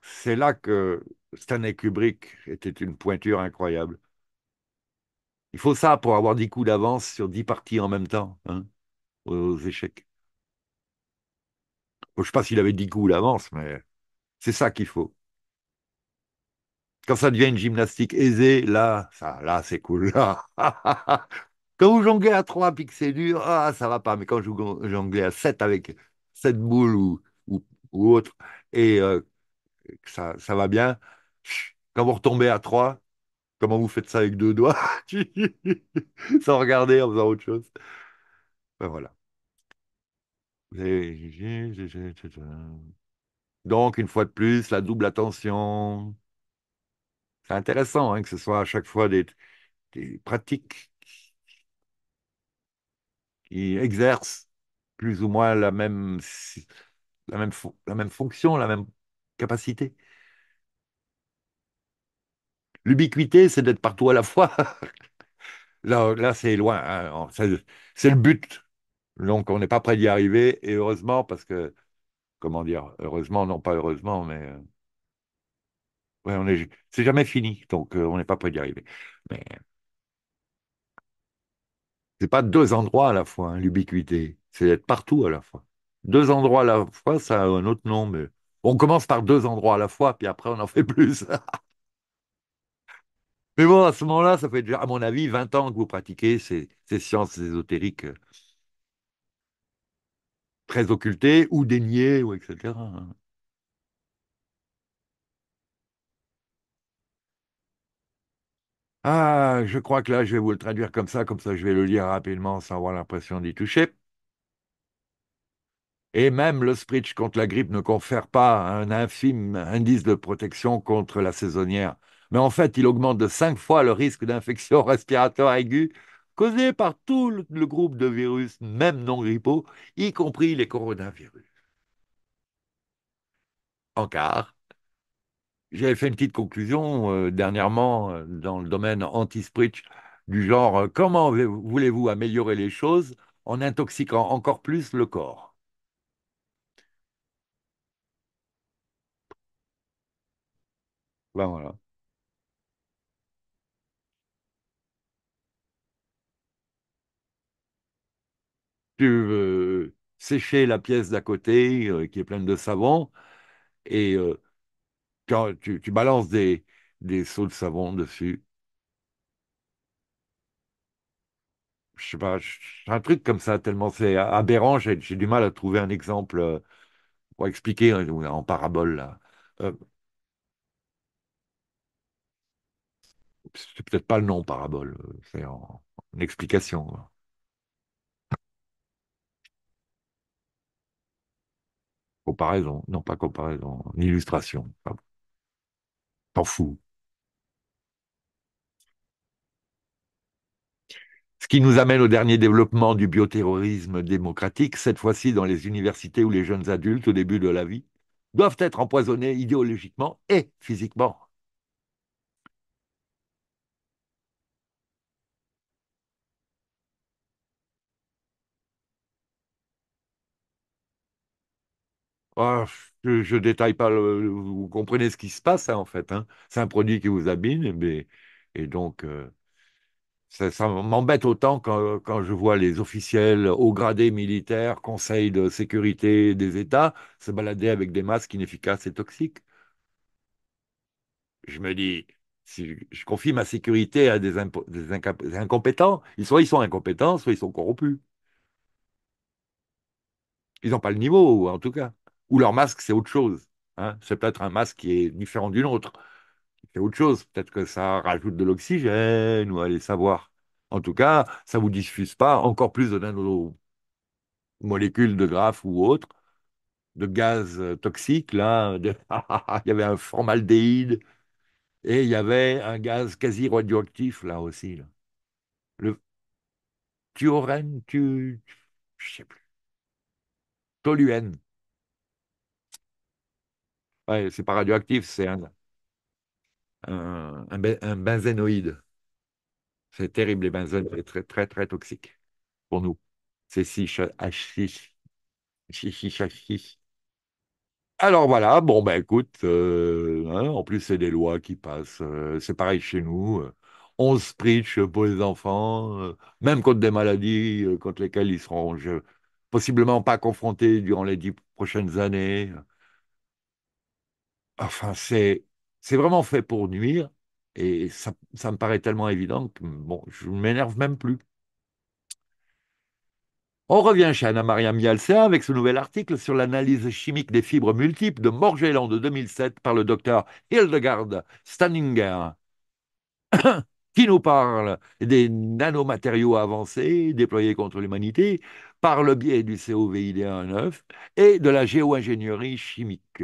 C'est là que Stanley Kubrick était une pointure incroyable. Il faut ça pour avoir dix coups d'avance sur dix parties en même temps hein, aux échecs. Je ne sais pas s'il avait dix coups d'avance, mais c'est ça qu'il faut. Quand ça devient une gymnastique aisée, là, ça, là, c'est cool. Là. [laughs] Quand vous jonglez à 3 que c'est dur, ah, ça va pas. Mais quand vous jonglez à 7 avec 7 boules ou, ou, autre, et euh, que ça, ça va bien, quand vous retombez à 3, comment vous faites ça avec deux doigts [laughs] Sans regarder, en faisant autre chose. Ben, voilà. Donc, une fois de plus, la double attention. C'est intéressant hein, que ce soit à chaque fois des, des pratiques ils exercent plus ou moins la même, la même, fonction, la même capacité. L'ubiquité, c'est d'être partout à la fois. [laughs] là, là c'est loin. Hein. C'est le but. Donc, on n'est pas près d'y arriver. Et heureusement, parce que, comment dire, heureusement, non pas heureusement, mais. Euh, ouais, on est, c'est jamais fini. Donc, euh, on n'est pas près d'y arriver. Mais c'est pas deux endroits à la fois, hein, l'ubiquité. C'est d'être partout à la fois. Deux endroits à la fois, ça a un autre nom, mais on commence par deux endroits à la fois, puis après on en fait [laughs] plus. mais bon, à ce moment-là, ça fait déjà, à mon avis, 20 ans que vous pratiquez ces, sciences ésotériques euh, très occultées ou déniées, ou etc. Ah, je crois que là, je vais vous le traduire comme ça, comme ça je vais le lire rapidement sans avoir l'impression d'y toucher. Et même le Spritch contre la grippe ne confère pas un infime indice de protection contre la saisonnière. Mais en fait, il augmente de cinq fois le risque d'infection [laughs] respiratoire aiguë causée par tout le groupe de virus, même non grippaux, y compris les coronavirus. En quart, j'avais fait une petite conclusion euh, dernièrement euh, dans le domaine anti-spritch, du genre euh, comment voulez-vous améliorer les choses en intoxiquant encore plus le corps Ben voilà. Tu veux sécher la pièce d'à côté qui est pleine de savon et tu, balances des, des seaux de savon dessus. Je sais pas, un truc comme ça, tellement c'est aberrant, j'ai du mal à trouver un exemple euh, pour expliquer hein, en parabole. Euh, c'est peut-être pas le nom parabole, euh, c'est en, explication. Comparaison, non pas comparaison, en illustration t'en fous. Ce qui nous amène au dernier développement du bioterrorisme démocratique, cette fois-ci dans les universités où les jeunes adultes, au début de la vie, doivent être empoisonnés idéologiquement et physiquement. Oh, je ne détaille pas, vous comprenez ce qui se passe hein, en fait. Hein. C'est un produit qui vous abîme, mais, et donc euh, ça, m'embête autant quand, je vois les officiels haut gradés militaires, conseils de sécurité des États se balader avec des masques inefficaces et toxiques. Je me dis, si je confie ma sécurité à des, incompétents, ils, soit ils sont incompétents, soit ils sont corrompus. Ils n'ont pas le niveau, en tout cas ou leur masque, c'est autre chose. Hein. C'est peut-être un masque qui est différent d'une autre, C'est autre chose. Peut-être que ça rajoute de l'oxygène, ou allez savoir. En tout cas, ça ne vous diffuse pas encore plus de nano molécules de graphes ou autres, de gaz euh, toxiques. Là, [laughs] il y avait un formaldéhyde et il y avait un gaz quasi radioactif là aussi. Le thiorène, tu... je sais plus. Toluène. Ouais, c'est pas radioactif, c'est un, benzénoïde. C'est terrible, les benzènes, c'est très, très, très toxique pour nous. C'est si h ah, Alors voilà, bon ben écoute, euh, hein, en plus c'est des lois qui passent, euh, c'est pareil chez nous, euh, on se preach pour les enfants, même contre des maladies contre lesquelles ils seront possiblement pas confrontés durant les dix prochaines années enfin, c'est vraiment fait pour nuire. Et ça, me paraît tellement évident que bon, je ne m'énerve même plus. On revient chez Anna Maria Mialcea avec ce nouvel article sur l'analyse chimique des fibres multiples de Morgellon de 2007 par le docteur Hildegard Stanninger, [coughs] qui nous parle des nanomatériaux avancés déployés contre l'humanité par le biais du COVID-19 et de la géo-ingénierie chimique.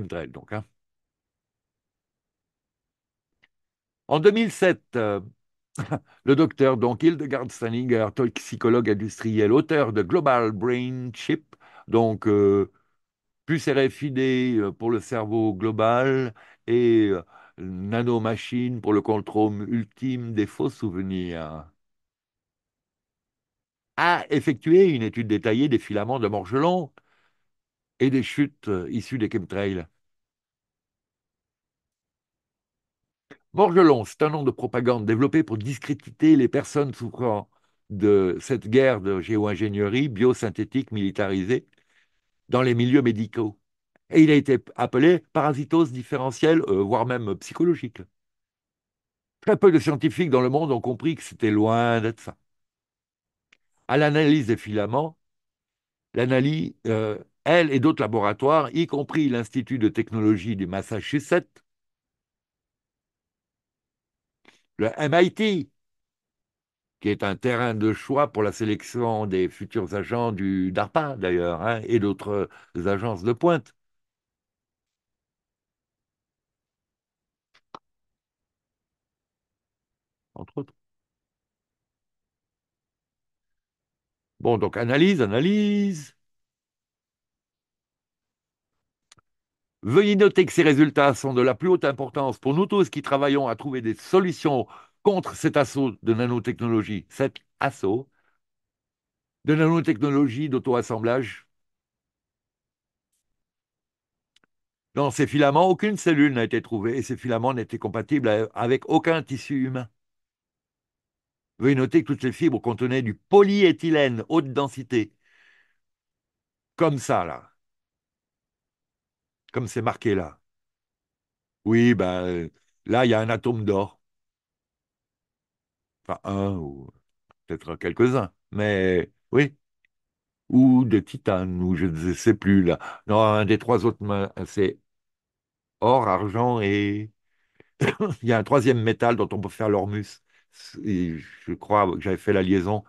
donc. Hein. En 2007, euh, [laughs] le docteur Hildegard Steininger, toxicologue industriel, auteur de Global Brain Chip, donc euh, plus RFID euh, pour le cerveau global et nano nanomachine pour le contrôle ultime des faux souvenirs, a effectué une étude détaillée des filaments de Morgelon et des chutes euh, issues des chemtrails. Morgelon, c'est un nom de propagande développé pour discréditer les personnes souffrant de cette guerre de géo-ingénierie biosynthétique militarisée dans les milieux médicaux. Et il a été appelé parasitose différentielle, euh, voire même psychologique. Très peu de scientifiques dans le monde ont compris que c'était loin d'être ça. À l'analyse des filaments, l'analyse, euh, elle et d'autres laboratoires, y compris l'Institut de technologie du Massachusetts, le MIT, qui est un terrain de choix pour la sélection des futurs agents du DARPA d'ailleurs, hein, et d'autres agences de pointe. Entre autres. Bon, donc analyse, analyse. Veuillez noter que ces résultats sont de la plus haute importance pour nous tous qui travaillons à trouver des solutions contre cet assaut de nanotechnologie, cet assaut de nanotechnologie d'auto-assemblage. Dans ces filaments, aucune cellule n'a été trouvée et ces filaments n'étaient compatibles avec aucun tissu humain. Veuillez noter que toutes les fibres contenaient du polyéthylène haute densité. Comme ça, là comme c'est marqué là. Oui, ben, euh, là, il y a un atome d'or. Enfin, un ou peut-être quelques-uns, mais oui. Ou de titane, ou je ne sais plus là. Non, un des trois autres, c'est or, argent et. [coughs] il y a un troisième métal dont on peut faire l'ormus. Je crois que j'avais fait la liaison.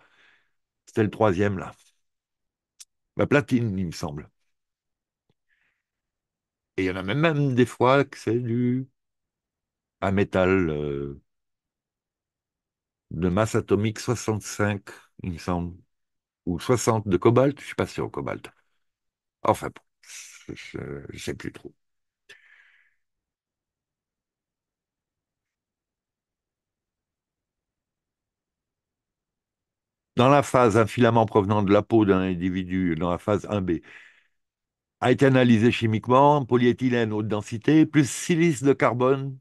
C'était le troisième là. La platine, il me semble. Et il y en a même, des fois que c'est du à métal euh, de masse atomique 65, il me semble, ou 60 de cobalt, je ne suis pas sûr au cobalt. Enfin, je ne sais plus trop. Dans la phase, un filament provenant de la peau d'un individu, dans la phase 1B, a été analysé chimiquement, polyéthylène haute densité, plus silice de carbone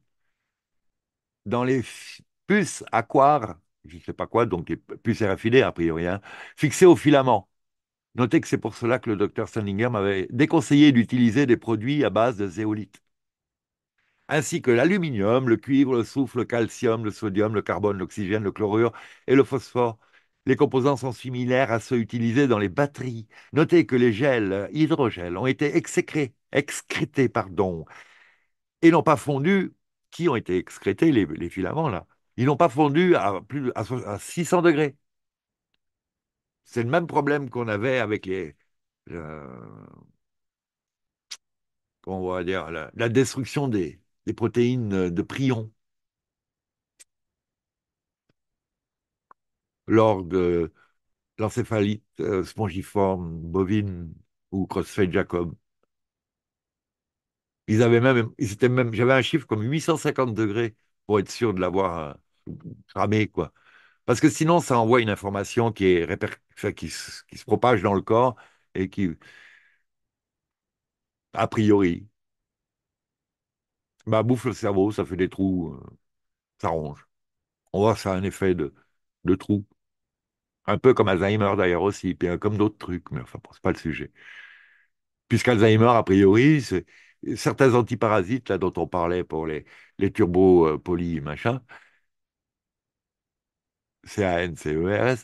dans les puces aquares, je ne sais pas quoi, donc les puces RFID a priori, hein, fixées au filament. Notez que c'est pour cela que le docteur Sandinger avait déconseillé d'utiliser des produits à base de zéolite. Ainsi que l'aluminium, le cuivre, le soufre, le calcium, le sodium, le carbone, l'oxygène, le chlorure et le phosphore les composants sont similaires à ceux utilisés dans les batteries. Notez que les gels euh, hydrogels ont été excrétés, pardon, et n'ont pas fondu, qui ont été excrétés, les, filaments là, ils n'ont pas fondu à, plus, 600 degrés. C'est le même problème qu'on avait avec les, euh, va dire, la, destruction des, des, protéines euh, de prions. l'orgue, de euh, l'encéphalite euh, spongiforme bovine ou crossfade Jacob. Ils avaient même, ils même, j'avais un chiffre comme 850 degrés pour être sûr de l'avoir euh, cramé, quoi. Parce que sinon, ça envoie une information qui est réper... qui, se, propage dans le corps et qui, a priori, bah, bouffe le cerveau, ça fait des trous, ça ronge. On voit ça a un effet de de trous. Un peu comme Alzheimer d'ailleurs aussi, puis euh, comme d'autres trucs, mais enfin, c'est pas le sujet. Puisqu'Alzheimer, a priori, certains antiparasites là, dont on parlait pour les, les turbos euh, poly machin, e r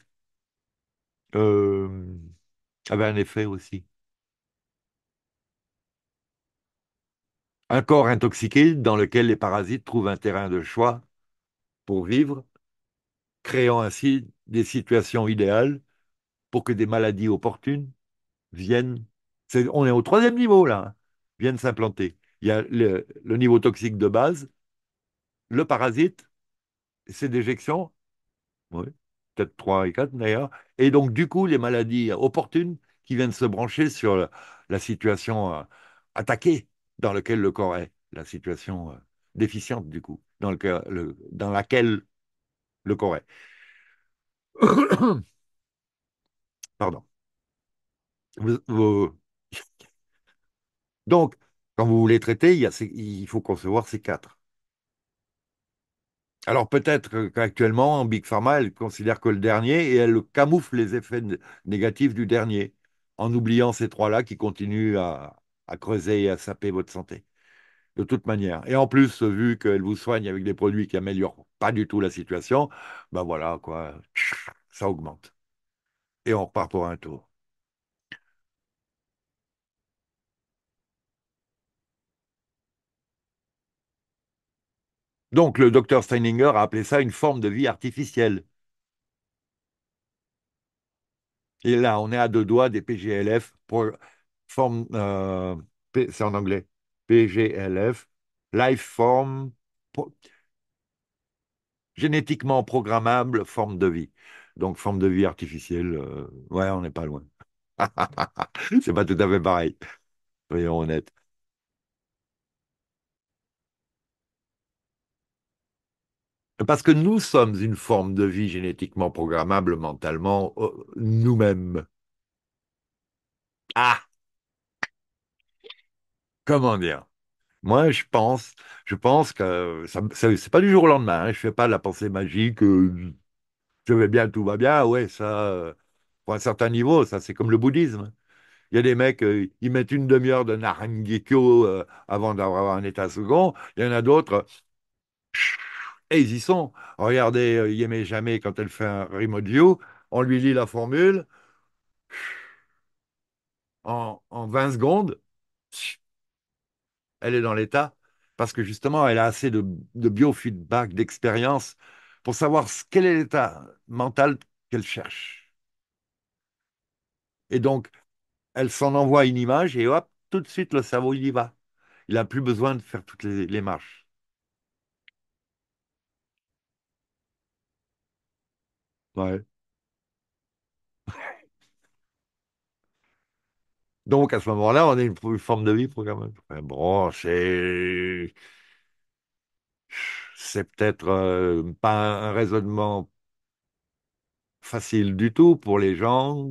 euh, avait un effet aussi. Un corps intoxiqué dans lequel les parasites trouvent un terrain de choix pour vivre créant ainsi des situations idéales pour que des maladies opportunes viennent. on est au troisième niveau là, viennent s'implanter. Il y a le, niveau toxique de base, le parasite, ses déjections, peut-être 3 et 4 d'ailleurs, et donc du coup les maladies opportunes qui viennent se brancher sur la, situation euh, attaquée dans laquelle le corps est, la situation euh, déficiente du coup, dans, le, dans laquelle le Corée. [coughs] Pardon. [laughs] Donc, quand vous voulez traiter, il, faut concevoir ces quatre. Alors peut-être qu'actuellement, Big Pharma, elle considère que le dernier et elle camoufle les effets négatifs du dernier, en oubliant ces trois-là qui continuent à, à, creuser et à saper votre santé, de toute manière. Et en plus, vu qu'elle vous soigne avec des produits qui améliorent pas du tout la situation, ben voilà, quoi, ça augmente. Et on repart pour un tour. Donc le docteur Steininger a appelé ça une forme de vie artificielle. Et là, on est à deux doigts des PGLF, pour, forme, euh, c'est en anglais, PGLF, Life Form, génétiquement programmable forme de vie. Donc forme de vie artificielle, euh, ouais, on n'est pas loin. [laughs] c'est pas tout à fait pareil, soyons honnêtes. Parce que nous sommes une forme de vie génétiquement programmable mentalement euh, nous-mêmes. Ah Comment dire moi, je pense, je pense que ce c'est pas du jour au lendemain. Hein. Je fais pas la pensée magique. Euh, je vais bien, tout va bien. Ouais, ça, euh, pour un certain niveau, ça, c'est comme le bouddhisme. Il y a des mecs, euh, ils mettent une demi-heure de Narangekyo avant d'avoir un état second. Il y en a d'autres, et ils y sont. Regardez, Yeme Jamais, quand elle fait un Rimodio, on lui lit la formule en, en 20 secondes elle est dans l'état parce que justement, elle a assez de, biofeedback, d'expérience pour savoir quel est l'état mental qu'elle cherche. Et donc, elle s'en envoie une image et hop, tout de suite, le cerveau, il y va. Il n'a plus besoin de faire toutes les, les marches. Ouais. Donc, à ce moment-là, on a une, forme de vie programmée. bon, c'est peut-être euh, pas un raisonnement facile du tout pour les gens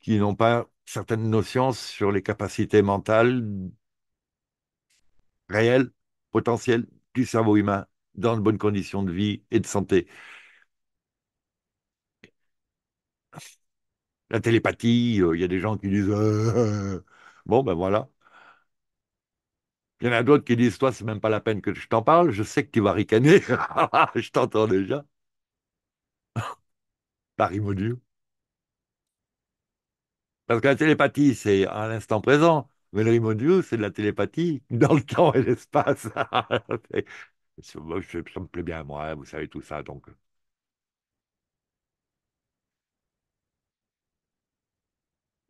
qui n'ont pas certaines notions sur les capacités mentales réelles, potentielles du cerveau humain dans de bonnes conditions de vie et de santé. La télépathie, euh, il y a des gens qui disent euh, Bon, ben voilà. Il y en a d'autres qui disent Toi, c'est même pas la peine que je t'en parle, je sais que tu vas ricaner. [laughs] je t'entends déjà. Paris Parce que la télépathie, c'est à l'instant présent, mais le c'est de la télépathie dans le temps et l'espace. [laughs] ça, me plaît bien, moi, vous savez tout ça, donc.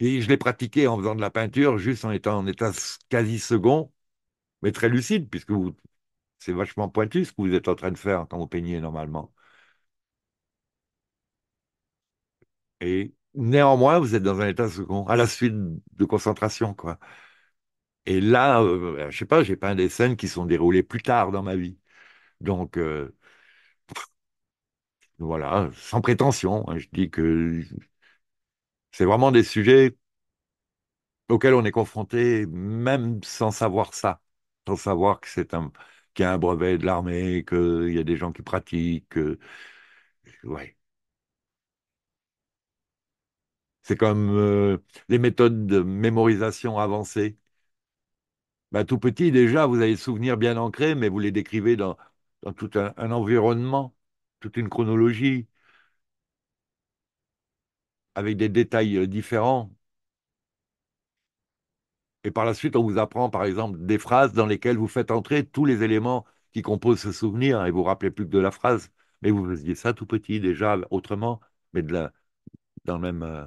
Et je l'ai pratiqué en faisant de la peinture, juste en étant en état quasi second, mais très lucide, puisque c'est vachement pointu ce que vous êtes en train de faire quand vous peignez normalement. Et néanmoins, vous êtes dans un état second, à la suite de concentration, quoi. Et là, je euh, euh, je sais pas, j'ai peint des scènes qui sont déroulées plus tard dans ma vie. Donc, euh, voilà, sans prétention. Hein, je dis que c'est vraiment des sujets auxquels on est confronté même sans savoir ça, sans savoir que c'est un qu'il y a un brevet de l'armée, qu'il y a des gens qui pratiquent. C'est comme euh, les méthodes de mémorisation avancées. Bah, tout petit, déjà, vous avez des souvenirs bien ancrés, mais vous les décrivez dans, tout un environnement, toute une chronologie avec des détails euh, différents. Et par la suite, on vous apprend, par exemple, des phrases dans lesquelles vous faites entrer tous les éléments qui composent ce souvenir et vous ne vous rappelez plus que de la phrase. Mais vous faisiez ça tout petit, déjà autrement, mais de dans le même. Euh,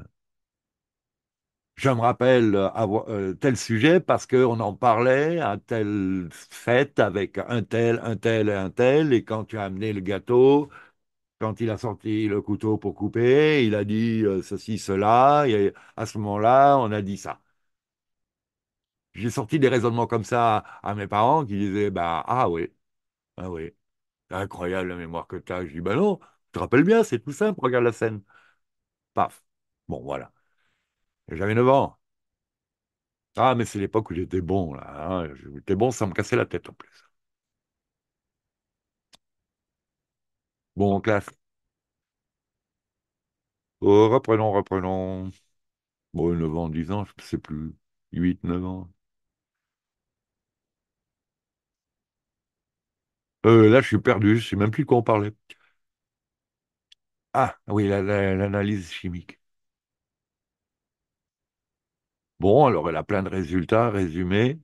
je me rappelle euh, tel sujet parce qu'on en parlait à telle fête avec un tel, un tel et un tel, et quand tu as amené le gâteau, quand il a sorti le couteau pour couper, il a dit euh, ceci, cela, et à ce moment-là, on a dit ça. J'ai sorti des raisonnements comme ça à mes parents qui disaient bah, Ah oui, ah oui, incroyable la mémoire que tu as. Je dis Bah non, tu te rappelles bien, c'est tout simple, regarde la scène. Paf, bon, voilà. J'avais 9 ans. Ah, mais c'est l'époque où j'étais bon, là. Hein. J'étais bon sans me cassait la tête en plus. Bon, classe. Oh, reprenons, reprenons. Bon, 9 ans, 10 ans, je ne sais plus. 8, 9 ans. Euh, là, je suis perdu, je ne sais même plus de quoi on parlait. Ah, oui, l'analyse chimique. Bon, alors elle a plein de résultats résumés.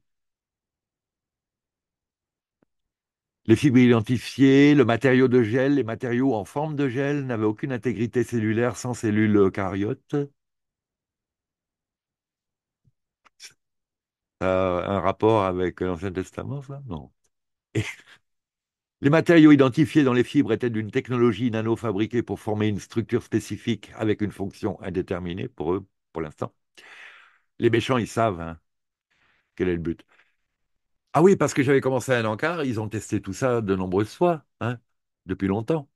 Les fibres identifiées, le matériau de gel, les matériaux en forme de gel n'avaient aucune intégrité cellulaire sans cellules caryotes. Euh, un rapport avec l'Ancien Testament, ça Non. les matériaux identifiés dans les fibres étaient d'une technologie nano fabriquée pour former une structure spécifique avec une fonction indéterminée pour eux, pour l'instant. Les méchants, ils savent hein, quel est le but. Ah oui, parce que j'avais commencé à encart, ils ont testé tout ça de nombreuses fois, hein, depuis longtemps.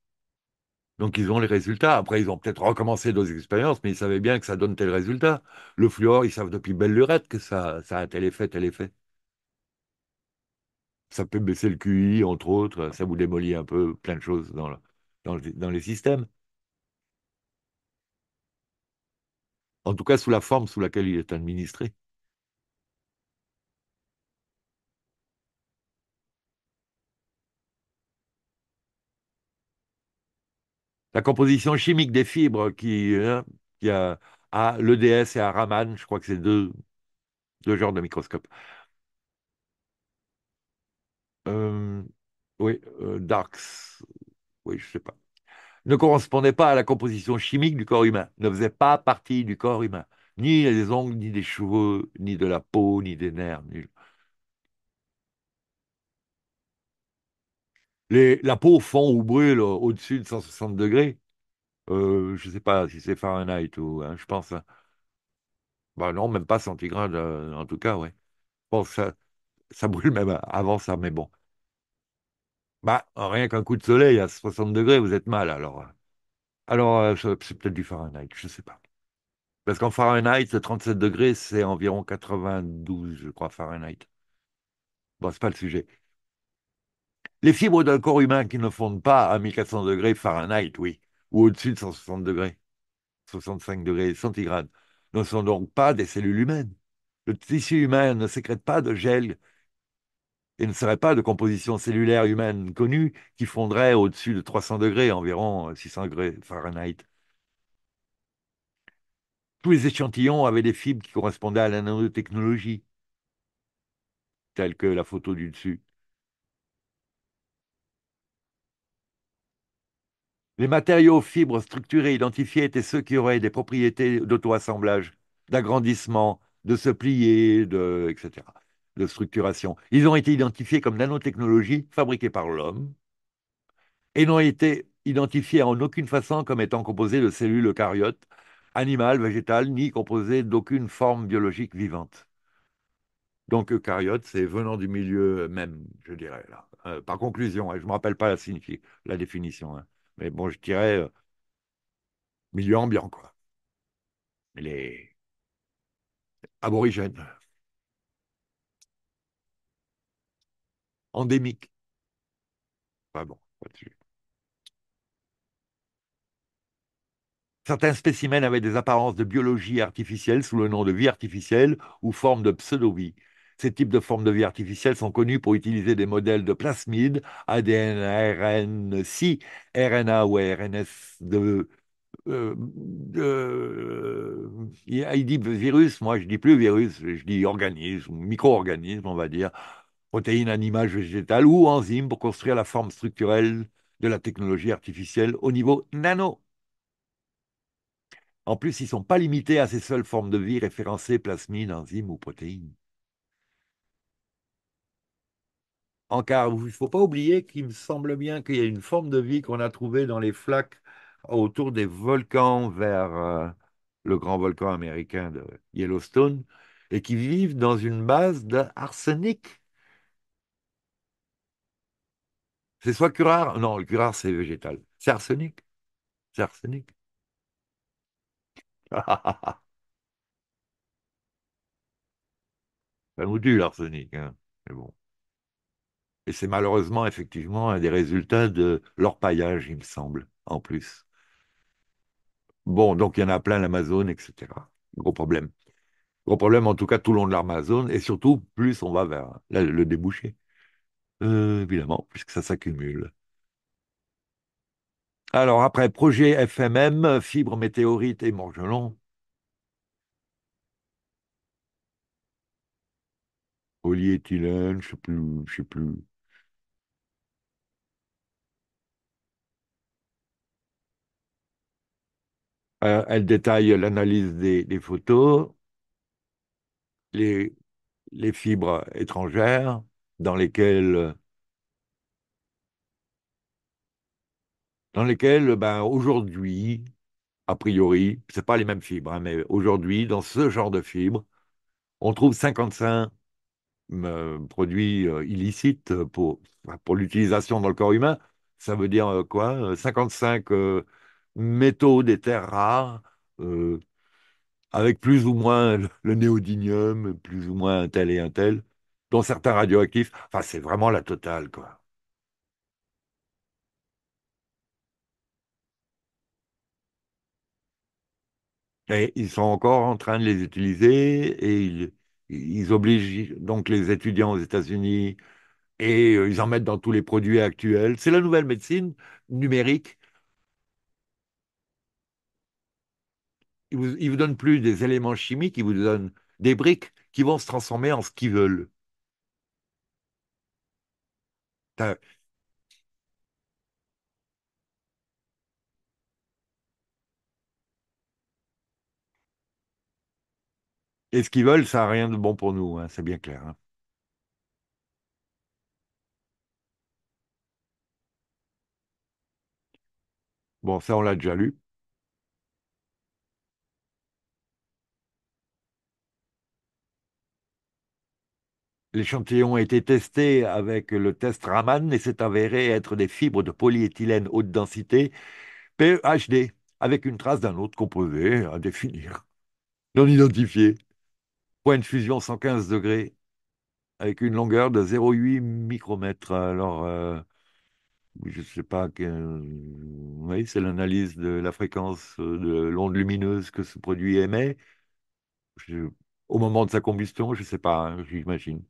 Donc ils ont les résultats. Après, ils ont peut-être recommencé d'autres expériences, mais ils savaient bien que ça donne tel résultat. Le fluor, ils savent depuis belle lurette que ça, a tel effet, tel effet. Ça peut baisser le QI, entre autres, ça vous démolit un peu plein de choses dans, dans les systèmes. En tout cas, sous la forme sous laquelle il est administré. la composition chimique des fibres qui, hein, a, l'EDS et à Raman, je crois que c'est deux, genres de microscopes. Euh, oui, euh, Darks, oui, je sais pas, ne correspondait pas à la composition chimique du corps humain, ne faisait pas partie du corps humain, ni des ongles, ni des cheveux, ni de la peau, ni des nerfs, nul. la peau fond ou brûle euh, au-dessus de 160 degrés. Euh, je ne sais pas si c'est Fahrenheit ou, hein, je pense. Hein. Bah non, même pas centigrade, euh, en tout cas, ouais. Je pense ça, ça [laughs] brûle même avant ça, mais bon. Bah, rien qu'un coup de soleil à 60 degrés, vous êtes mal, alors. Alors, c'est peut-être du Fahrenheit, je ne sais pas. Parce qu'en Fahrenheit, 37 degrés, c'est environ 92, je crois, Fahrenheit. Bon, c'est pas le sujet. Les fibres d'un corps humain qui ne fondent pas à 1400 degrés Fahrenheit, oui, ou au-dessus de 160 degrés, 65 degrés centigrades, ne sont donc pas des cellules humaines. Le tissu humain ne sécrète pas de gel et ne serait pas de composition cellulaire humaine connue qui fondrait au-dessus de 300 degrés, environ 600 degrés Fahrenheit. Tous les échantillons avaient des fibres qui correspondaient à la nanotechnologie, telles que la photo du dessus. Les matériaux fibres structurés identifiés étaient ceux qui auraient des propriétés d'auto-assemblage, d'agrandissement, de se plier, de, etc., de structuration. Ils ont été identifiés comme nanotechnologies fabriquées par l'homme et n'ont été identifiés en aucune façon comme étant composés de cellules eucaryotes, animales, végétales, ni composés d'aucune forme biologique vivante. Donc eucaryote, c'est venant du milieu même, je dirais là. Euh, par conclusion, hein, je ne me rappelle pas la, la définition. Hein. Mais bon, je dirais euh, milieu ambiant, quoi. Les aborigènes. Euh, endémiques. Pas bon, Certains spécimens avaient des apparences de biologie artificielle sous le nom de vie artificielle ou forme de pseudo-vie. Ces types de formes de vie artificielles sont connues pour utiliser des modèles de plasmides, ADN, ARN, si RNA ou RNS de euh, euh, virus, moi je dis plus virus, je dis organisme, micro-organisme, on va dire, protéines animales végétales ou enzymes pour construire la forme structurelle de la technologie artificielle au niveau nano. En plus, ils ne sont pas limités à ces seules formes de vie référencées, plasmides, enzymes ou protéines. En car il ne faut pas oublier qu'il me semble bien qu'il y a une forme de vie qu'on a trouvée dans les flaques autour des volcans vers euh, le grand volcan américain de Yellowstone et qui vivent dans une base d'arsenic. C'est soit curare, non, le curare c'est végétal, c'est arsenic. C'est arsenic. [laughs] Ça nous tue l'arsenic, hein. mais bon. Et c'est malheureusement effectivement un des résultats de leur paillage il me semble, en plus. Bon, donc il y en a plein l'Amazone, etc. Gros problème. Gros problème, en tout cas, tout le long de l'Amazone, et surtout, plus on va vers le débouché, euh, évidemment, puisque ça s'accumule. Alors, après, projet FMM, fibre, météorite et morgelon, polyéthylène, je sais plus, je sais plus. Euh, elle détaille l'analyse des, photos, les, fibres étrangères dans lesquelles, dans lesquelles ben, aujourd'hui, a priori, ce pas les mêmes fibres, hein, mais aujourd'hui, dans ce genre de fibres, on trouve 55 euh, produits euh, illicites pour, pour l'utilisation dans le corps humain. Ça veut dire quoi 55 métaux des terres rares, euh, avec plus ou moins le néodynium, plus ou moins un tel et un tel, dont certains radioactifs. Enfin, c'est vraiment la totale, quoi. Et ils sont encore en train de les utiliser et ils, ils obligent donc les étudiants aux États-Unis et euh, ils en mettent dans tous les produits actuels. C'est la nouvelle médecine numérique il vous, vous donne plus des éléments chimiques, il vous donne des briques qui vont se transformer en ce qu'ils veulent. Et ce qu'ils veulent, ça n'a rien de bon pour nous, hein, c'est bien clair. Hein. Bon, ça, on l'a déjà lu. L'échantillon a été testé avec le test Raman et s'est avéré être des fibres de polyéthylène haute densité PEHD, avec une trace d'un autre composé à euh, définir, non identifié. Point de fusion 115 degrés, avec une longueur de 0,8 micromètres. Alors, euh, je ne sais pas, oui, c'est l'analyse de la fréquence euh, de l'onde lumineuse que ce produit émet. au moment de sa combustion, je ne sais pas, hein, j'imagine.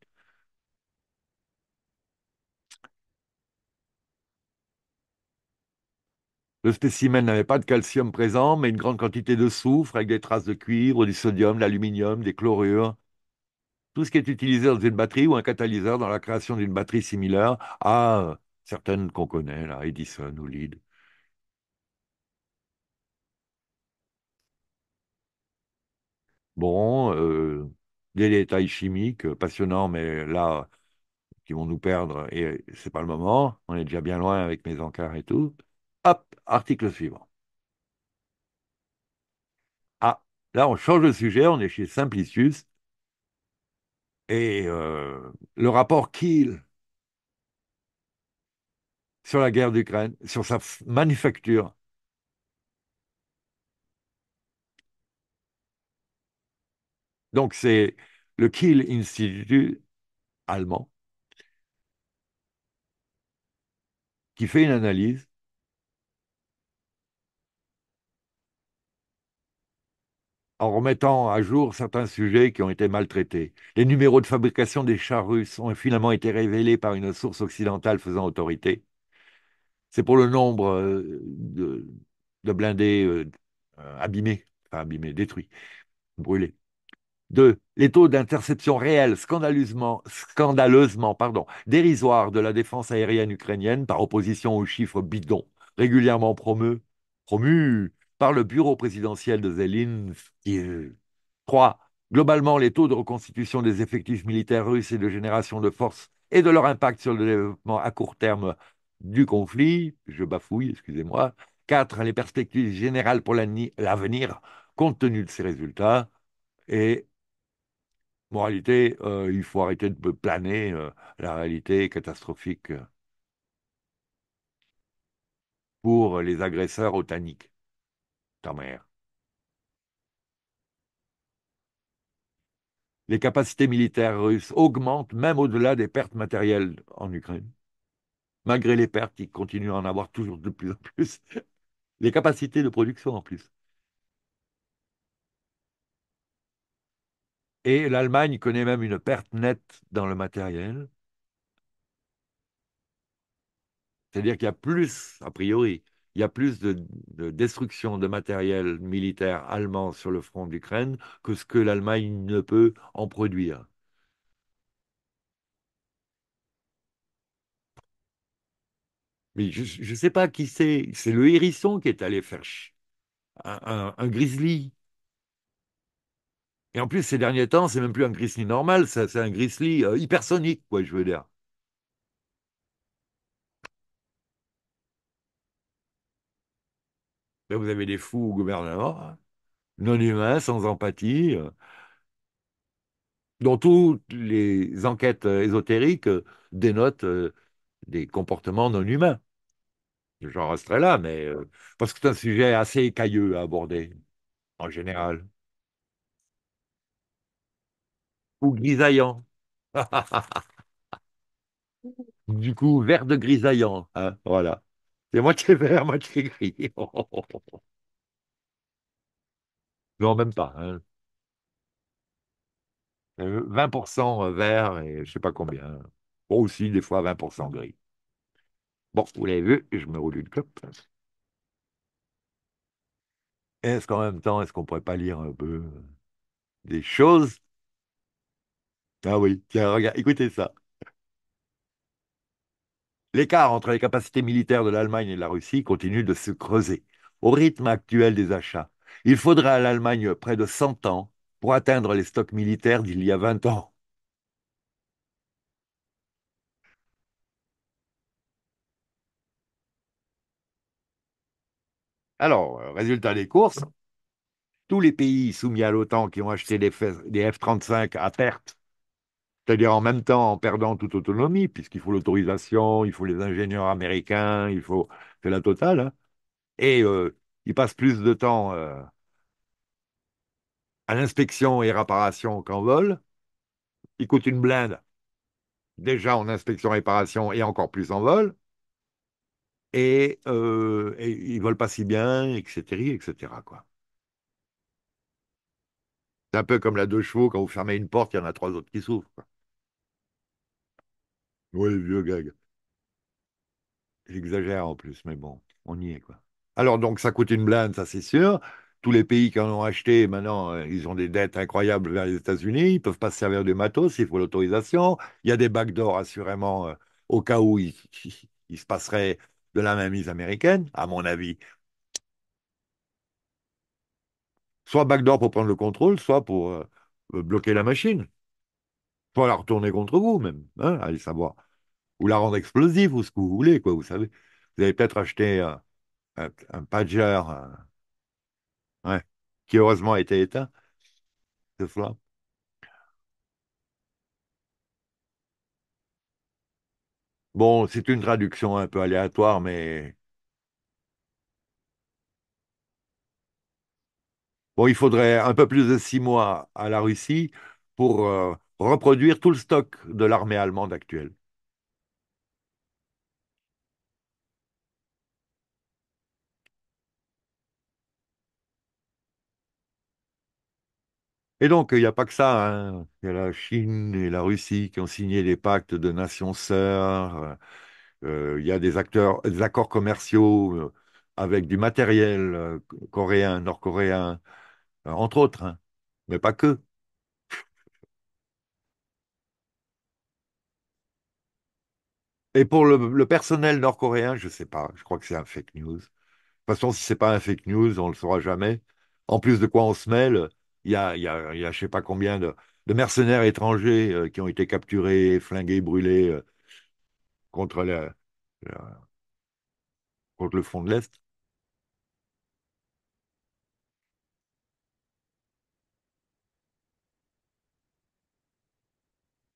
Le spécimen n'avait pas de calcium présent, mais une grande quantité de soufre avec des traces de cuivre, du sodium, de l'aluminium, des chlorures. Tout ce qui est utilisé dans une batterie ou un catalyseur dans la création d'une batterie similaire à ah, certaines qu'on connaît, là, Edison ou Lead. Bon, euh, des détails chimiques euh, passionnants, mais là, qui vont nous perdre, et c'est pas le moment, on est déjà bien loin avec mes encarts et tout. Hop, article suivant. Ah, là, on change de sujet, on est chez Simplicius. Et euh, le rapport Kiel sur la guerre d'Ukraine, sur sa manufacture. Donc c'est le Kiel Institute allemand qui fait une analyse en remettant à jour certains sujets qui ont été maltraités. Les numéros de fabrication des chars russes ont finalement été révélés par une source occidentale faisant autorité. C'est pour le nombre euh, de, blindés euh, euh, abîmés, abîmés, détruits, brûlés. Deux, les taux d'interception réels scandaleusement, scandaleusement pardon, dérisoires de la défense aérienne ukrainienne par opposition aux chiffres bidons régulièrement promus par le bureau présidentiel de Zelensky. Euh, 3. Globalement, les taux de reconstitution des effectifs militaires russes et de génération de forces et de leur impact sur le développement à court terme du conflit, je bafouille, excusez-moi. 4. Les perspectives générales pour l'avenir compte tenu de ces résultats. Et moralité, réalité, euh, il faut arrêter de planer, euh, la réalité catastrophique pour les agresseurs otaniques. Les capacités militaires russes augmentent même au-delà des pertes matérielles en Ukraine. Malgré les pertes, ils continuent à en avoir toujours de plus en plus. [laughs] Les capacités de production en plus. Et l'Allemagne connaît même une perte nette dans le matériel. C'est-à-dire qu'il y a plus, a priori, il y a plus de, destruction de matériel militaire allemand sur le front d'Ukraine que ce que l'Allemagne ne peut en produire. Mais je ne sais pas qui c'est. C'est le hérisson qui est allé faire un, grizzly. Et en plus, ces derniers temps, c'est même plus un grizzly normal, c'est un grizzly euh, hypersonique, quoi, je veux dire. Ben, vous avez des fous au gouvernement, hein. non humains, sans empathie. Euh. dont toutes les enquêtes euh, ésotériques euh, dénotent des comportements non humains. J'en resterai là, mais parce que c'est un sujet assez écailleux à aborder, en général. Ou grisaillant. [laughs] du coup, vert de grisaillant. Hein, voilà moitié vert, moitié gris. [laughs] Non, même pas. 20% hein. euh, euh, vert et je sais pas combien. moi aussi, des fois, 20% gris. Bon, vous l'avez vu, je me roule une clope. Est-ce qu'en même temps, est-ce qu'on pourrait pas lire un peu des choses Ah oui, tiens, regarde, écoutez ça. L'écart entre les capacités militaires de l'Allemagne et de la Russie continue de se creuser. Au rythme actuel des achats, il faudra à l'Allemagne près de 100 ans pour atteindre les stocks militaires d'il y a 20 ans. Alors, euh, résultat des courses, tous les pays soumis à l'OTAN qui ont acheté des F-35 à perte c'est-à-dire en même temps en perdant toute autonomie, puisqu'il faut l'autorisation, il faut les ingénieurs américains, il faut. C'est la totale. Hein. Et euh, ils passent plus de temps euh, à l'inspection et réparation qu'en vol. Ils coûtent une blinde déjà en inspection réparation et encore plus en vol. Et, euh, ils ne volent pas si bien, etc. etc. Quoi. C'est un peu comme la deux chevaux, quand vous fermez une porte, il y en a trois autres qui s'ouvrent. Oui, vieux gag. J'exagère en plus, mais bon, on y est, quoi. Alors, donc, ça coûte une blinde, ça, c'est sûr. Tous les pays qui en ont acheté, maintenant, euh, ils ont des dettes incroyables vers les États-Unis. Ils ne peuvent pas se servir du matos, il faut l'autorisation. Il y a des backdoors, assurément, euh, au cas où [laughs] il, se passerait de la mainmise américaine, à mon avis. Soit backdoor pour prendre le contrôle, soit pour euh, bloquer la machine la retourner contre vous, même, hein, allez savoir. Ou la rendre explosive, ou ce que vous voulez, quoi, vous savez. Vous avez peut-être acheté euh, un, un, euh, ouais, qui, heureusement, a été éteint, ce soir. Bon, c'est une traduction un peu aléatoire, mais Bon, il faudrait un peu plus de six mois à la Russie pour euh, reproduire tout le stock de l'armée allemande actuelle. Et donc, il n'y a pas que ça. Hein. Il y a la Chine et la Russie qui ont signé des pactes de nations sœurs. Euh, il y a des, acteurs, des accords commerciaux euh, avec du matériel euh, coréen, nord-coréen, entre autres, hein. mais pas que. Et pour le, personnel nord-coréen, je ne sais pas. Je crois que c'est un fake news. De toute façon, si ce n'est pas un fake news, on ne le saura jamais. En plus de quoi on se mêle, il y a, je ne sais pas combien de, mercenaires étrangers euh, qui ont été capturés, flingués, brûlés euh, contre, contre le front de l'Est.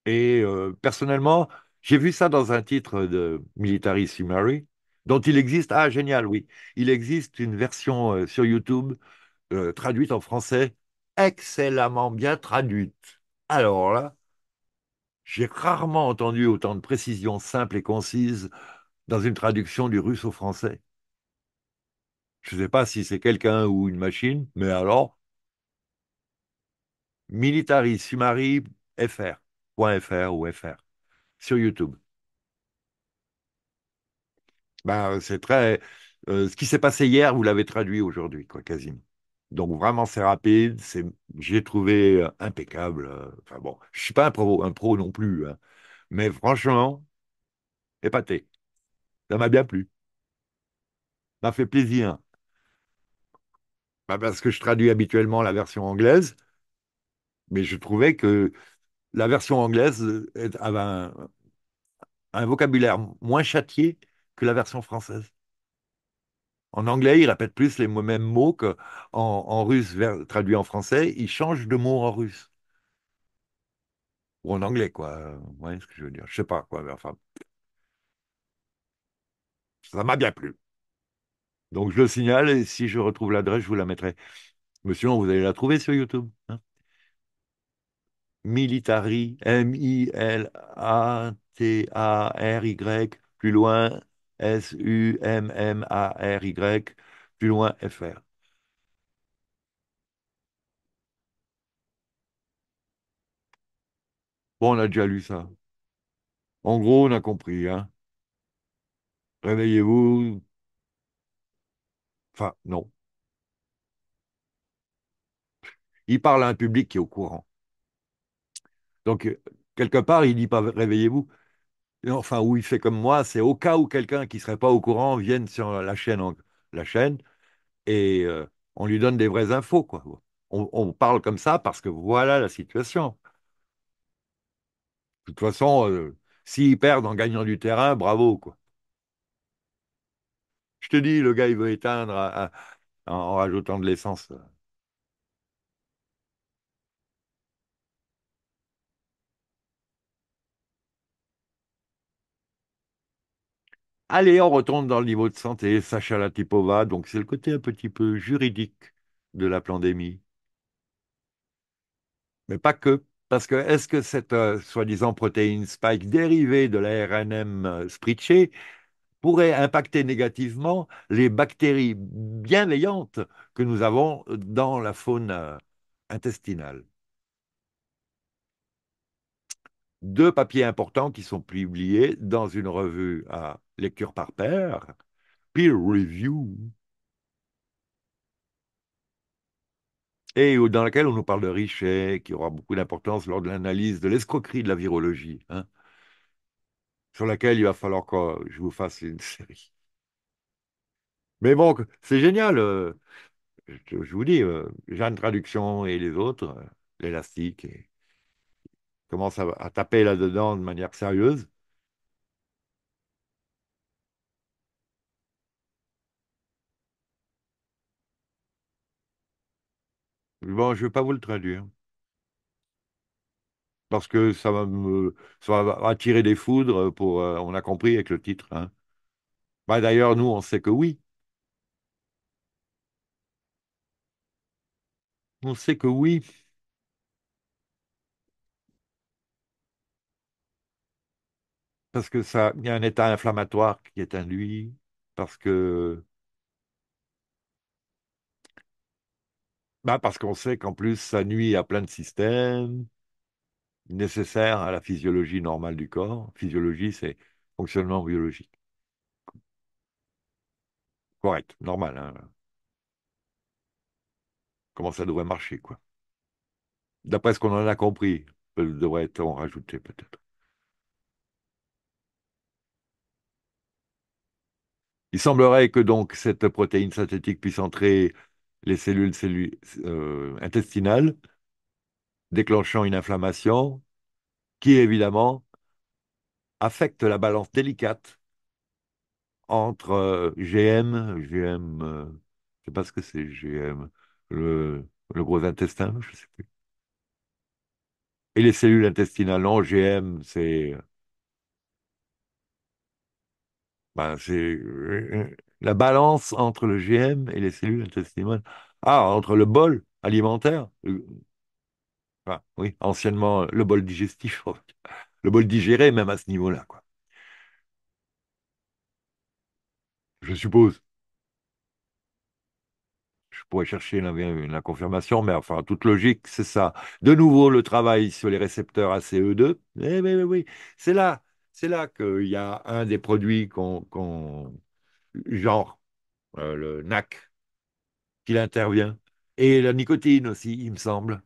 Et euh, personnellement, j'ai vu ça dans un titre de Military Summary, dont il existe, ah génial, oui, il existe une version euh, sur YouTube euh, traduite en français, excellemment bien traduite. Alors là, j'ai rarement entendu autant de précisions simples et concises dans une traduction du russe au français. Je ne sais pas si c'est quelqu'un ou une machine, mais alors, military summary fr.fr ou fr sur YouTube. bah c'est très. Euh, ce qui s'est passé hier, vous l'avez traduit aujourd'hui, quoi, quasiment. Donc vraiment, c'est rapide. C'est, j'ai trouvé euh, impeccable. Euh, enfin bon, je suis pas un pro, un pro non plus, hein. mais franchement, épaté. Ça m'a bien plu. Ça m'a fait plaisir. parce que je traduis habituellement la version anglaise, mais je trouvais que la version anglaise avait un, vocabulaire moins châtié que la version française. En anglais, il répète plus les mêmes mots qu'en en russe traduit en français. Il change de mots en russe. Ou en anglais, quoi. Vous voyez ce que je veux dire Je sais pas, quoi, mais enfin. Ça m'a bien plu. Donc je le signale et si je retrouve l'adresse, je vous la mettrai. monsieur. vous allez la trouver sur YouTube. Hein Militari, M-I-L-A-T-A-R-Y, plus loin S-U-M-M-A-R-Y, plus loin F-R. Bon, on a déjà lu ça. En gros, on a compris. Hein Réveillez-vous. Enfin, non. Il parle à un public qui est au courant. Donc, euh, quelque part, il dit pas réveillez-vous. Enfin, où il fait comme moi, c'est au cas où quelqu'un qui ne serait pas au courant vienne sur la chaîne, la chaîne et euh, on lui donne des vraies infos. Quoi. On, parle comme ça parce que voilà la situation. De toute façon, euh, s'ils perdent en gagnant du terrain, bravo. Quoi. Je te dis, le gars, il veut éteindre en rajoutant de l'essence. Allez, on retourne dans le niveau de santé. Sacha Latipova, donc c'est le côté un petit peu juridique de la pandémie. Mais pas que. Parce que est-ce que cette euh, soi-disant protéine spike dérivée de l'ARNm euh, RNM pourrait impacter négativement les bactéries bienveillantes que nous avons dans la faune euh, intestinale deux papiers importants qui sont publiés dans une revue à lecture par pair, peer review, et dans laquelle on nous parle de Richet, qui aura beaucoup d'importance lors de l'analyse de l'escroquerie de la virologie, hein, sur laquelle il va falloir que je vous fasse une [laughs] série. Mais bon, c'est génial. Euh, je, vous dis, euh, Jeanne Traduction et les autres, euh, l'élastique. Et commence à, taper là-dedans de manière sérieuse. Bon, je ne vais pas vous le traduire. Parce que ça va me ça va attirer des foudres pour euh, on a compris avec le titre. Hein. Bah, d'ailleurs, nous, on sait que oui. On sait que oui. parce que ça, y a un état inflammatoire qui est induit, parce que, bah, parce qu'on sait qu'en plus, ça nuit à plein de systèmes nécessaires à la physiologie normale du corps. Physiologie, c'est fonctionnement biologique. Correct, normal, hein. Comment ça devrait marcher, quoi. D'après ce qu'on en a compris, devrait-on rajouter peut-être. Il semblerait que donc cette protéine synthétique puisse entrer les cellules, euh, intestinales, déclenchant une inflammation qui évidemment affecte la balance délicate entre euh, GM, GM, euh, je ne sais pas ce que c'est GM, le, le, gros intestin, je ne sais plus. Et les cellules intestinales, non, GM, c'est ben, c'est euh, euh, la balance entre le GM et les cellules intestinales. Ah, entre le bol alimentaire, euh, oui, anciennement le bol digestif, [laughs] le bol digéré même à ce niveau-là, quoi. Je suppose. Je pourrais chercher la, confirmation, mais enfin, toute logique, c'est ça. De nouveau, le travail sur les récepteurs ACE2. Eh, oui, oui, oui. C'est là c'est là qu'il y a un des produits qu'on, genre, euh, le NAC, qu'il intervient. Et la nicotine aussi, il me semble. Vous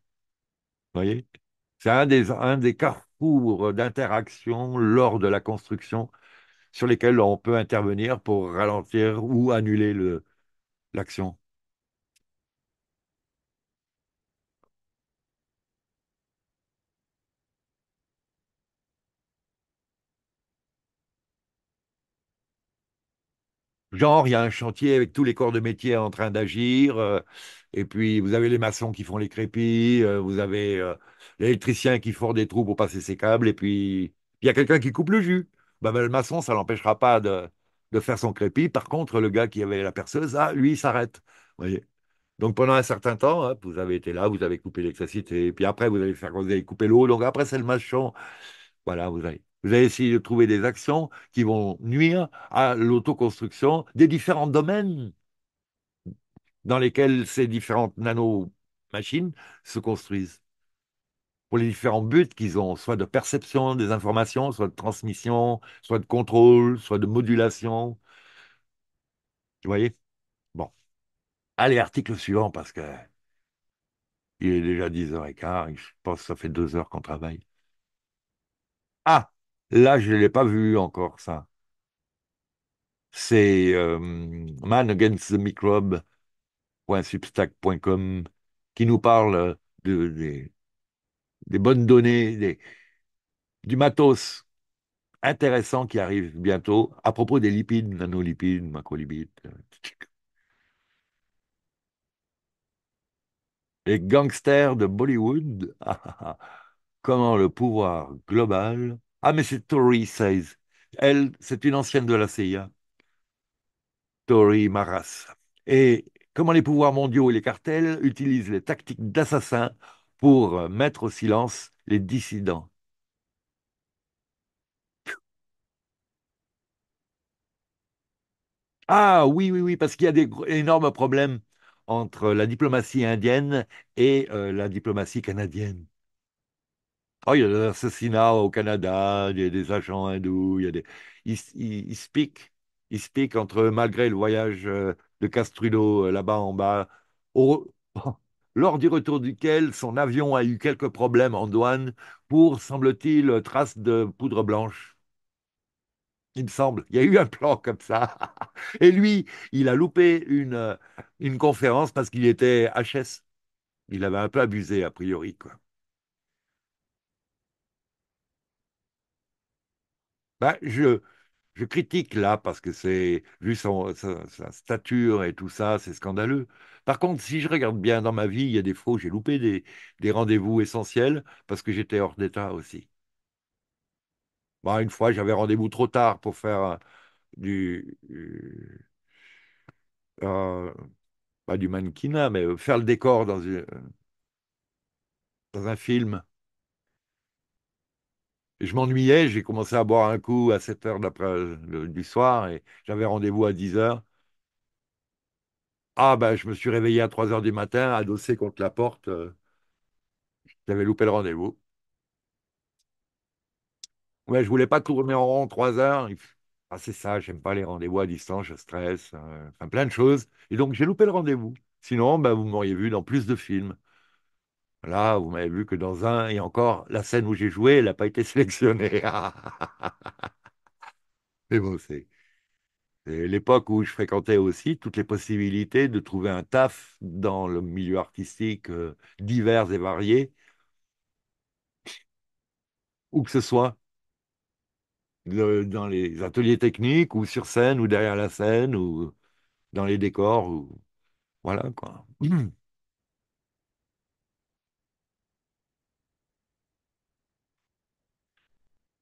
voyez C'est un des, un des carrefours d'interaction lors de la construction sur lesquels on peut intervenir pour ralentir ou annuler l'action. Genre, il y a un chantier avec tous les corps de métier en train d'agir. Euh, et puis, vous avez les maçons qui font les crépis. Euh, vous avez euh, l'électricien qui forge des trous pour passer ses câbles. Et puis, il y a quelqu'un qui coupe le jus. Bah, bah, le maçon, ça l'empêchera pas de, faire son crépi. Par contre, le gars qui avait la perceuse, ah, lui, il s'arrête. voyez donc pendant un certain temps, hein, vous avez été là, vous avez coupé l'électricité, puis après vous allez faire vous allez couper l'eau, donc après c'est le machin. Voilà, vous avez. Vous allez essayer de trouver des actions qui vont nuire à l'autoconstruction des différents domaines dans lesquels ces différentes nanomachines se construisent. Pour les différents buts qu'ils ont, soit de perception des informations, soit de transmission, soit de contrôle, soit de modulation. Vous voyez Bon. Allez, article suivant, parce que il est déjà 10h15, je pense que ça fait deux heures qu'on travaille. Ah Là, je ne l'ai pas vu encore, ça. C'est euh, qui nous parle de, des, bonnes données, du matos intéressant qui arrive bientôt à propos des lipides, nanolipides, macrolipides. Euh, Les gangsters de Bollywood, [laughs] ah, ah, ah, comment le pouvoir global ah, mais c'est Tori Says. Elle, c'est une ancienne de la CIA. Tori Maras. Et comment les pouvoirs mondiaux et les cartels utilisent les tactiques d'assassins pour euh, mettre au silence les dissidents. Ah oui, oui, oui, parce qu'il y a des énormes problèmes entre la diplomatie indienne et euh, la diplomatie canadienne. Oh, il y a des assassinats au Canada, il y a des agents hindous, il y a des... Ils, se entre, malgré le voyage euh, de Castrudo euh, là-bas en bas, [laughs] lors du retour duquel son avion a eu quelques problèmes en douane pour, semble-t-il, traces de poudre blanche. Il me semble, il y a eu un plan comme ça. [laughs] Et lui, il a loupé une, euh, une conférence parce qu'il était HS. Il avait un peu abusé, a priori, quoi. Bah, je, critique là parce que c'est vu sa, stature et tout ça, c'est scandaleux. Par contre, si je regarde bien dans ma vie, il y a des où j'ai loupé des, rendez-vous essentiels parce que j'étais hors d'état aussi. Bah, une fois, j'avais rendez-vous trop tard pour faire euh, du euh, euh, pas du mannequinat, mais faire le décor dans, dans un film je m'ennuyais, j'ai commencé à boire un coup à 7 h du soir et j'avais rendez-vous à 10 h Ah, ben, je me suis réveillé à 3 heures du matin, adossé contre la porte. Euh, j'avais loupé le rendez-vous. Ouais, je voulais pas tourner en rond 3 heures. Ah, c'est ça, j'aime pas les rendez-vous à distance, je stresse, euh, enfin plein de choses. Et donc, j'ai loupé le rendez-vous. Sinon, ben, vous m'auriez vu dans plus de films. Là, vous m'avez vu que dans un, et encore, la scène où j'ai joué, elle n'a pas été [laughs] sélectionnée. Mais bon, c'est l'époque où je fréquentais aussi toutes les possibilités de trouver un taf dans le milieu artistique euh, divers et variés, où que ce soit, dans les ateliers techniques, ou sur scène, ou derrière la scène, ou dans les décors, ou voilà quoi. [clears throat]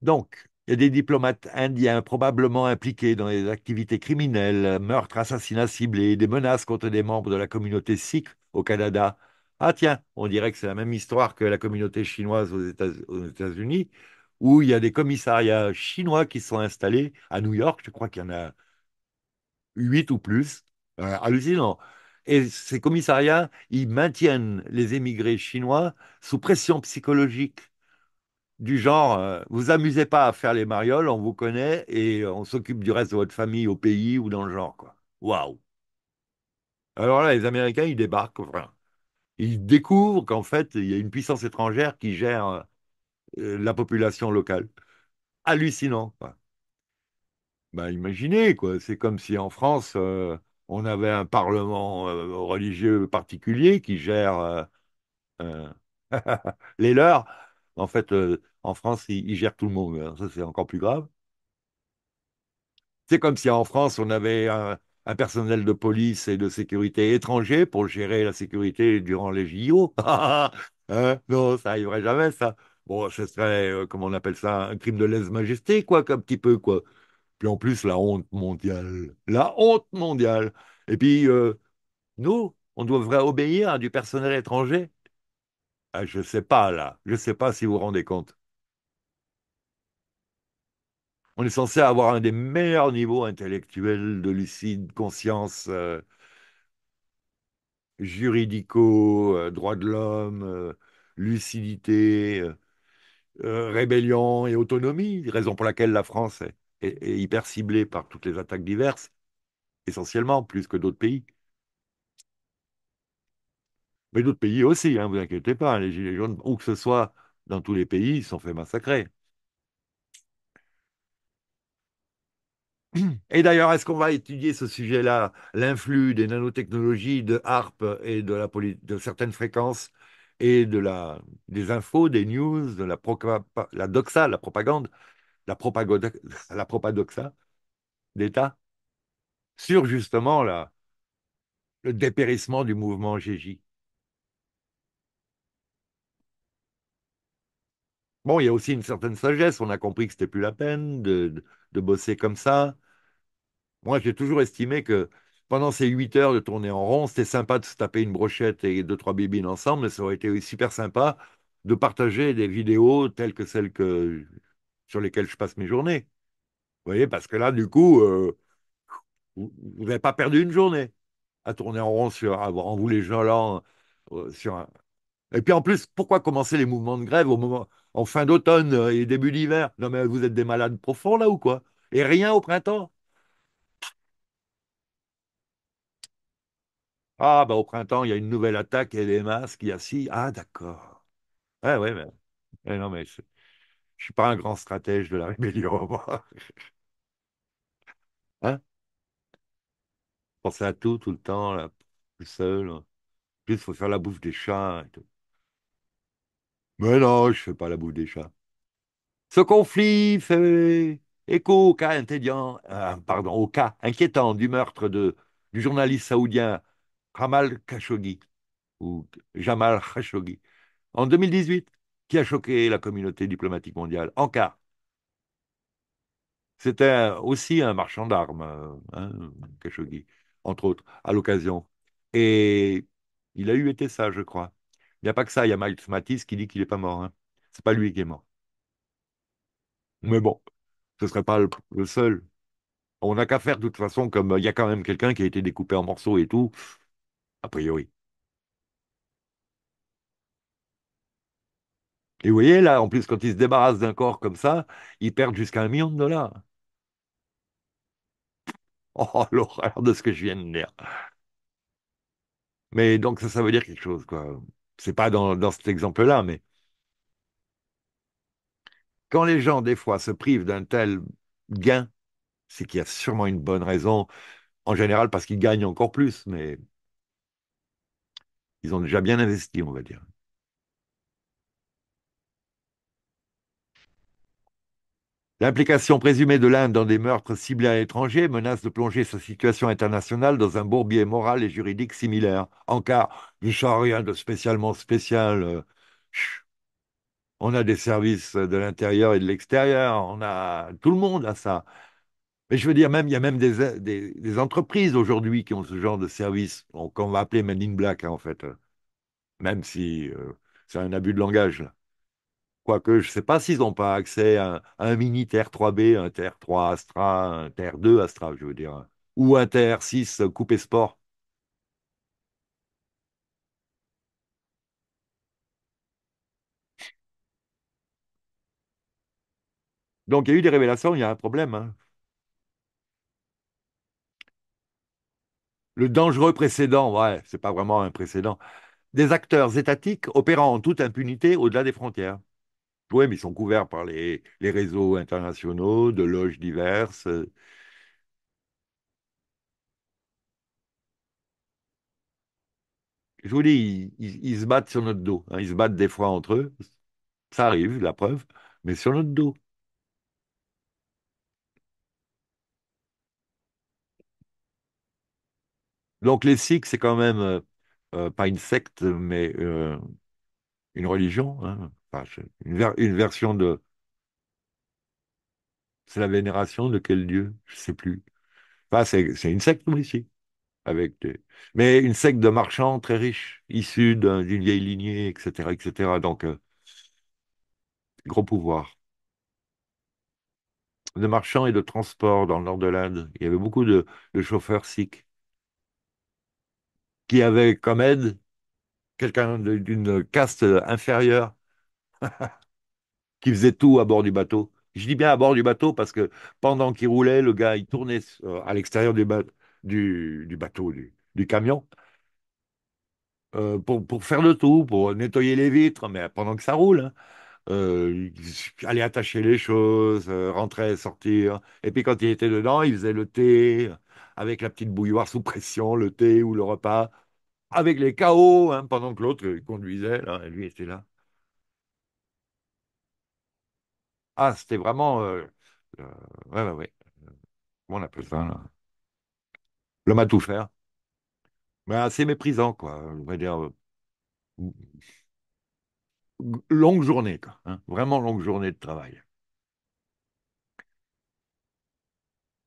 Donc, il y a des diplomates indiens probablement impliqués dans des activités criminelles, meurtres, assassinats ciblés, des menaces contre des membres de la communauté sikh au Canada. Ah tiens, on dirait que c'est la même histoire que la communauté chinoise aux États-Unis, où il y a des commissariats chinois qui sont installés à New York, je crois qu'il y en a huit ou plus, euh, hallucinant. Et ces commissariats, ils maintiennent les émigrés chinois sous pression psychologique du genre euh, vous amusez pas à faire les marioles, on vous connaît et on s'occupe du reste de votre famille au pays ou dans le genre quoi. Waouh. Alors là, les Américains, ils débarquent, enfin, ils découvrent qu'en fait, il y a une puissance étrangère qui gère euh, la population locale. Hallucinant. Quoi. Ben, imaginez quoi, c'est comme si en France euh, on avait un parlement religieux particulier qui gère [laughs] les leurs en fait, euh, en France, ils, gèrent tout le monde. Hein. ça, c'est encore plus grave. C'est comme si en France, on avait un, personnel de police et de sécurité étranger pour gérer la sécurité durant les JO. [laughs] Hein? non, ça n'arriverait jamais, ça. Bon, ce serait, euh, comment on appelle ça, un crime de lèse-majesté, quoi, un petit peu, quoi. Puis en plus, la honte mondiale. La honte mondiale. Et puis, euh, nous, on devrait obéir à du personnel étranger ah, je ne sais pas là, je ne sais pas si vous vous rendez compte. On est censé avoir un des meilleurs niveaux intellectuels de lucide conscience euh, juridico, euh, droit de l'homme, euh, lucidité, rébellion et autonomie, raison pour laquelle la France est hyper ciblée par toutes les attaques diverses, essentiellement plus que d'autres pays. Mais d'autres pays aussi, hein, vous inquiétez pas, hein, les Gilets jaunes, où que ce soit dans tous les pays, ils sont fait massacrer. Et d'ailleurs, est-ce qu'on va étudier ce sujet-là, l'influx des nanotechnologies, de HARP et de, la de certaines fréquences et de la... des infos, des news, de la, doxa, la propagande, la, propagande [laughs] propadoxa d'État sur justement la... le dépérissement du mouvement GJ Bon, il y a aussi une certaine sagesse. On a compris que c'était plus la peine de, bosser comme ça. Moi, j'ai toujours estimé que pendant ces huit heures de tourner en rond, c'était sympa de se taper une brochette et deux, trois bibines ensemble, mais ça aurait été super sympa de partager des vidéos telles que celles que, sur lesquelles je passe mes journées. Vous voyez, parce que là, du coup, euh, vous n'avez pas perdu une journée à tourner en rond sur, en vous les gens là, euh, sur Et puis en plus, pourquoi commencer les mouvements de grève au moment, en fin d'automne et début d'hiver. Non, mais vous êtes des malades profonds là ou quoi Et rien au printemps Ah, ben au printemps, il y a une nouvelle attaque, et les des masques, il y a si. Ah, d'accord. Ouais, ouais, mais. non, mais je ne suis pas un grand stratège de la rébellion, [laughs] Hein Pensez à tout, tout le temps, tout seul. En Plus, il faut faire la bouffe des chats et tout. Mais non, je fais pas la bouffe des chats. Ce conflit fait écho au cas, euh, au cas inquiétant du meurtre de, du journaliste saoudien Jamal Khashoggi, ou Jamal Khashoggi, en 2018, qui a choqué la communauté diplomatique mondiale. En cas, c'était aussi un marchand d'armes, euh, hein, Khashoggi, entre autres, à l'occasion. Et il a eu été ça, je crois. Il n'y a pas que ça. Il y a Miles Matisse qui dit qu'il n'est pas mort. Hein. C'est pas lui qui est mort. Mais bon, ce ne serait pas le, seul. On n'a qu'à faire de toute façon, comme euh, il y a quand même quelqu'un qui a été découpé en morceaux et tout, a priori. Et vous voyez, là, en plus, quand ils se débarrassent d'un corps comme ça, ils perdent jusqu'à un million de dollars. Oh, [laughs] l'horreur de ce que je viens de dire. Mais donc, ça, ça veut dire quelque chose, quoi c'est pas dans, dans cet exemple-là, mais quand les gens, des fois, se privent d'un tel gain, c'est qu'il y a sûrement une bonne raison, en général parce qu'ils gagnent encore plus, mais ils ont déjà bien investi, on va dire. L'implication présumée de l'Inde dans des meurtres ciblés à l'étranger menace de plonger sa situation internationale dans un bourbier moral et juridique similaire. En cas, char rien de spécialement spécial. On a des services de l'intérieur et de l'extérieur. On a tout le monde a ça. Mais je veux dire, même il y a même des, entreprises aujourd'hui qui ont ce genre de service qu'on va appeler Men Black hein, en fait. Même si euh, c'est un abus de langage Quoique, je ne sais pas s'ils n'ont pas accès à un, mini Terre 3B, un Terre 3 Astra, un Terre 2 Astra, je veux dire, ou un Terre 6 coupé sport. Donc, il y a eu des révélations, il y a un problème. Hein. Le dangereux précédent, ouais, c'est pas vraiment un précédent. Des acteurs étatiques opérant en toute impunité au-delà des frontières mais ils sont couverts par les, réseaux internationaux, de loges diverses. Je vous dis, ils, se battent sur notre dos. Hein. Ils se battent des fois entre eux. Ça arrive, la preuve, mais sur notre dos. Donc les six, c'est quand même euh, euh, pas une secte, mais euh, une religion, hein, une, version de. C'est la vénération de quel dieu Je ne sais plus. Enfin, c'est une secte, ici. Avec Mais une secte de marchands très riches, issus d'une vieille lignée, etc. etc. Donc, euh, gros pouvoir. De marchands et de transport dans le nord de l'Inde. Il y avait beaucoup de chauffeurs sikhs qui avaient comme aide quelqu'un d'une caste inférieure [laughs] qui faisait tout à bord du bateau. Je dis bien à bord du bateau parce que pendant qu'il roulait, le gars, il tournait euh, à l'extérieur du, bateau, du, camion, euh, pour, faire le tout, pour nettoyer les vitres, mais pendant que ça roule. il hein, allait euh, aller attacher les choses, rentrer, sortir. Et puis quand il était dedans, il faisait le thé avec la petite bouilloire sous pression, le thé ou le repas avec les chaos, hein, pendant que l'autre conduisait, lui était là. Ah, c'était vraiment. Euh, euh ouais, Comment on appelle ça, là L'homme faire. Mais assez méprisant, quoi. On va dire. Euh, longue journée, quoi. Hein. vraiment longue journée de travail.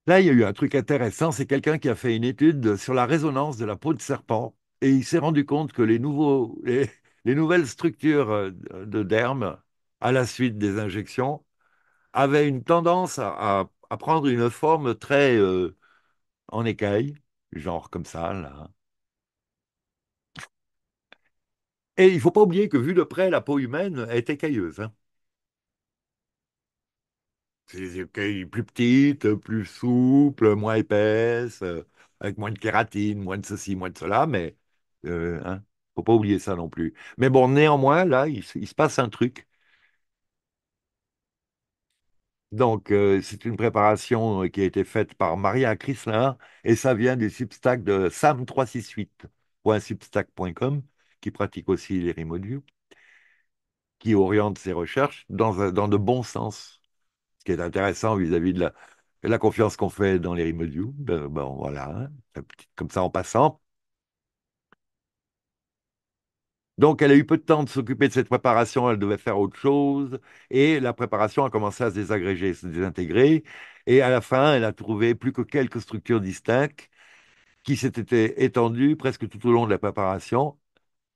Là, il y a eu un truc intéressant, c'est quelqu'un qui a fait une étude sur la résonance de la peau de serpent et il s'est rendu compte que les, nouveaux, les, nouvelles structures euh, de derme, à la suite des injections, avaient une tendance à, prendre une forme très euh, en écaille, genre comme ça, là. Et il ne faut pas oublier que, vu de près, la peau humaine est écailleuse. Hein. C'est des écailles plus petites, plus souples, moins épaisses, euh, avec moins de kératine, moins de ceci, moins de cela, mais euh, hein faut pas oublier ça non plus. Mais bon, néanmoins, là, il, se passe un truc. Donc, euh, c'est une préparation euh, qui a été faite par Maria Chrysler et ça vient du Substack de sam368.substack.com qui pratique aussi les qui oriente ses recherches dans, euh, dans de bons sens. Ce qui est intéressant vis-à-vis de la, la confiance qu'on fait dans les remodules. Ben, ben, voilà, hein, comme ça en passant. Donc, elle a eu peu de temps de s'occuper de cette préparation, elle devait faire autre chose, et la préparation a commencé à se désagréger, se désintégrer, et à la fin, elle a trouvé plus que quelques structures distinctes qui s'étaient étendues presque tout au long de la préparation.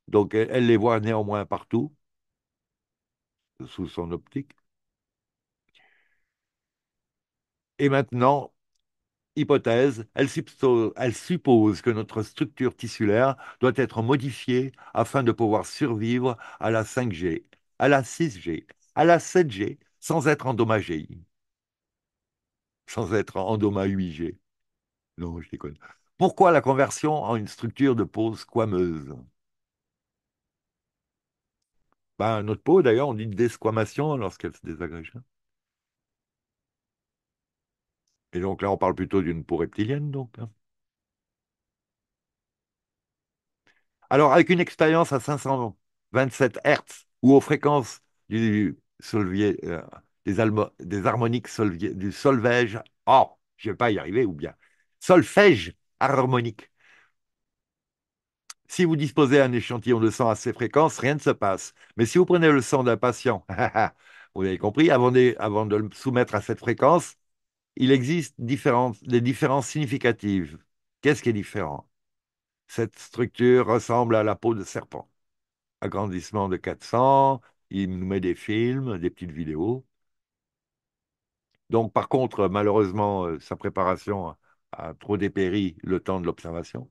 Donc, elle, les voit néanmoins partout, sous son optique. Et maintenant, hypothèse, elle, suppose que notre structure tissulaire doit être modifiée afin de pouvoir survivre à la 5G, à la 6G, à la 7G, sans être endommagée. Sans être endommagée 8G. Non, je déconne. Pourquoi la conversion en une structure de peau squameuse ben, Notre peau, d'ailleurs, on dit desquamation lorsqu'elle se désagrège. Et donc là, on parle plutôt d'une peau reptilienne, donc. Hein. Alors, avec une expérience à 527 Hertz ou aux fréquences du solvier, euh, des, harmoniques du solvège, oh, je ne vais pas y arriver, ou bien solfège harmonique. Si vous disposez un échantillon de sang à ces fréquences, rien ne se passe. Mais si vous prenez le sang d'un patient, [laughs] vous avez compris, avant avant de le soumettre à cette fréquence, il existe des différences significatives. Qu'est-ce qui est différent Cette structure ressemble à la peau de serpent. Agrandissement de 400, il nous met des films, des petites vidéos. Donc, par contre, malheureusement, euh, sa préparation a trop dépéri le temps de l'observation.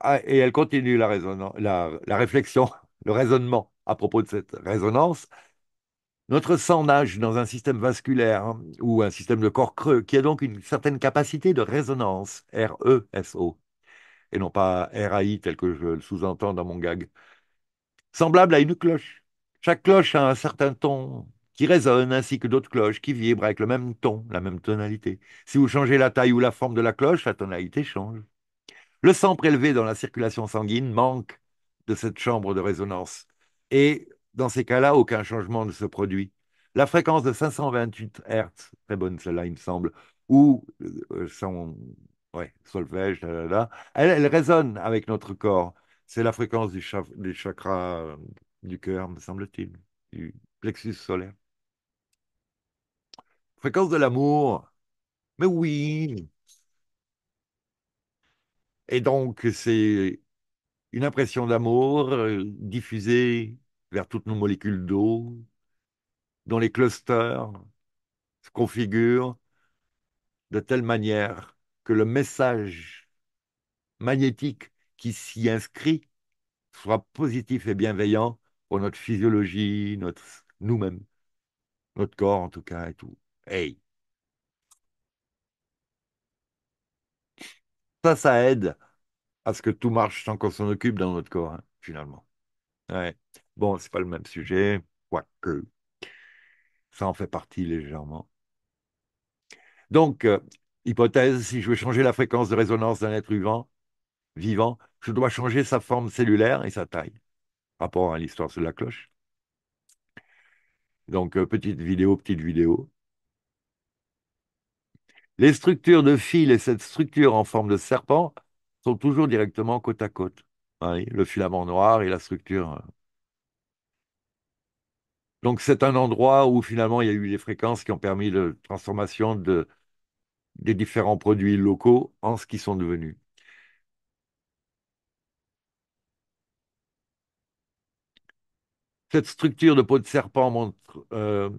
Ah, et elle continue la réflexion, [laughs] le raisonnement à propos de cette résonance. Notre sang nage dans un système vasculaire hein, ou un système de corps creux qui a donc une certaine capacité de résonance, R-E-S-O et non pas R-A-I tel que je le sous-entends dans mon gag, semblable à une cloche. Chaque cloche a un certain ton qui résonne ainsi que d'autres cloches qui vibrent avec le même ton, la même tonalité. Si vous changez la taille ou la forme de la cloche, la tonalité change. Le sang prélevé dans la circulation sanguine manque de cette chambre de résonance et dans ces cas-là, aucun changement ne se produit. La fréquence de 528 Hz, très bonne celle-là, il me semble, ou euh, son ouais, elle, résonne avec notre corps. C'est la fréquence du, chakras du euh, du cœur, me semble-t-il, du plexus solaire. Fréquence de l'amour. Mais oui. Et donc, c'est une impression d'amour euh, diffusée vers toutes nos molécules d'eau, dont les clusters se configurent de telle manière que le message magnétique qui s'y inscrit soit positif et bienveillant pour notre physiologie, notre nous-mêmes, notre corps en tout cas et tout. Hey. Ça, ça aide à ce que tout marche sans qu'on s'en occupe dans notre corps, hein, finalement. Ouais. Bon, c'est pas le même sujet, quoique. Ça en fait partie légèrement. Donc, euh, hypothèse, si je veux changer la fréquence de résonance d'un être vivant, je dois changer sa forme cellulaire et sa taille. Rapport à l'histoire de la cloche. Donc, euh, petite vidéo, petite vidéo. Les structures de fil et cette structure en forme de serpent sont toujours directement côte à côte. Hein, le filament noir et la structure euh, donc c'est un endroit où finalement il y a eu des fréquences qui ont permis la transformation des différents produits locaux en ce qu'ils sont devenus. Cette structure de peau de serpent euh,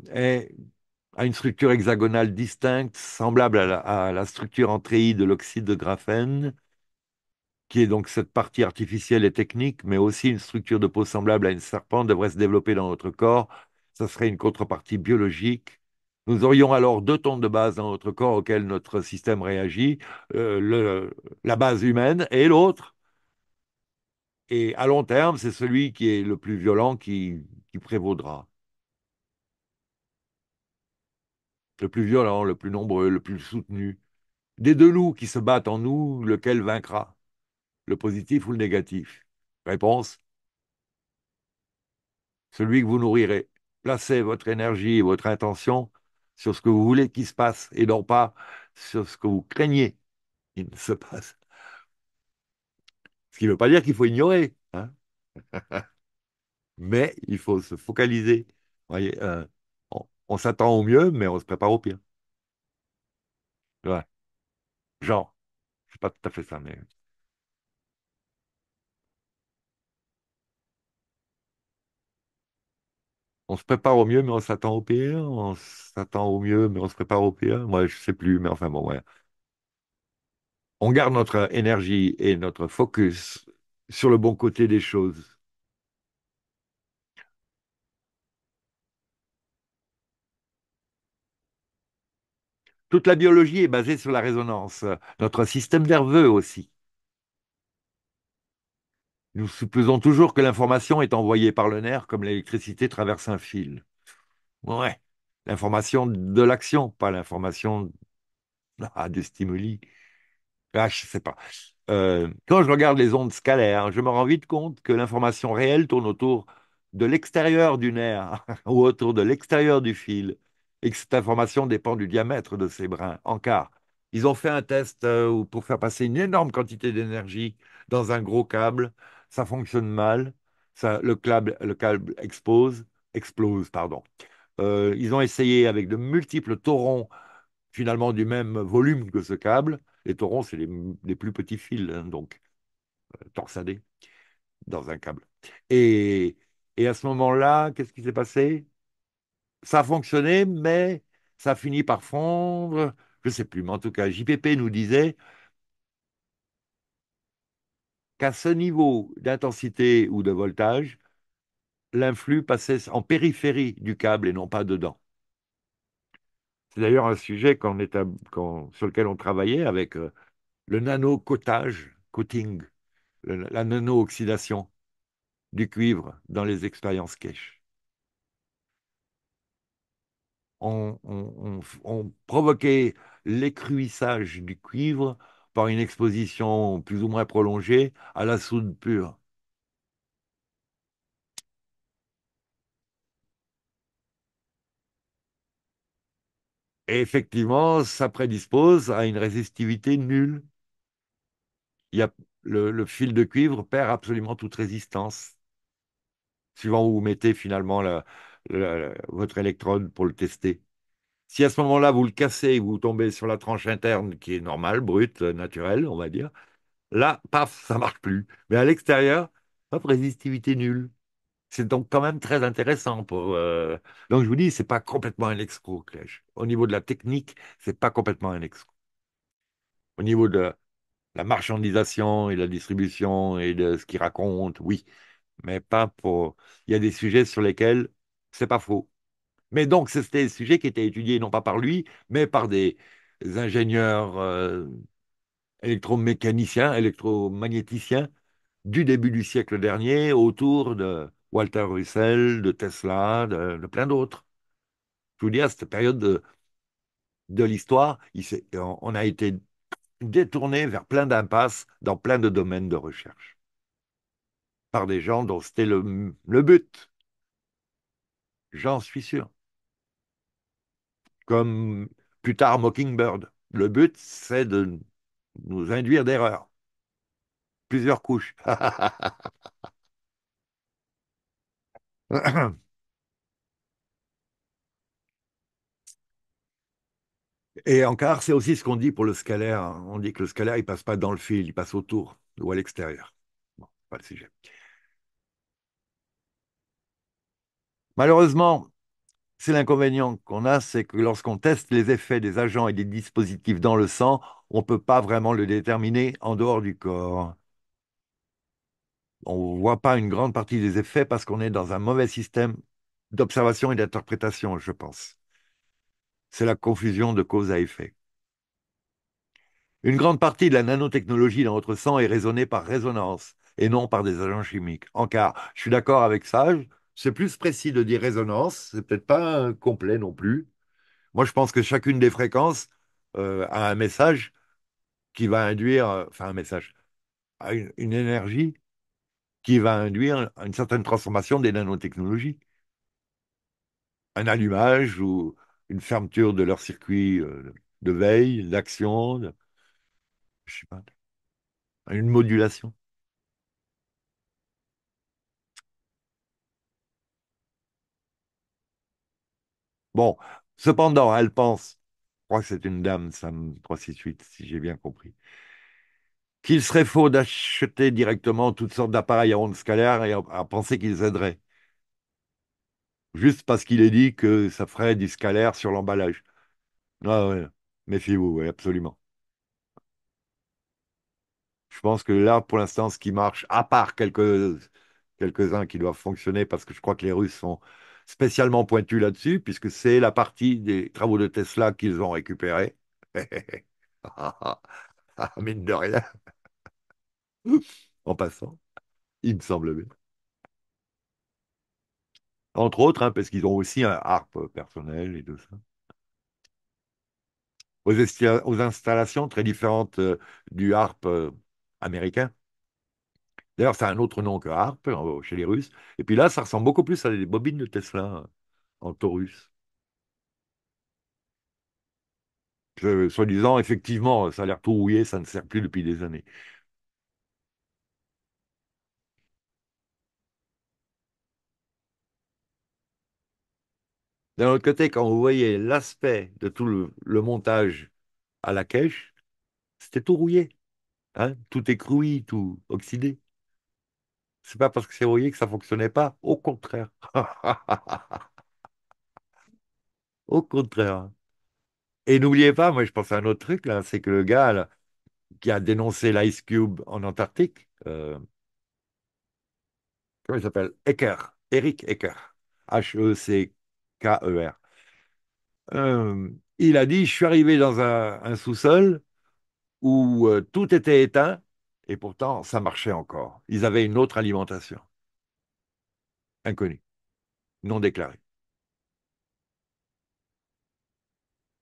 a une structure hexagonale distincte, semblable à la, structure en de l'oxyde de graphène, qui est donc cette partie artificielle et technique, mais aussi une structure de peau semblable à une serpente devrait se développer dans notre corps ce serait une contrepartie biologique. Nous aurions alors deux tons de base dans notre corps auquel notre système réagit, euh, la base humaine et l'autre. Et à long terme, c'est celui qui est le plus violent qui prévaudra. Le plus violent, le plus nombreux, le plus soutenu. Des deux loups qui se battent en nous, lequel vaincra Le positif ou le négatif Réponse Celui que vous nourrirez placez votre énergie et votre intention sur ce que vous voulez qu'il se passe et non pas sur ce que vous craignez qu'il ne se passe. Ce qui ne veut pas dire qu'il faut ignorer, hein [laughs] mais il faut se focaliser. Voyez, euh, on, s'attend au mieux, mais on se prépare au pire. Ouais. Genre, je pas tout à fait ça, mais. on se prépare au mieux, mais on s'attend au pire. On s'attend au mieux, mais on se prépare au pire. Moi, je ne sais plus, mais enfin bon, ouais. On garde notre énergie et notre focus sur le bon côté des choses. Toute la biologie est basée sur la résonance, notre système nerveux aussi. Nous supposons toujours que l'information est envoyée par le nerf comme l'électricité traverse un fil. Ouais, l'information de l'action, pas l'information ah, [laughs] des stimuli. Ah, je sais pas. Euh, quand je regarde les ondes scalaires, je me rends vite compte que l'information réelle tourne autour de l'extérieur du nerf [laughs] ou autour de l'extérieur du fil et que cette information dépend du diamètre de ces brins en cas, Ils ont fait un test euh, pour faire passer une énorme quantité d'énergie dans un gros câble ça fonctionne mal, ça, le, câble, le câble expose, explose. Pardon. Euh, ils ont essayé avec de multiples torons finalement du même volume que ce câble. Les torons, c'est les, plus petits fils, hein, donc euh, torsadés dans un câble. Et, à ce moment-là, qu'est-ce qui s'est passé Ça fonctionnait, mais ça finit par fondre. Je ne sais plus, mais en tout cas, JPP nous disait qu'à ce niveau d'intensité ou de voltage, l'influx passait en périphérie du câble et non pas dedans. C'est d'ailleurs un sujet sur lequel on travaillait avec euh, le nano-cotage, coating, la nano-oxydation du cuivre dans les expériences cache. on, provoquait l'écruissage du cuivre une exposition plus ou moins prolongée à la soude pure. Et effectivement, ça prédispose à une résistivité nulle. Il y a le, le, fil de cuivre perd absolument toute résistance. Suivant où vous mettez finalement votre électrode pour le tester. Si à ce moment-là, vous le cassez et vous tombez sur la tranche interne qui est normale, brute, naturelle, on va dire, là, paf, ça ne marche plus. Mais à l'extérieur, hop, résistivité nulle. C'est donc quand même très intéressant pour. Euh, donc je vous dis, ce n'est pas complètement un escroc, Clèche. Au niveau de la technique, ce n'est pas complètement un escroc. Au niveau de la marchandisation et la distribution et de ce qu'il raconte, oui, mais pas pour. Il y a des sujets sur lesquels c'est pas faux. Mais donc, c'était un sujet qui était étudié non pas par lui, mais par des ingénieurs euh, électromécaniciens, électromagnéticiens du début du siècle dernier autour de Walter Russell, de Tesla, de, plein d'autres. Je vous dis, à cette période de, de l'histoire, on a été détourné vers plein d'impasses dans plein de domaines de recherche par des gens dont c'était le but. J'en suis sûr comme plus tard Mockingbird. Le but, c'est de nous induire d'erreurs. Plusieurs couches. [laughs] Et en c'est aussi ce qu'on dit pour le scalaire. On dit que le scalaire, il passe pas dans le fil, il passe autour ou à l'extérieur. Bon, pas le sujet. Malheureusement, c'est l'inconvénient qu'on a, c'est que lorsqu'on teste les effets des agents et des dispositifs dans le sang, on ne peut pas vraiment le déterminer en dehors du corps. On ne voit pas une grande partie des effets parce qu'on est dans un mauvais système d'observation et d'interprétation, je pense. C'est la confusion de cause à effet. Une grande partie de la nanotechnologie dans notre sang est raisonnée par résonance et non par des agents chimiques. En car, je suis d'accord avec ça, c'est plus précis de dire résonance, c'est peut-être pas complet non plus. Moi, je pense que chacune des fréquences euh, a un message qui va induire, enfin un message, une, énergie qui va induire une certaine transformation des nanotechnologies. Un allumage ou une fermeture de leur circuit euh, de veille, d'action, je sais pas, une modulation. Bon, cependant, elle pense, je crois que c'est une dame, ça, Sam 368, si j'ai bien compris, qu'il serait faux d'acheter directement toutes sortes d'appareils à ondes scalaires et à, penser qu'ils aideraient. Juste parce qu'il est dit que ça ferait du scalaire sur l'emballage. Non, ah ouais, méfiez-vous, absolument. Je pense que là, pour l'instant, ce qui marche, à part quelques, quelques-uns qui doivent fonctionner, parce que je crois que les Russes sont spécialement pointu là-dessus, puisque c'est la partie des travaux de Tesla qu'ils ont récupéré. [laughs] Ah, mine de rien. en passant, il me semble bien. Entre autres, hein, parce qu'ils ont aussi un harp personnel et tout ça. Aux, installations très différentes euh, du harp euh, américain. D'ailleurs, c'est un autre nom que harpe chez les Russes. Et puis là, ça ressemble beaucoup plus à des bobines de Tesla en Taurus. Soi-disant, effectivement, ça a l'air tout rouillé, ça ne sert plus depuis des années. D'un autre côté, quand vous voyez l'aspect de tout le, montage à la cache, c'était tout rouillé. Hein. tout écrouillé, tout oxydé. C'est pas parce que c'est rouillé que ça fonctionnait pas. Au contraire. [laughs] Au contraire. Et n'oubliez pas, moi je pense à un autre truc c'est que le gars qui a dénoncé l'Ice Cube en Antarctique, euh, comment il s'appelle Ecker, Eric Ecker, H-E-C-K-E-R. Euh, il a dit, je suis arrivé dans un, sous-sol où euh, tout était éteint, et pourtant, ça marchait encore. Ils avaient une autre alimentation. Inconnue. Non déclarée.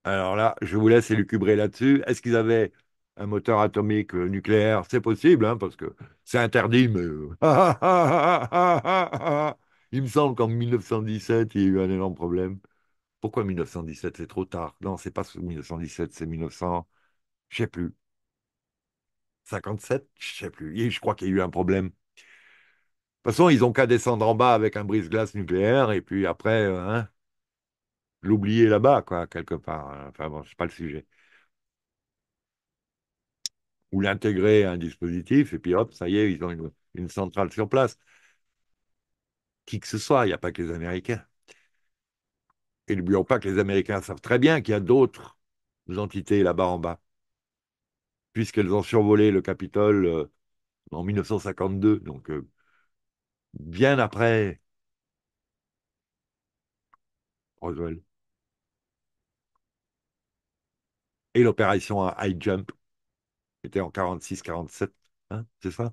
Alors là, je vous laisse élucubrer là-dessus. Est-ce qu'ils avaient un moteur atomique euh, nucléaire C'est possible, hein, parce que c'est interdit, mais... il me semble qu'en 1917, il y a eu un énorme problème. Pourquoi 1917 C'est trop tard. Non, c'est pas 1917, c'est 1900. Je sais plus. 57, je sais plus. je crois qu'il y a eu un problème. De toute façon, ils ont qu'à descendre en bas avec un brise-glace nucléaire et puis après, euh, hein, l'oublier là-bas, quoi, quelque part. Enfin bon, ce n'est pas le sujet. Ou l'intégrer à un dispositif et puis hop, ça y est, ils ont une, une centrale sur place. Qui que ce soit, il n'y a pas que les Américains. Et n'oublions pas que les Américains savent très bien qu'il y a d'autres entités là-bas en bas puisqu'elles ont survolé le Capitole euh, en 1952, donc euh, bien après Roswell. Et l'opération High Jump, était en 46-47, hein, c'est ça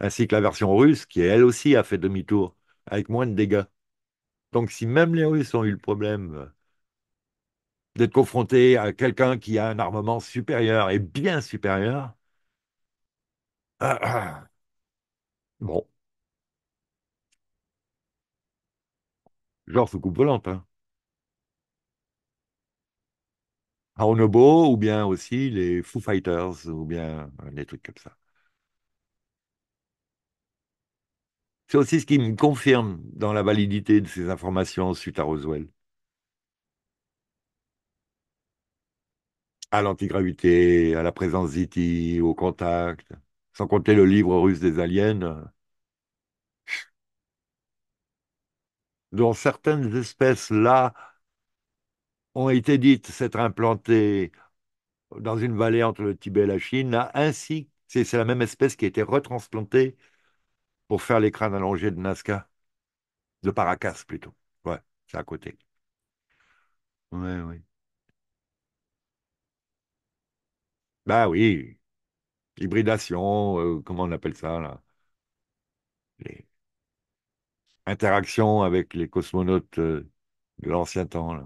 Ainsi que la version russe, qui elle aussi a fait demi-tour, avec moins de dégâts. Donc si même les Russes ont eu le problème d'être confronté à quelqu'un qui a un armement supérieur et bien supérieur. Ah, ah. Bon. Genre sous coupe volante. Hein. À ou bien aussi les Foo Fighters, ou bien euh, des trucs comme ça. C'est aussi ce qui me confirme dans la validité de ces informations suite à Roswell. à l'antigravité, à la présence Ziti, au contact, sans compter le livre russe des aliens, dont certaines espèces là ont été dites s'être implantées dans une vallée entre le Tibet et la Chine, ainsi c'est la même espèce qui a été retransplantée pour faire les crânes allongés de Nazca, de Paracas plutôt. Ouais, c'est à côté. Ouais, oui. Bah oui, hybridation, euh, comment on appelle ça là? Les interactions avec les cosmonautes euh, de l'ancien temps.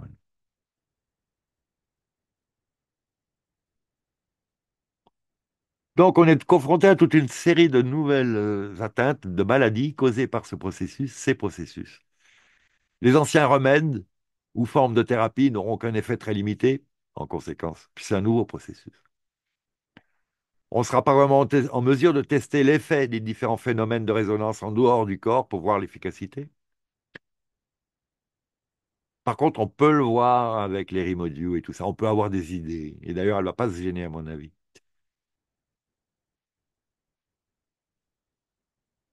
Donc on est confronté à toute une série de nouvelles euh, atteintes, de maladies causées par ce processus, ces processus. Les anciens remèdes ou formes de thérapie n'auront qu'un effet très limité en conséquence, puis c'est un nouveau processus on ne sera pas vraiment en mesure de tester l'effet des différents phénomènes de résonance en dehors du corps pour voir l'efficacité. Par contre, on peut le voir avec les rimes et tout ça. On peut avoir des idées. Et d'ailleurs, elle ne va pas se gêner, à mon avis.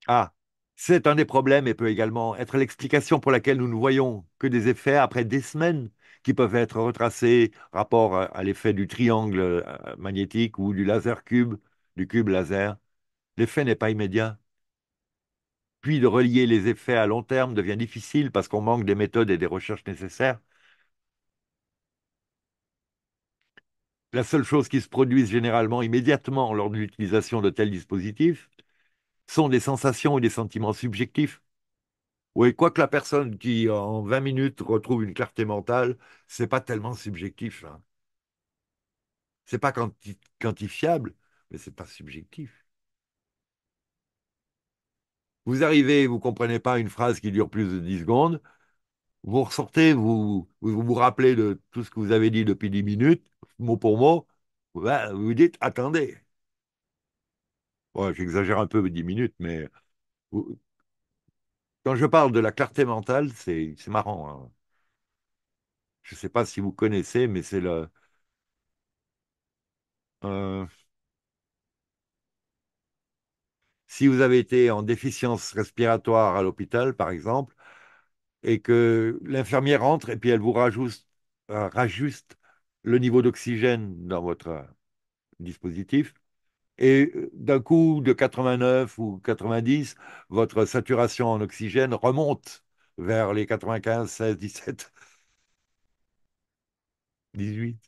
Ah, c'est un des problèmes et peut également être l'explication pour laquelle nous ne voyons que des effets après des semaines qui peuvent être retracés rapport à, l'effet du triangle euh, magnétique ou du laser cube, du cube laser. L'effet n'est pas immédiat. Puis de relier les effets à long terme devient difficile parce qu'on manque des méthodes et des recherches nécessaires. La seule chose qui se produise généralement immédiatement lors de l'utilisation de tels dispositifs sont des sensations ou des sentiments subjectifs oui, quoi que la personne qui, en 20 minutes, retrouve une clarté mentale, ce n'est pas tellement subjectif. Hein. Ce n'est pas quantifiable, mais ce n'est pas subjectif. Vous arrivez, vous ne comprenez pas une phrase qui dure plus de 10 secondes, vous ressortez, vous vous, rappelez de tout ce que vous avez dit depuis 10 minutes, mot pour mot, vous bah, vous dites attendez. J'exagère un peu 10 minutes, mais quand je parle de la clarté mentale, c'est marrant. Hein. Je ne sais pas si vous connaissez, mais c'est le... Euh, si vous avez été en déficience respiratoire à l'hôpital, par exemple, et que l'infirmière entre et puis elle vous rajoute, euh, rajuste le niveau d'oxygène dans votre euh, dispositif, et euh, d'un coup, de 89 ou 90, votre saturation en oxygène remonte vers les 95, 16, 17, 18.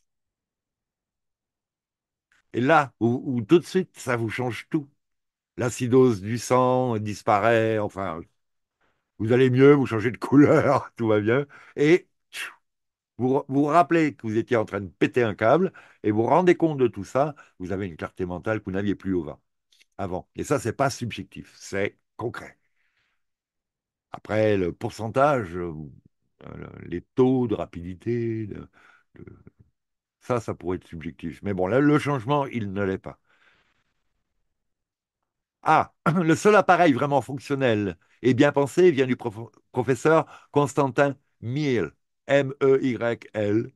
Et là, où, tout de suite, ça vous change tout. L'acidose du sang disparaît, enfin, vous allez mieux, vous changez de couleur, [laughs] tout va bien. Et vous vous rappelez que vous étiez en train de péter un câble et vous, vous rendez compte de tout ça, vous avez une clarté mentale que vous n'aviez plus au vent avant. Et ça, n'est pas subjectif, c'est concret. Après, le pourcentage, euh, les taux de rapidité, ça, ça pourrait être subjectif. Mais bon, là, le changement, il ne l'est pas. Ah, [clears throat] le seul appareil vraiment fonctionnel et bien pensé vient du professeur Constantin Miel. M-E-Y-L,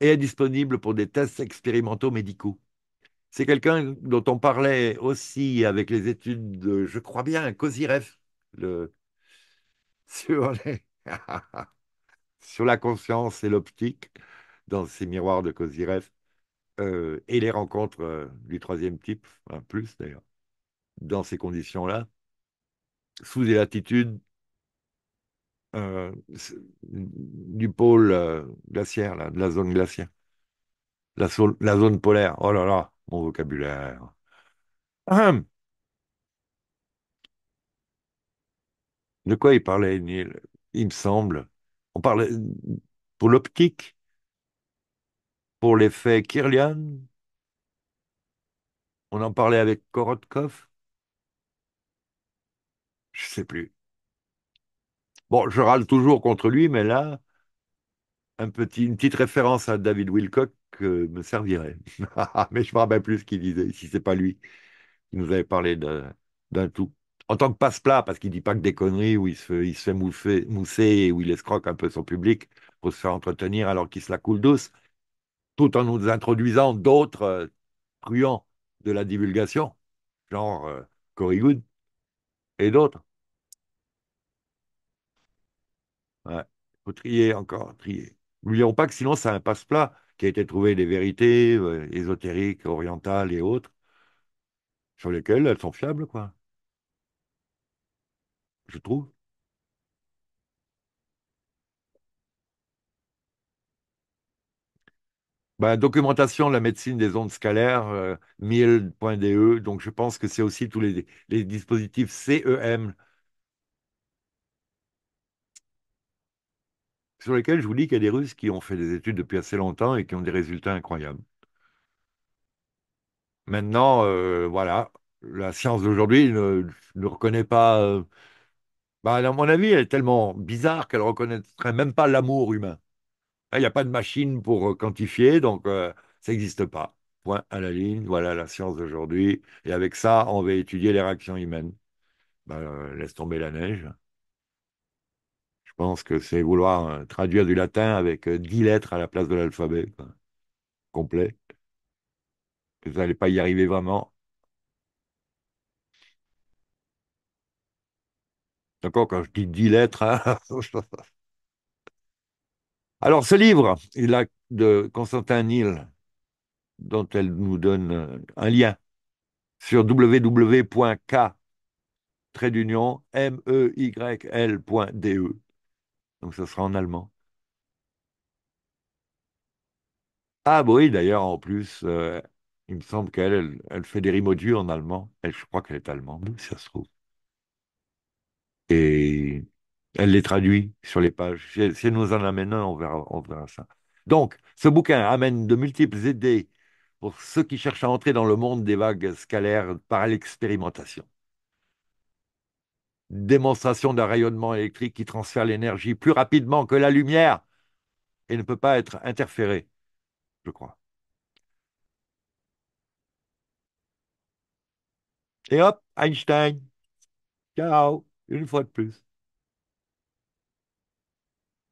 et est disponible pour des tests expérimentaux médicaux. C'est quelqu'un dont on parlait aussi avec les études de, je crois bien, COSIREF, [laughs] [laughs] sur, la conscience et l'optique dans ces miroirs de COSIREF, euh, et les rencontres euh, du troisième type, un plus d'ailleurs, dans ces conditions-là, sous des latitudes euh, du pôle euh, glaciaire, de la zone glaciaire. La, la, zone polaire. Oh là là, mon vocabulaire. De quoi il parlait, Il me semble. On parlait pour l'optique, pour l'effet Kirlian. On en parlait avec Korotkov. Je sais plus. Bon, je râle toujours contre lui, mais là, un petit, une petite référence à David Wilcock euh, me servirait. [laughs] mais je ne me rappelle plus ce qu'il disait, si ce n'est pas lui qui nous avait parlé d'un tout. En tant que passe-plat, parce qu'il ne dit pas que des conneries, où il se, il se fait mousser et où il escroque un peu son public pour se faire entretenir alors qu'il se la coule douce, tout en nous introduisant d'autres euh, truands de la divulgation, genre euh, Cory Good et d'autres. Il faut trier encore, trier. N'oublions pas que sinon, c'est un passe-plat qui a été trouvé des vérités euh, ésotériques, orientales et autres, sur lesquelles elles sont fiables, quoi. Je trouve. Bah, documentation de la médecine des ondes scalaires, 1000.de. Euh, e. Donc, je pense que c'est aussi tous les, les dispositifs CEM, sur lesquels je vous dis qu'il y a des Russes qui ont fait des études depuis assez longtemps et qui ont des résultats incroyables. Maintenant, euh, voilà, la science d'aujourd'hui ne, reconnaît pas. Euh, bah, à mon avis, elle est tellement bizarre qu'elle ne reconnaîtrait même pas l'amour humain. Il n'y a pas de machine pour euh, quantifier, donc ça n'existe pas. Point à la ligne, voilà la science d'aujourd'hui. Et avec ça, on va étudier les réactions humaines. Bah, laisse tomber la neige je pense que c'est vouloir euh, traduire du latin avec euh, dix lettres à la place de l'alphabet complet. Vous n'allez pas y arriver vraiment. D'accord, quand je dis dix lettres. Hein. [laughs] Alors, ce livre il a, de Constantin Nil, dont elle nous donne euh, un lien sur www.k, trait d'union, lde donc ce sera en allemand. Ah bah oui, d'ailleurs, en plus, euh, il me semble qu'elle, elle, fait des rimodus en allemand. Elle, je crois qu'elle est allemande, si ça se trouve. Et elle les traduit sur les pages. Si, elle nous en amène un, on verra, on verra ça. Donc, ce bouquin amène de multiples idées pour ceux qui cherchent à entrer dans le monde des vagues scalaires par l'expérimentation démonstration d'un rayonnement électrique qui transfère l'énergie plus rapidement que la lumière et ne peut pas être interféré, je crois. Et hop, Einstein. Ciao, une fois de plus.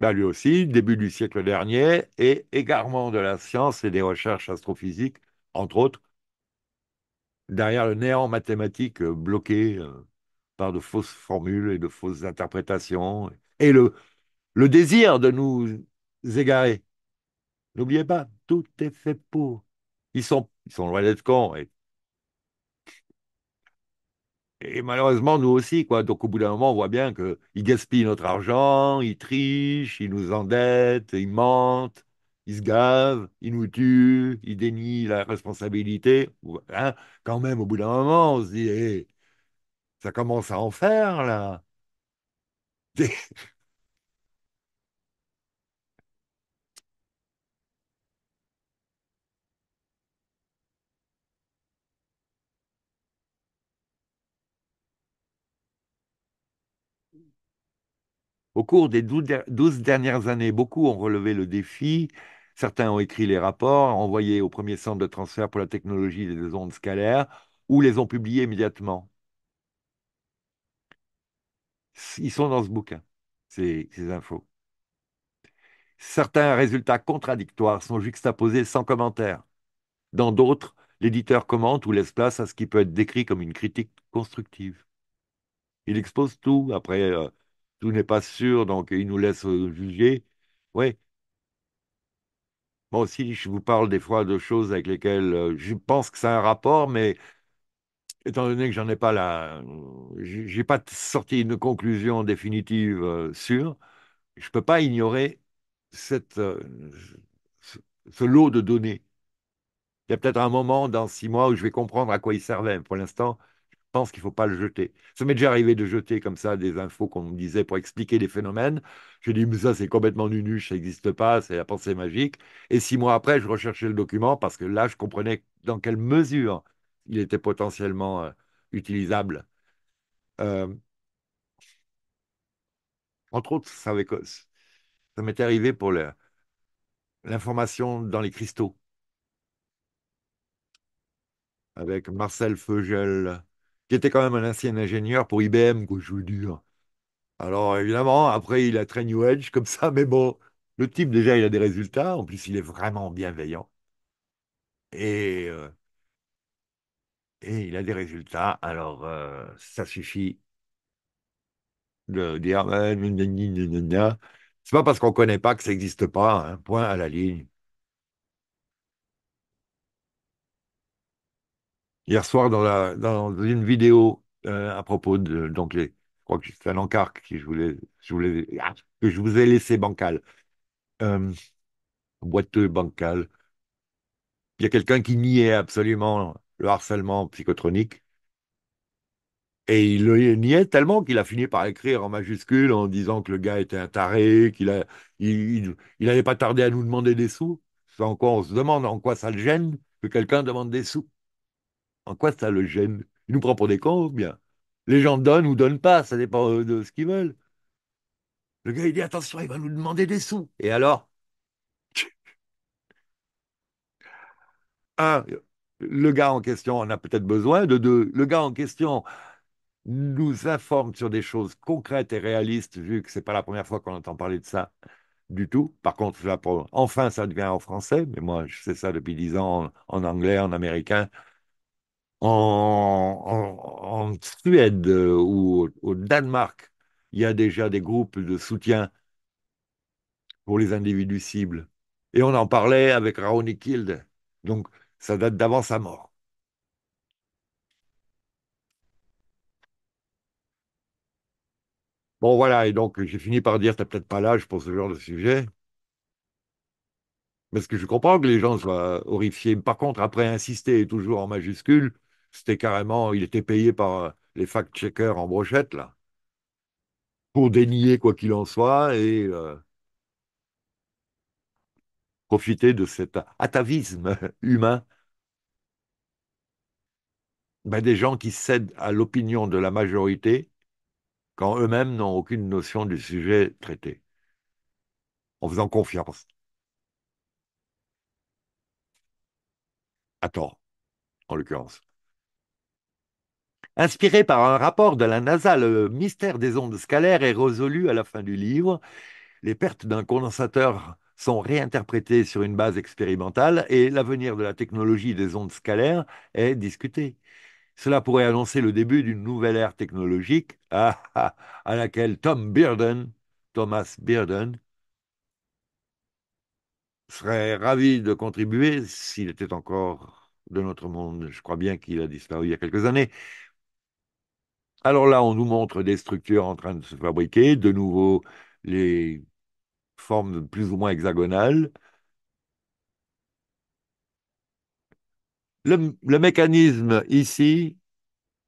Bah, lui aussi, début du siècle dernier, et égarement de la science et des recherches astrophysiques, entre autres, derrière le néant mathématique bloqué euh, par de fausses formules et de fausses interprétations, et le, désir de nous égarer. N'oubliez pas, tout est fait pour. Ils sont, ils sont loin d'être cons. Et, malheureusement, nous aussi. quoi. Donc, au bout d'un moment, on voit bien qu'ils gaspillent notre argent, ils trichent, ils nous endettent, ils mentent, ils se gavent, ils nous tuent, ils dénient la responsabilité. Hein, quand même, au bout d'un moment, on se dit eh, ça commence à en faire, là. Au cours des douze dernières années, beaucoup ont relevé le défi. Certains ont écrit les rapports, envoyés au premier centre de transfert pour la technologie des ondes scalaires, ou les ont publiés immédiatement ils sont dans ce bouquin, ces, infos. Certains résultats contradictoires sont juxtaposés sans commentaire. Dans d'autres, l'éditeur commente ou laisse place à ce qui peut être décrit comme une critique constructive. Il expose tout, après, euh, tout n'est pas sûr, donc il nous laisse euh, juger. Oui. Moi aussi, je vous parle des fois de choses avec lesquelles euh, je pense que c'est un rapport, mais étant donné que j'en ai pas là, j'ai pas sorti une conclusion définitive euh, sûre, je peux pas ignorer cette, euh, ce, lot de données. Il y a peut-être un moment dans six mois où je vais comprendre à quoi il servait. Pour l'instant, je pense qu'il ne faut pas le jeter. Ça m'est déjà arrivé de jeter comme ça des infos qu'on me disait pour expliquer des phénomènes. J'ai dit, mais ça, c'est complètement nunuche, ça n'existe pas, c'est la pensée magique. Et six mois après, je recherchais le document parce que là, je comprenais dans quelle mesure il était potentiellement euh, utilisable. Euh, entre autres, ça, m'était arrivé pour l'information dans les cristaux avec Marcel Feugel, qui était quand même un ancien ingénieur pour IBM, que je veux dire. Alors évidemment, après, il a très New Age comme ça, mais bon, le type déjà, il a des résultats, en plus, il est vraiment bienveillant. Et euh, et il a des résultats. Alors, euh, ça suffit de dire c'est pas parce qu'on connaît pas que ça n'existe pas. Hein. Point à la ligne. Hier soir, dans, la, dans une vidéo euh, à propos de donc je crois que c'est un encart qui je voulais, je ah, que je vous ai laissé bancal, euh, boiteux bancal. Il y a quelqu'un qui niait absolument le harcèlement psychotronique. Et il le niait tellement qu'il a fini par écrire en majuscule en disant que le gars était un taré, qu'il n'allait il, il, pas tardé à nous demander des sous. En quoi on se demande en quoi ça le gêne que quelqu'un demande des sous. En quoi ça le gêne Il nous prend pour des cons ou bien Les gens donnent ou donnent pas, ça dépend euh, de ce qu'ils veulent. Le gars, il dit attention, il va nous demander des sous. Et alors [laughs] Un, le gars en question on a peut-être besoin, de deux, le gars en question nous informe sur des choses concrètes et réalistes, vu que ce n'est pas la première fois qu'on entend parler de ça du tout. Par contre, là, enfin, ça devient en français, mais moi, je sais ça depuis dix ans en, anglais, en américain, en, Suède euh, ou au, Danemark. Il y a déjà des groupes de soutien pour les individus cibles. Et on en parlait avec Raoni Kild. Donc, ça date d'avant sa mort. Bon, voilà, et donc j'ai fini par dire, t'as peut-être pas l'âge pour ce genre de sujet. Parce que je comprends que les gens soient horrifiés. Par contre, après insister toujours en majuscule, c'était carrément, il était payé par euh, les fact-checkers en brochette, là, pour dénier quoi qu'il en soit et euh, profiter de cet atavisme humain ben, des gens qui cèdent à l'opinion de la majorité quand eux-mêmes n'ont aucune notion du sujet traité, en faisant confiance. À tort, en l'occurrence. Inspiré par un rapport de la NASA, le mystère des ondes scalaires est résolu à la fin du livre. Les pertes d'un condensateur sont réinterprétés sur une base expérimentale et l'avenir de la technologie des ondes scalaires est discuté. Cela pourrait annoncer le début d'une nouvelle ère technologique [laughs] ah, ah, à, laquelle Tom Thomas Bearden, serait ravi de contribuer s'il était encore de notre monde. Je crois bien qu'il a disparu il y a quelques années. Alors là, on nous montre des structures en train de se fabriquer, de nouveau les forme plus ou moins hexagonale. Le, mécanisme ici,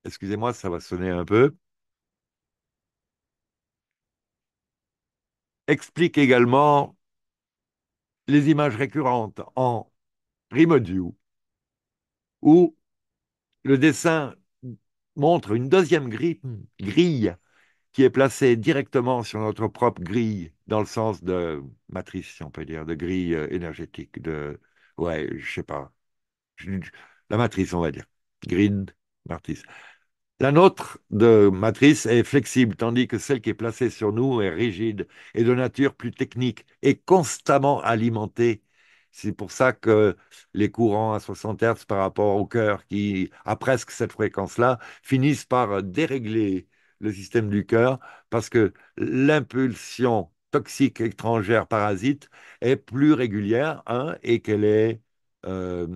excusez-moi, ça va sonner un peu, explique également les images récurrentes en Rimodue, où le dessin montre une deuxième grille, grille qui est placé directement sur notre propre grille, dans le sens de matrice, si on peut dire, de grille euh, énergétique, de, ouais, je sais pas, la matrice, on va dire, grid, matrice. La nôtre de matrice est flexible, tandis que celle qui est placée sur nous est rigide et de nature plus technique et constamment alimentée. C'est pour ça que les courants à 60 Hz par rapport au cœur qui a presque cette fréquence-là finissent par dérégler le système du cœur, parce que l'impulsion toxique étrangère parasite est plus régulière hein, et qu'elle est, euh,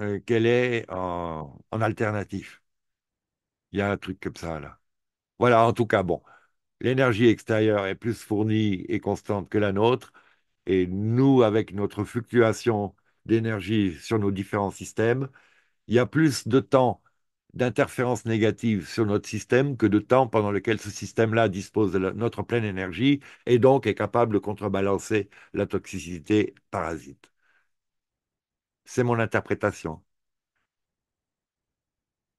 euh, est en, en alternatif. Il y a un truc comme ça là. Voilà, en tout cas, bon, l'énergie extérieure est plus fournie et constante que la nôtre, et nous, avec notre fluctuation d'énergie sur nos différents systèmes, il y a plus de temps d'interférences négatives sur notre système que de temps pendant lequel ce système-là dispose de notre pleine énergie et donc est capable de contrebalancer la toxicité parasite. C'est mon interprétation.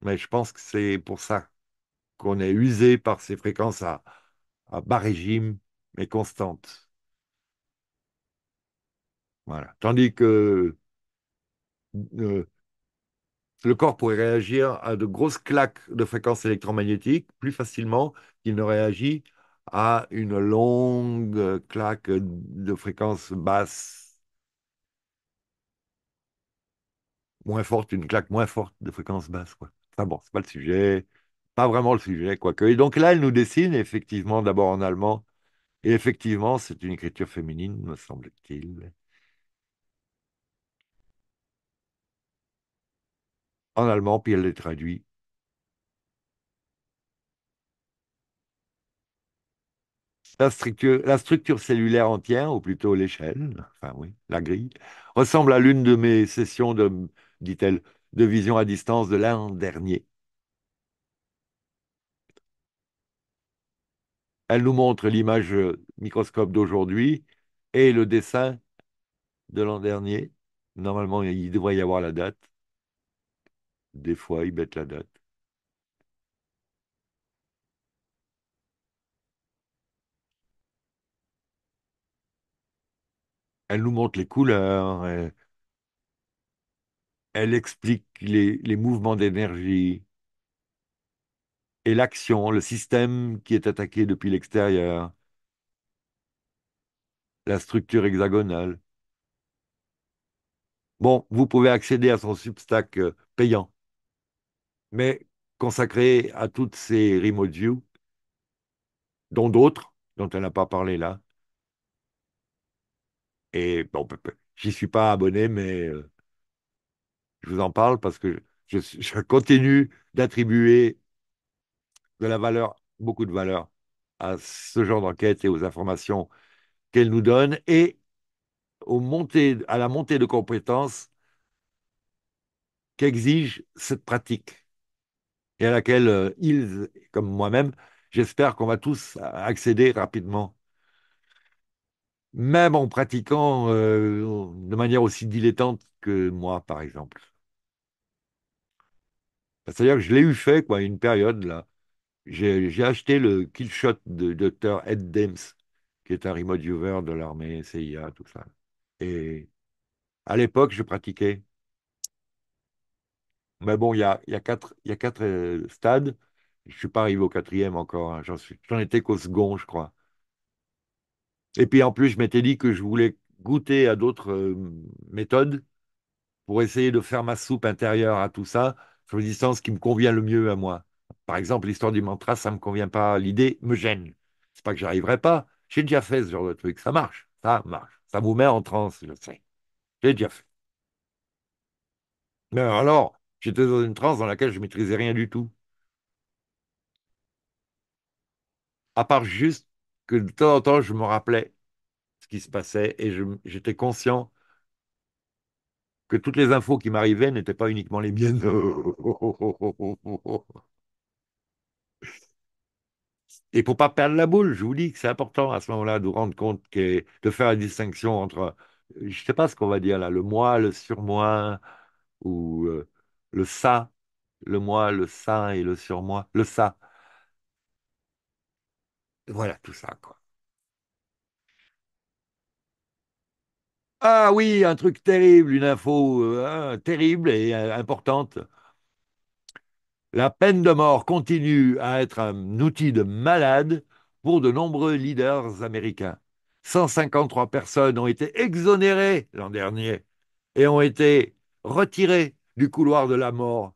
Mais je pense que c'est pour ça qu'on est usé par ces fréquences à, bas régime mais constantes. Voilà. Tandis que euh, le corps pourrait réagir à de grosses claques de fréquences électromagnétiques plus facilement qu'il ne réagit à une longue claque de fréquence basse, moins forte, une claque moins forte de fréquence basse. Quoi. Enfin bon, c'est pas le sujet, pas vraiment le sujet, quoique. Et donc là, elle nous dessine effectivement d'abord en allemand, et effectivement, c'est une écriture féminine, me semble-t-il. en allemand, puis elle les traduit. La structure, cellulaire entière, ou plutôt l'échelle, enfin oui, la grille, ressemble à l'une de mes sessions de, dit-elle, de vision à distance de l'an dernier. Elle nous montre l'image euh, microscope d'aujourd'hui et le dessin de l'an dernier. Normalement, il devrait y avoir la date. Des fois, ils mettent la date. Elle nous montre les couleurs, elle, explique les, les mouvements d'énergie et l'action, le système qui est attaqué depuis l'extérieur, la structure hexagonale. Bon, vous pouvez accéder à son Substack euh, payant mais consacré à toutes ces remote views, dont d'autres, dont elle n'a pas parlé là. Et bon, j'y suis pas abonné, mais euh, je vous en parle parce que [laughs] je, continue d'attribuer de la valeur, beaucoup de valeur, à ce genre d'enquête et aux informations qu'elle nous donne et à la montée de compétences qu'exige cette pratique et à laquelle euh, ils, comme moi-même, j'espère qu'on va tous accéder rapidement. Même en pratiquant euh, de manière aussi dilettante que moi, par exemple. C'est-à-dire que je l'ai eu fait, quoi, une période, là. J'ai acheté le killshot de Dr. Ed Dames, qui est un remote viewer de l'armée, CIA, tout ça. Et à l'époque, je pratiquais. Mais bon, il y a, y quatre, y a quatre euh, stades. Je ne suis pas arrivé au quatrième encore. Hein. J'en étais qu'au second, je crois. Et puis en plus, je m'étais dit que je voulais goûter à d'autres euh, méthodes pour essayer de faire ma soupe intérieure à tout ça, sur une distances qui me convient le mieux à moi. Par exemple, l'histoire du mantra, ça ne me convient pas. L'idée me gêne. C'est pas que j'arriverai pas. J'ai déjà fait ce genre de truc. Ça marche. Ça marche. Ça vous met en transe, je sais. J'ai déjà fait. Mais alors, J'étais dans une transe dans laquelle je ne maîtrisais rien du tout. À part juste que de temps en temps, je me rappelais ce qui se passait et j'étais conscient que toutes les infos qui m'arrivaient n'étaient pas uniquement les miennes. [laughs] Et pour ne pas perdre la boule, je vous dis que c'est important à ce moment-là de vous rendre compte que de faire la distinction entre, je sais pas ce qu'on va dire là, le moi, le surmoi, ou euh, le ça, le moi, le ça et le surmoi, le ça. Voilà tout ça, quoi. Ah oui, un truc terrible, une info euh, hein, terrible et euh, importante. La peine de mort continue à être un outil de malade pour de nombreux leaders américains. 153 personnes ont été exonérées l'an dernier et ont été retirées du couloir de la mort.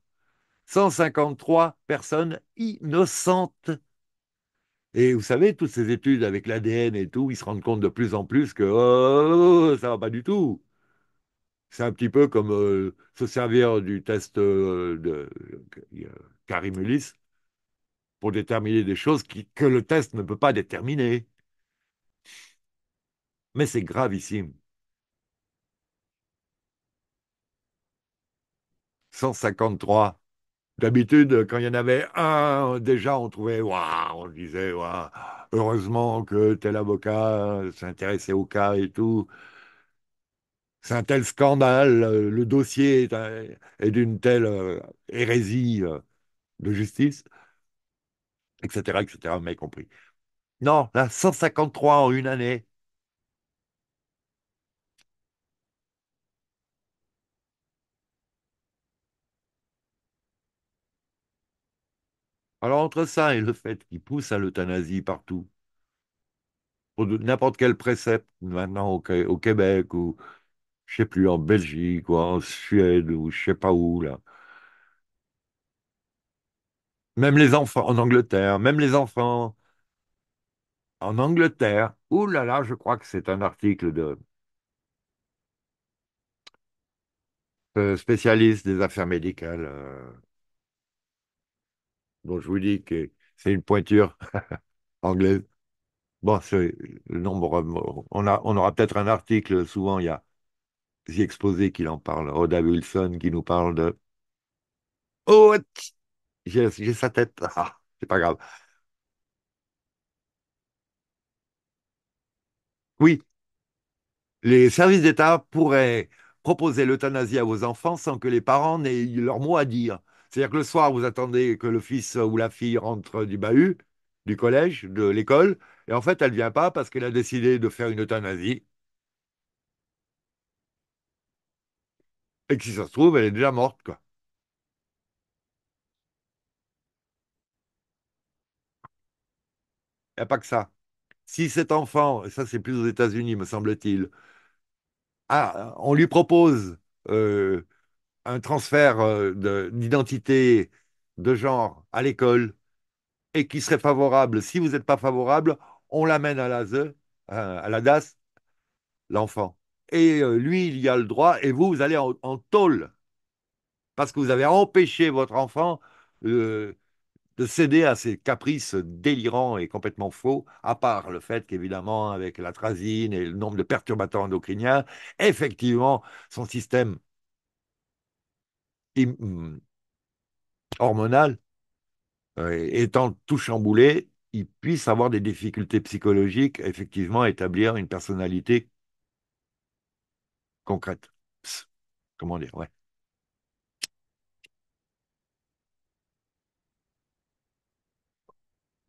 153 personnes innocentes. Et vous savez, toutes ces études avec l'ADN et tout, ils se rendent compte de plus en plus que ça oh, ça va pas du tout. C'est un petit peu comme euh, se servir du test euh, de Karimulis euh, pour déterminer des choses que le test ne peut pas déterminer. Mais c'est gravissime. 153. D'habitude, quand il y en avait un, déjà, on trouvait, waouh, on disait, waouh, heureusement que tel avocat s'intéressait au cas et tout. C'est un tel scandale, le dossier est, d'une telle euh, hérésie euh, de justice, etc., etc., mais compris. Non, là, 153 en une année. Alors entre ça et le fait qu'ils poussent à l'euthanasie partout, pour n'importe quel précepte maintenant au, Québec ou je sais plus en Belgique ou en Suède ou je sais pas où là. Même les enfants en Angleterre, même les enfants en Angleterre. Oulala, là là, je crois que c'est un article de euh, spécialiste des affaires médicales. Euh, dont je vous dis que c'est une pointure [laughs] anglaise. Bon, c'est le nombre. On, a, on aura peut-être un article, souvent, il y a The Exposé qui en parle, Oda Wilson qui nous parle de. Oh, j'ai sa tête. [laughs] Ah, c'est pas grave. Oui, les services d'État pourraient proposer l'euthanasie à vos enfants sans que les parents n'aient leur mot à dire. C'est-à-dire que le soir, vous attendez que le fils ou la fille rentre du bahut, du collège, de l'école, et en fait, elle ne vient pas parce qu'elle a décidé de faire une euthanasie. Et que si ça se trouve, elle est déjà morte, quoi. Il n'y a pas que ça. Si cet enfant, et ça c'est plus aux États-Unis, me semble-t-il, ah, on lui propose euh, un transfert euh, d'identité de, genre à l'école et qui serait favorable, si vous n'êtes pas favorable, on l'amène à euh, à la DAS, l'enfant. Et euh, lui, il y a le droit, et vous, vous allez en, tôle, parce que vous avez empêché votre enfant de céder à ses caprices délirants et complètement faux, à part le fait qu'évidemment, avec la trazine et le nombre de perturbateurs endocriniens, effectivement, son système Hmm, hormonal euh, étant tout chamboulé, il puisse avoir des difficultés psychologiques, effectivement, à établir une personnalité concrète. Comment dire,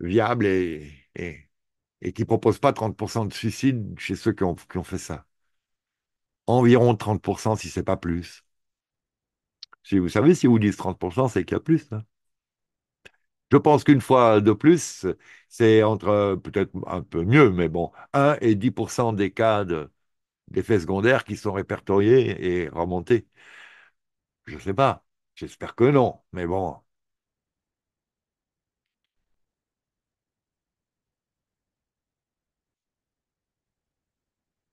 Viable et, et, qui ne propose pas 30% de suicide chez ceux qui ont, qui ont fait ça. Environ 30% si ce n'est pas plus. Si vous savez, si vous dites 30%, c'est qu'il y a plus. Hein. Je pense qu'une fois de plus, c'est entre, peut-être un peu mieux, mais bon, 1 et 10% des cas d'effets secondaires qui sont répertoriés et remontés. Je ne sais pas. J'espère que non, mais bon.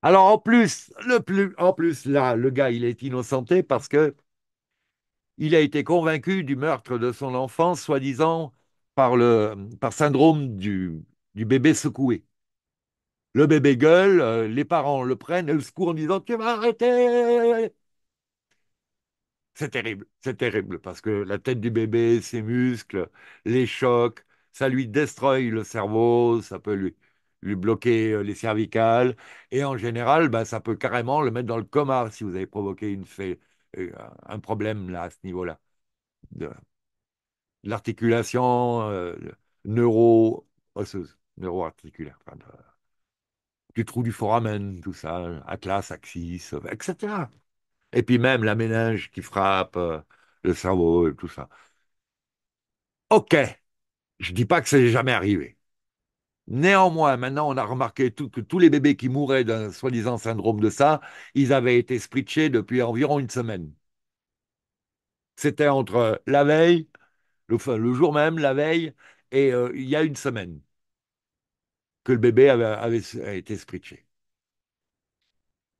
Alors en plus, le plus, en plus là, le gars, il est innocenté parce que il a été convaincu du meurtre de son enfant, soi-disant par le par syndrome du, bébé secoué. Le bébé gueule, euh, les parents le prennent et le secouent en disant Tu vas arrêter C'est terrible, c'est terrible, parce que la tête du bébé, ses muscles, les chocs, ça lui détruit le cerveau, ça peut lui, lui bloquer euh, les cervicales, et en général, ben, ça peut carrément le mettre dans le coma si vous avez provoqué une, fée, un problème là, à ce niveau-là. De, l'articulation euh, neuro-osseuse, neuro-articulaire. du trou du foramen, tout ça, atlas, axis, etc. Et puis même la méninge qui frappe euh, le cerveau tout ça. Ok, je dis pas que ça n'est jamais arrivé. Néanmoins, maintenant, on a remarqué que tous les bébés qui mouraient d'un soi-disant syndrome de ça, ils avaient été spritchés depuis environ une semaine. C'était entre la veille, le, jour même, la veille, et euh, il y a une semaine que le bébé avait, été spritché.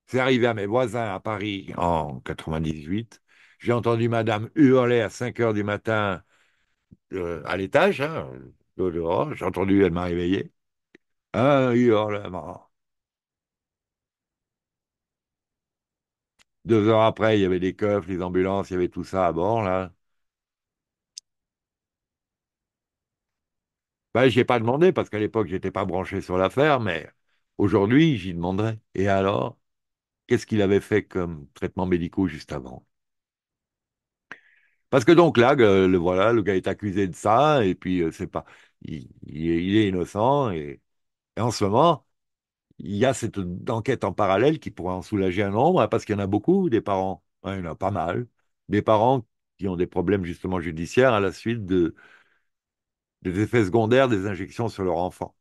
C'est arrivé à mes voisins à Paris en 98. J'ai entendu madame hurler à 5 heures du matin euh, à l'étage, hein, j'ai entendu, elle m'a réveillé. Un Deux heures après, il y avait des coffres, les ambulances, il y avait tout ça à bord, là. Ben, je n'ai pas demandé, parce qu'à l'époque, je n'étais pas branché sur l'affaire, mais aujourd'hui, j'y demanderai. Et alors, qu'est-ce qu'il avait fait comme traitement médical juste avant parce que donc là, euh, le, voilà, le gars est accusé de ça, et puis euh, c'est pas, il, est, innocent, et, en ce moment, il y a cette enquête en parallèle qui pourrait en soulager un nombre, hein, parce qu'il y en a beaucoup, des parents, il y en a pas mm. mal, des parents qui ont des problèmes justement judiciaires à la suite de, des effets secondaires des injections sur leur enfant.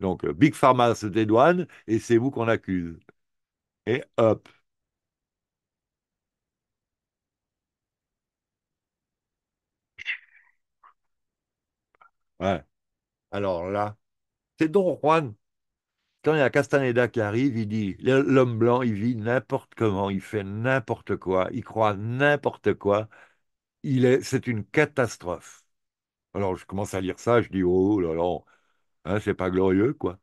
Donc, euh, Big Pharma se dédouane et c'est vous qu'on accuse. Et hop, Alors là, c'est Don Juan. Quand il y a Castaneda qui arrive, il dit l'homme blanc, il vit n'importe comment, il fait n'importe quoi, il croit n'importe quoi. Il est, c'est une catastrophe. Alors je commence à lire ça, je dis oh là là, hein, c'est pas glorieux quoi.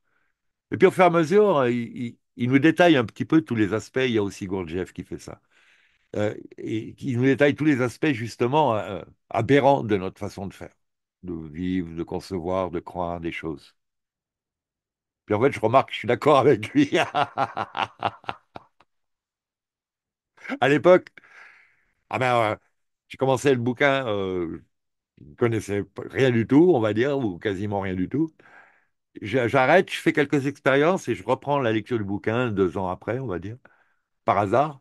Et puis au fur et à mesure, hein, il, nous détaille un petit peu tous les aspects. Il y a aussi Gurdjieff qui fait ça. Euh, et qui nous détaille tous les aspects justement euh, aberrants de notre façon de faire de vivre, de concevoir, de croire des choses. Puis en fait, je remarque que je suis d'accord avec lui. [laughs] à l'époque, ah ben, euh, j'ai commencé le bouquin, euh, je ne connaissais rien du tout, on va dire, ou quasiment rien du tout. J'arrête, je fais quelques expériences et je reprends la lecture du bouquin deux ans après, on va dire, par hasard.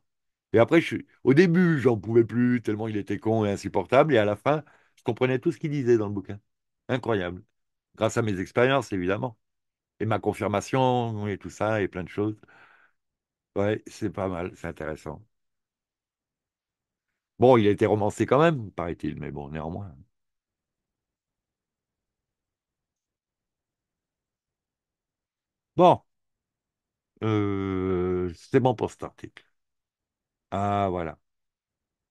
Et après, je au début, j'en pouvais plus, tellement il était con et insupportable. Et à la fin, comprenais tout ce qu'il disait dans le bouquin. Incroyable. Grâce à mes expériences, évidemment. Et ma confirmation, et tout ça, et plein de choses. Ouais, c'est pas mal, c'est intéressant. Bon, il a été romancé quand même, paraît-il, mais bon, néanmoins. Bon, euh, c'est bon pour cet article. Ah, voilà.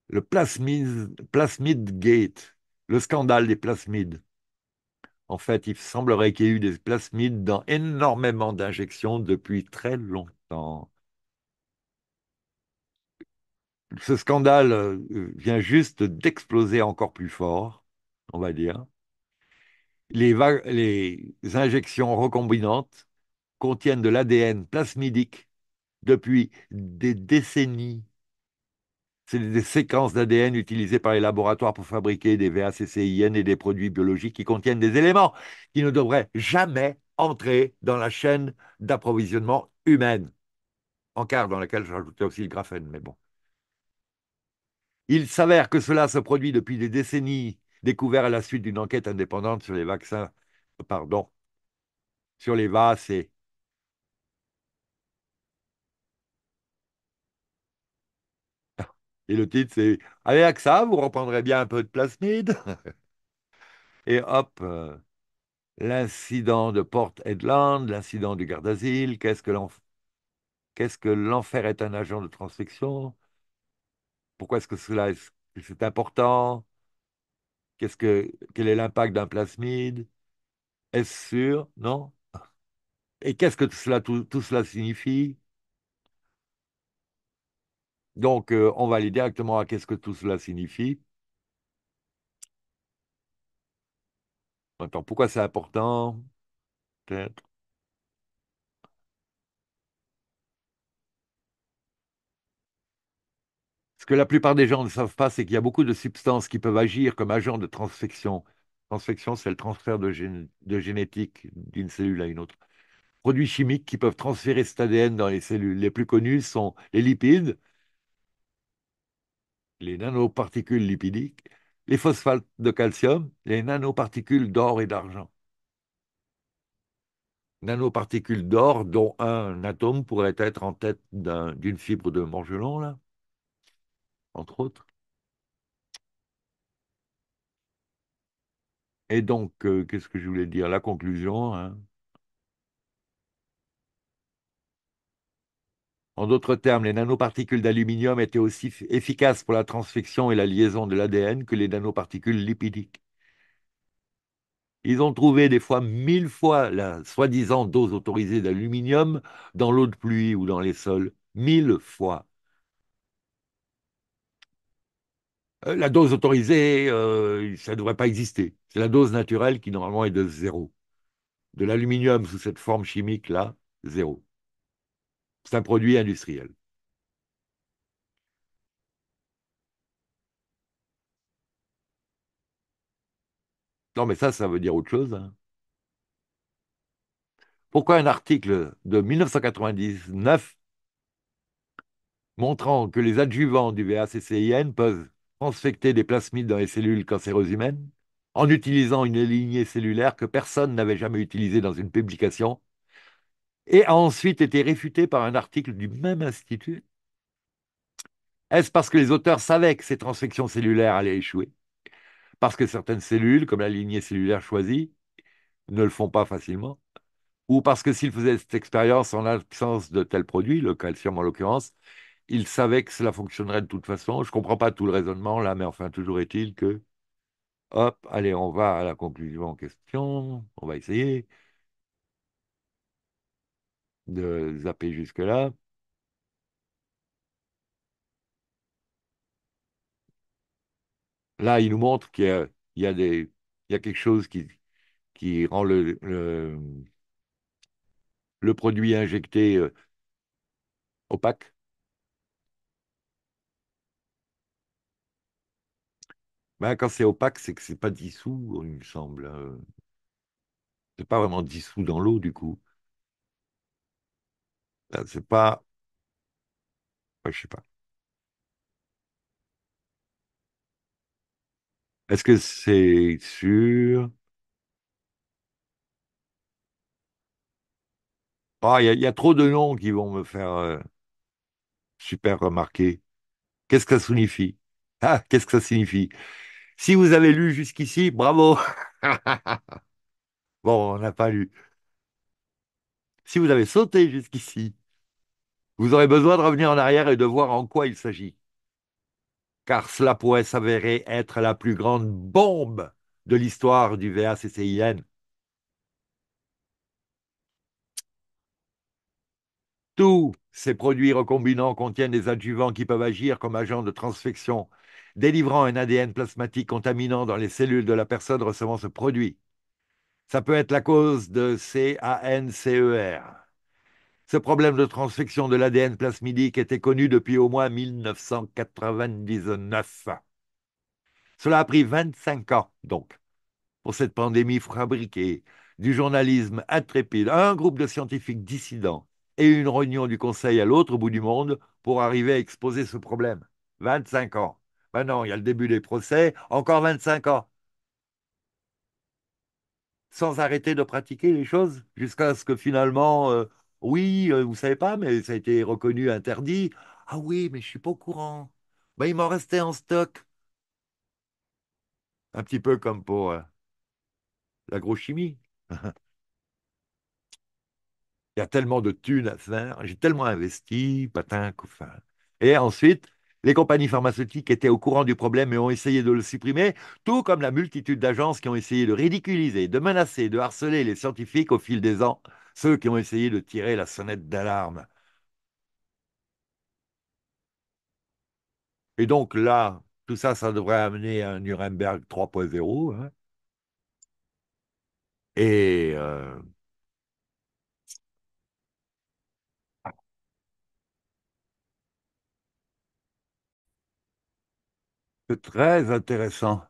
Le plasmid gate le scandale des plasmides. En fait, il semblerait qu'il y ait eu des plasmides dans énormément d'injections depuis très longtemps. Ce scandale euh, vient juste d'exploser encore plus fort, on va dire. Les, les injections recombinantes contiennent de l'ADN plasmidique depuis des décennies. C'est des séquences d'ADN utilisées par les laboratoires pour fabriquer des VACCIN et des produits biologiques qui contiennent des éléments qui ne devraient jamais entrer dans la chaîne d'approvisionnement humaine. En quart dans laquelle j'ajoutais aussi le graphène, mais bon. Il s'avère que cela se produit depuis des décennies, découvert à la suite d'une enquête indépendante sur les vaccins, euh, pardon, sur les vaccins? Et le titre, c'est Allez, AXA, vous reprendrez bien un peu de plasmide. [laughs] Et hop, euh, l'incident de Port Headland, l'incident du garde-asile, qu'est-ce que l'enfer est un agent de transfection Pourquoi est-ce que cela c'est important Qu'est-ce que quel est l'impact d'un plasmide Est-ce sûr Non Et qu'est-ce que tout cela signifie donc, euh, on va aller directement à qu'est-ce que tout cela signifie. pourquoi c'est important Peut-être. Ce que la plupart des gens ne savent pas, c'est qu'il y a beaucoup de substances qui peuvent agir comme agents de transfection. Transfection, c'est le transfert de, de génétique d'une cellule à une autre. Produits chimiques qui peuvent transférer cet ADN dans les cellules. Les plus connus sont les lipides, les nanoparticules lipidiques, les phosphates de calcium, les nanoparticules d'or et d'argent. Nanoparticules d'or dont un atome pourrait être en tête d'une fibre de morgelon, là, entre autres. Et donc, euh, qu'est-ce que je voulais dire La conclusion, hein. En d'autres termes, les nanoparticules d'aluminium étaient aussi efficaces pour la transfection et la liaison de l'ADN que les nanoparticules lipidiques. Ils ont trouvé des fois mille fois la soi-disant dose autorisée d'aluminium dans l'eau de pluie ou dans les sols. Mille fois. Euh, la dose autorisée, euh, ça ne devrait pas exister. C'est la dose naturelle qui normalement est de zéro. De l'aluminium sous cette forme chimique-là, zéro. C'est un produit industriel. Non, mais ça, ça veut dire autre chose. Hein. Pourquoi un article de 1999 montrant que les adjuvants du VACCIN peuvent transfecter des plasmides dans les cellules cancéreuses humaines en utilisant une lignée cellulaire que personne n'avait jamais utilisée dans une publication et a ensuite été réfuté par un article du même institut. Est-ce parce que les auteurs savaient que ces transfections cellulaires allaient échouer Parce que certaines cellules, comme la lignée cellulaire choisie, ne le font pas facilement Ou parce que s'ils faisaient cette expérience en l'absence de tel produit, le calcium en l'occurrence, ils savaient que cela fonctionnerait de toute façon Je ne comprends pas tout le raisonnement là, mais enfin, toujours est-il que... Hop, allez, on va à la conclusion en question. On va essayer de zapper jusque-là. Là, il nous montre qu'il y, a, y a quelque chose qui, qui rend le, le, produit injecté euh, opaque. Ben, quand c'est opaque, c'est que c'est pas dissous, il me semble. Euh. C'est pas vraiment dissous dans l'eau, du coup. Euh, c'est pas. je sais pas. Est-ce que c'est sûr? Ah, il y, a trop de noms qui vont me faire euh, super remarquer. Qu'est-ce que ça signifie? Ah, qu'est-ce que ça signifie? Si vous avez lu jusqu'ici, bravo! [laughs] Bon, on n'a pas lu. Si vous avez sauté jusqu'ici, vous aurez besoin de revenir en arrière et de voir en quoi il s'agit. Car cela pourrait s'avérer être la plus grande bombe de l'histoire du VACCIN. Tous ces produits recombinants contiennent des adjuvants qui peuvent agir comme agents de transfection, délivrant un ADN plasmatique contaminant dans les cellules de la personne recevant ce produit. Ça peut être la cause de CANCER. Ce problème de transfection de l'ADN plasmidique était connu depuis au moins 1999. Cela a pris 25 ans, donc, pour cette pandémie fabriquée, du journalisme intrépide, un groupe de scientifiques dissidents et une réunion du Conseil à l'autre bout du monde pour arriver à exposer ce problème. 25 ans. Maintenant, il y a le début des procès, encore 25 ans sans arrêter de pratiquer les choses, jusqu'à ce que finalement, euh, oui, vous euh, vous savez pas, mais ça a été reconnu interdit. Ah oui, mais je suis pas au courant. Ben, il m'en restait en stock. Un petit peu comme pour euh, l'agrochimie. [laughs] il y a tellement de thunes à faire, j'ai tellement investi, patin, couffin. Et ensuite, les compagnies pharmaceutiques étaient au courant du problème et ont essayé de le supprimer, tout comme la multitude d'agences qui ont essayé de ridiculiser, de menacer, de harceler les scientifiques au fil des ans, ceux qui ont essayé de tirer la sonnette d'alarme. Et donc là, tout ça, ça devrait amener à un Nuremberg 3.0. Hein. et euh, C'est très intéressant.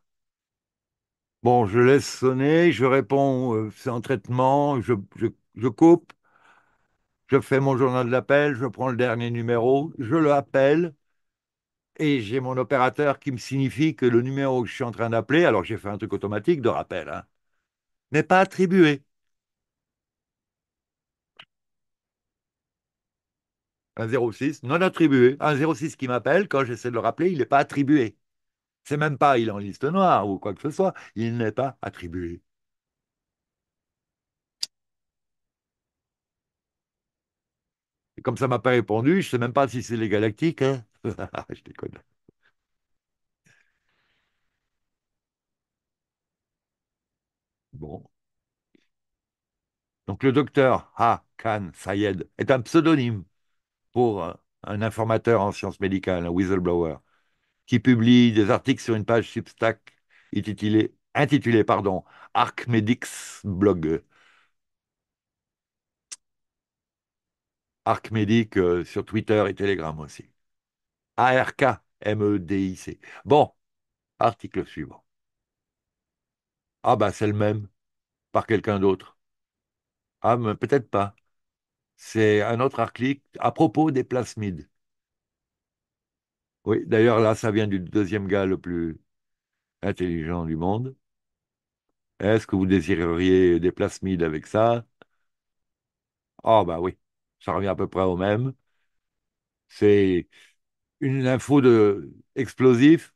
Bon, je laisse sonner, je réponds, euh, c'est en traitement, je, coupe, je fais mon journal d'appel, je prends le dernier numéro, je le appelle et j'ai mon opérateur qui me signifie que le numéro que je suis en train d'appeler, alors j'ai fait un truc automatique de rappel, hein, n'est pas attribué. Un 06 non attribué. Un 06 qui m'appelle, quand j'essaie de le rappeler, il n'est pas attribué. C'est même pas il est en liste noire ou quoi que ce soit. Il n'est pas attribué. Et comme ça m'a pas répondu, je ne sais même pas si c'est les galactiques. Hein. [laughs] je déconne. Bon. Donc le docteur Ha Khan Sayed est un pseudonyme pour euh, un informateur en sciences médicales, un whistleblower qui publie des articles sur une page Substack intitulée, intitulée pardon, Blog. Archmedic euh, sur Twitter et Telegram aussi. A-R-K-M-E-D-I-C. Bon, article suivant. Ah ben c'est le même, par quelqu'un d'autre. Ah, mais peut-être pas. C'est un autre article à propos des plasmides. Oui, d'ailleurs, là, ça vient du deuxième gars le plus intelligent du monde. Est-ce que vous désireriez des plasmides avec ça Ah, oh, bah oui, ça revient à peu près au même. C'est une info de explosif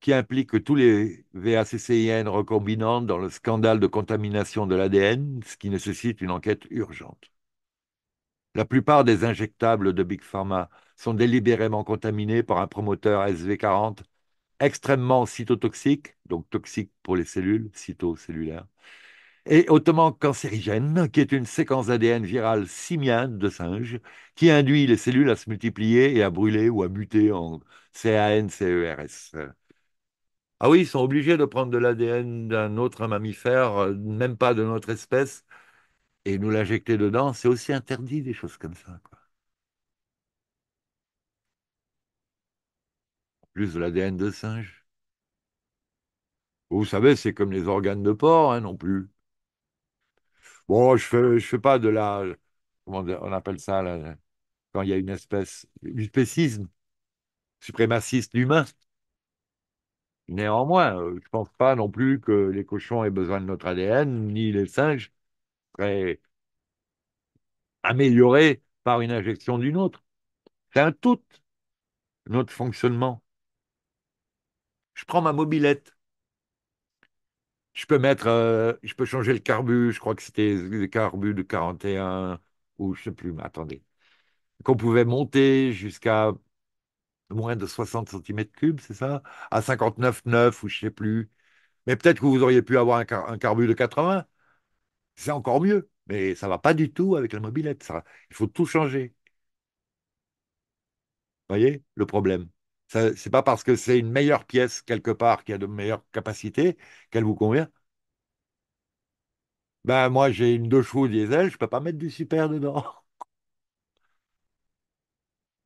qui implique tous les VACCIN recombinantes dans le scandale de contamination de l'ADN, ce qui nécessite une enquête urgente. La plupart des injectables de Big Pharma sont délibérément contaminés par un promoteur SV40 extrêmement cytotoxique, donc toxique pour les cellules, cytocellulaires, et hautement cancérigène, qui est une séquence d'ADN virale simienne de singe qui induit les cellules à se multiplier et à brûler ou à muter en CAN, CERS. Ah oui, ils sont obligés de prendre de l'ADN d'un autre mammifère, euh, même pas de notre espèce, et nous l'injecter dedans, c'est aussi interdit des choses comme ça. Quoi. Plus de l'ADN de singe. Vous savez, c'est comme les organes de porc, hein, non plus. Bon, je fais, je fais pas de la. Comment on appelle ça, là, quand il y a une espèce. Du spécisme suprémaciste humain. Néanmoins, euh, je ne pense pas non plus que les cochons aient besoin de notre ADN, ni les singes amélioré par une injection d'une autre. C'est un tout, notre fonctionnement. Je prends ma mobilette. Je peux mettre, euh, je peux changer le carbu, je crois que c'était le carbu de 41 ou je ne sais plus, mais attendez. Qu'on pouvait monter jusqu'à moins de 60 cm3, c'est ça À 59,9 ou je ne sais plus. Mais peut-être que vous auriez pu avoir un, un carbu de 80 c'est encore mieux. Mais ça ne va pas du tout avec la mobilette. Il faut tout changer. Vous voyez le problème Ce n'est pas parce que c'est une meilleure pièce quelque part qui a de meilleures capacités qu'elle vous convient. Ben, moi, j'ai une deux chevaux diesel, je ne peux pas mettre du super dedans. [laughs]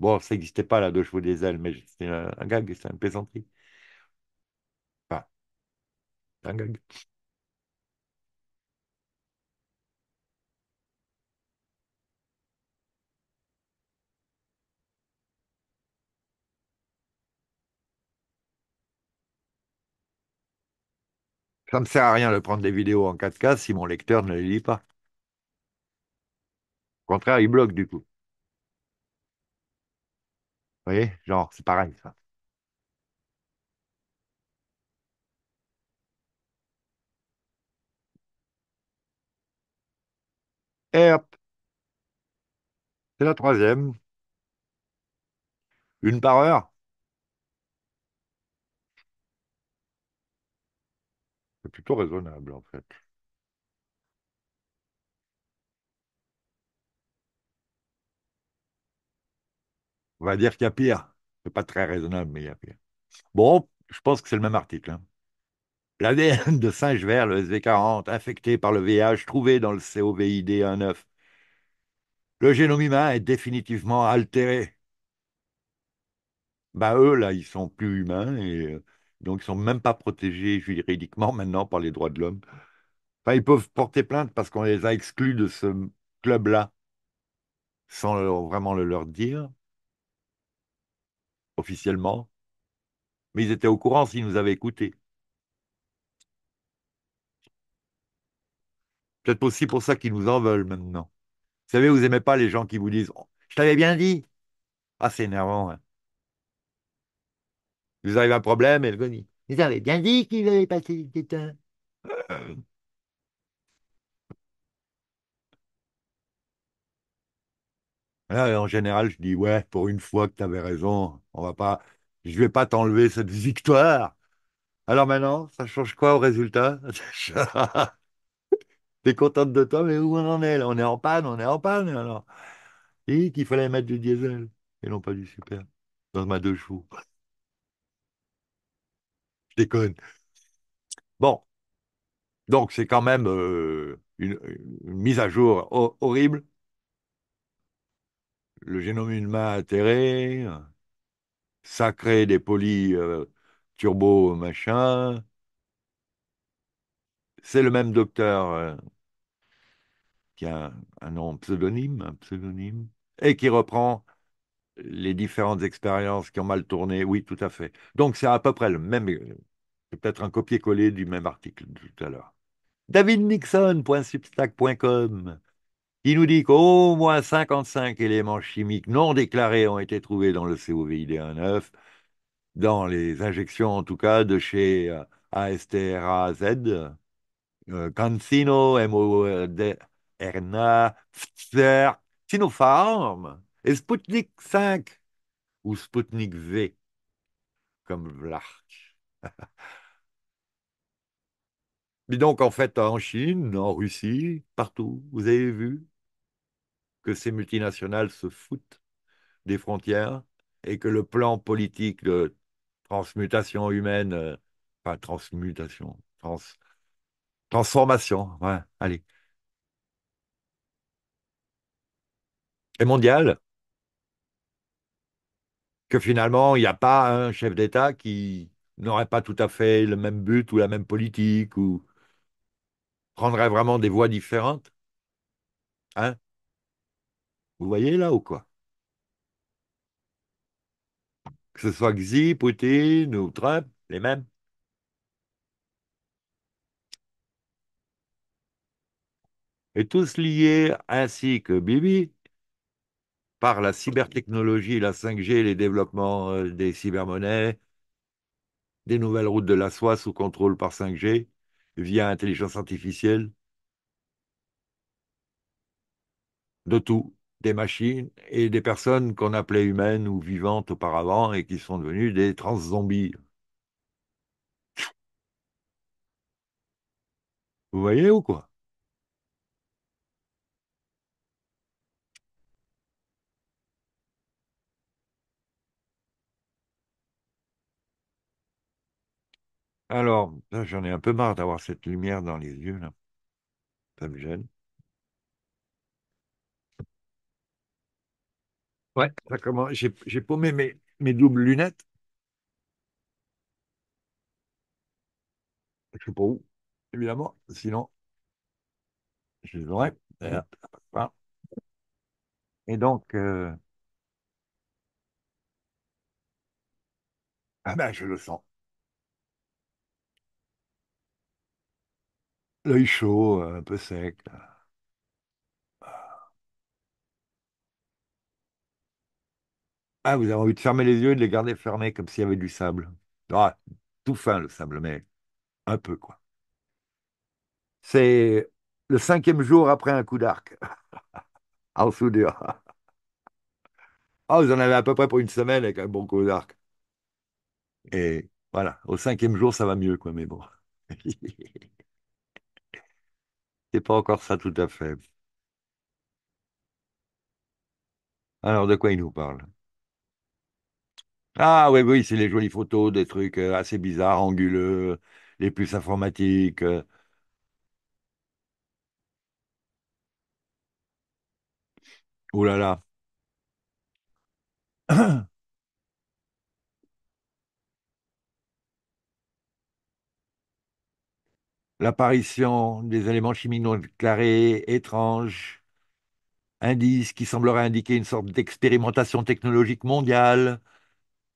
Bon, ça n'existait pas, la deux chevaux diesel, mais c'était un, gag, c'était une plaisanterie. Enfin, un gag. Ça ne me sert à rien de prendre des vidéos en 4K si mon lecteur ne les lit pas. Au contraire, il bloque du coup. Vous voyez, genre, c'est pareil ça. Et hop. C'est la troisième. Une par heure C'est plutôt raisonnable, en fait. On va dire qu'il y a pire. C'est pas très raisonnable, mais il y a pire. Bon, je pense que c'est le même article. Hein. L'ADN de singe vert, le SV40, infecté par le VIH, trouvé dans le COVID-19. Le génome humain est définitivement altéré. Ben eux, là, ils sont plus humains et euh, donc, ils ne sont même pas protégés juridiquement [laughs] maintenant par les droits de l'homme. Enfin, ils peuvent porter plainte parce qu'on les a exclus de ce club-là sans vraiment le leur dire officiellement. Mais ils étaient au courant s'ils nous avaient écoutés. Peut-être aussi pour ça qu'ils nous en veulent maintenant. Vous savez, vous n'aimez pas les gens qui vous disent oh, Je t'avais bien dit. Ah, c'est énervant. Hein. Vous avez un problème et vous Ils avez bien dit qu'il avait passé du temps. Hein. Euh. en général, je dis Ouais, pour une fois que tu avais raison, on va pas, je vais pas t'enlever cette victoire. Alors maintenant, ça change quoi au résultat [laughs] T'es contente de toi, mais où on en est On est en panne, on est en panne alors. Et qu'il fallait mettre du diesel et non pas du super dans ma deux choux je déconne. Bon, donc c'est quand même euh, une, mise à jour horrible. Le génome humain atterré, sacré des polis euh, turbo machin. C'est le même docteur euh, qui a un, un nom pseudonyme, un pseudonyme, et qui reprend les différentes expériences qui ont mal tourné, oui, tout à fait. Donc c'est à peu près le même, c'est peut-être un copier-coller du même article de tout à l'heure. David Nixon.substack.com qui nous dit qu'au moins 55 éléments chimiques non déclarés ont été trouvés dans le COVID-19, dans les injections en tout cas de chez euh, ASTRAZ, euh, Cancino, MODERNA, e Pfizer, Sinopharm, et Sputnik 5, ou Sputnik V, comme Vlark. [laughs] Mais donc, en fait, en Chine, en Russie, partout, vous avez vu que ces multinationales se foutent des frontières et que le plan politique de transmutation humaine, euh, enfin transmutation, transformation, allez, est mondial que finalement, il n'y a pas un chef d'État qui n'aurait pas tout à fait le même but ou la même politique ou prendrait vraiment des voies différentes Hein Vous voyez là ou quoi Que ce soit Xi, Poutine ou Trump, les mêmes. Et tous liés, ainsi que Bibi, par la cybertechnologie, la 5G, les développements euh, des cybermonnaies, des nouvelles routes de la soie sous contrôle par 5G via intelligence artificielle, de tout, des machines et des personnes qu'on appelait humaines ou vivantes auparavant et qui sont devenues des trans-zombies. Vous voyez ou quoi Alors, j'en ai un peu marre d'avoir cette lumière dans les yeux, là. Ça me gêne. Ouais. Ça commence- J'ai paumé mes, mes doubles lunettes. Je ne sais pas où, évidemment. Sinon, je les aurais. Et donc, euh, ah ben, je le sens. L'œil chaud, un peu sec. Ah, vous avez envie de fermer les yeux et de les garder fermés comme s'il y avait du sable. Ah, tout fin le sable, mais un peu, quoi. C'est le cinquième jour après un coup d'arc. [laughs] En soudure. Ah, vous en avez à peu près pour une semaine avec un bon coup d'arc. Et voilà, au cinquième jour, ça va mieux, quoi, mais bon. [laughs] C'est pas encore ça tout à fait. Alors, de quoi il nous parle? Ah oui, oui, c'est les jolies photos, des trucs euh, assez bizarres, anguleux, euh, les puces informatiques. Euh. là là. [clears throat] l'apparition des éléments chimiques non déclarés, étranges, indices qui sembleraient indiquer une sorte d'expérimentation technologique mondiale,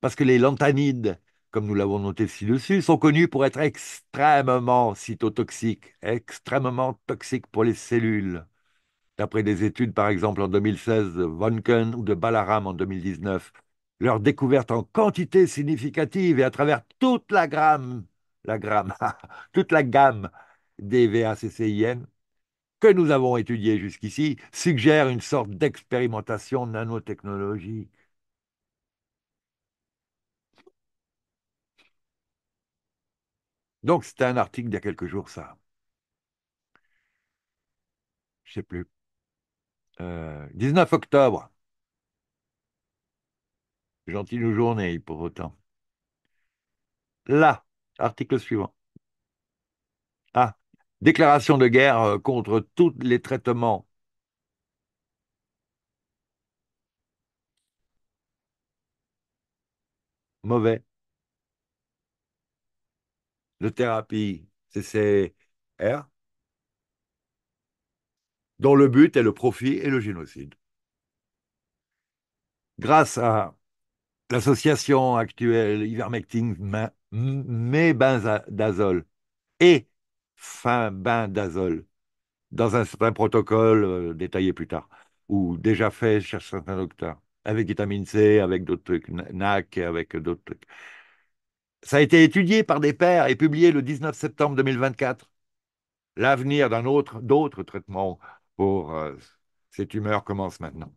parce que les lanthanides, comme nous l'avons noté ci-dessus, sont connus pour être extrêmement cytotoxiques, extrêmement toxiques pour les cellules. D'après des études, par exemple, en 2016 de Vonken ou de Balaram en 2019, leur découverte en quantité significative et à travers toute la gramme la gamme, [laughs] toute la gamme des VACCIN que nous avons étudiée jusqu'ici suggère une sorte d'expérimentation nanotechnologique. Donc, c'était un article d'il y a quelques jours, ça. Je ne sais plus. 19 euh, octobre. Gentille journée, pour autant. Là, Article suivant. Ah, déclaration de guerre euh, contre tous les traitements mauvais de thérapie CCR dont le but est le profit et le génocide. Grâce à l'association actuelle bains mébendazole et finbendazole dans un certain protocole euh, détaillé plus tard ou déjà fait chez certains docteurs avec vitamine C, avec d'autres trucs, NAC, avec d'autres trucs. Ça a été étudié par des pairs et publié le 19 septembre 2024. L'avenir d'un autre, d'autres traitements pour euh, ces tumeurs commence maintenant.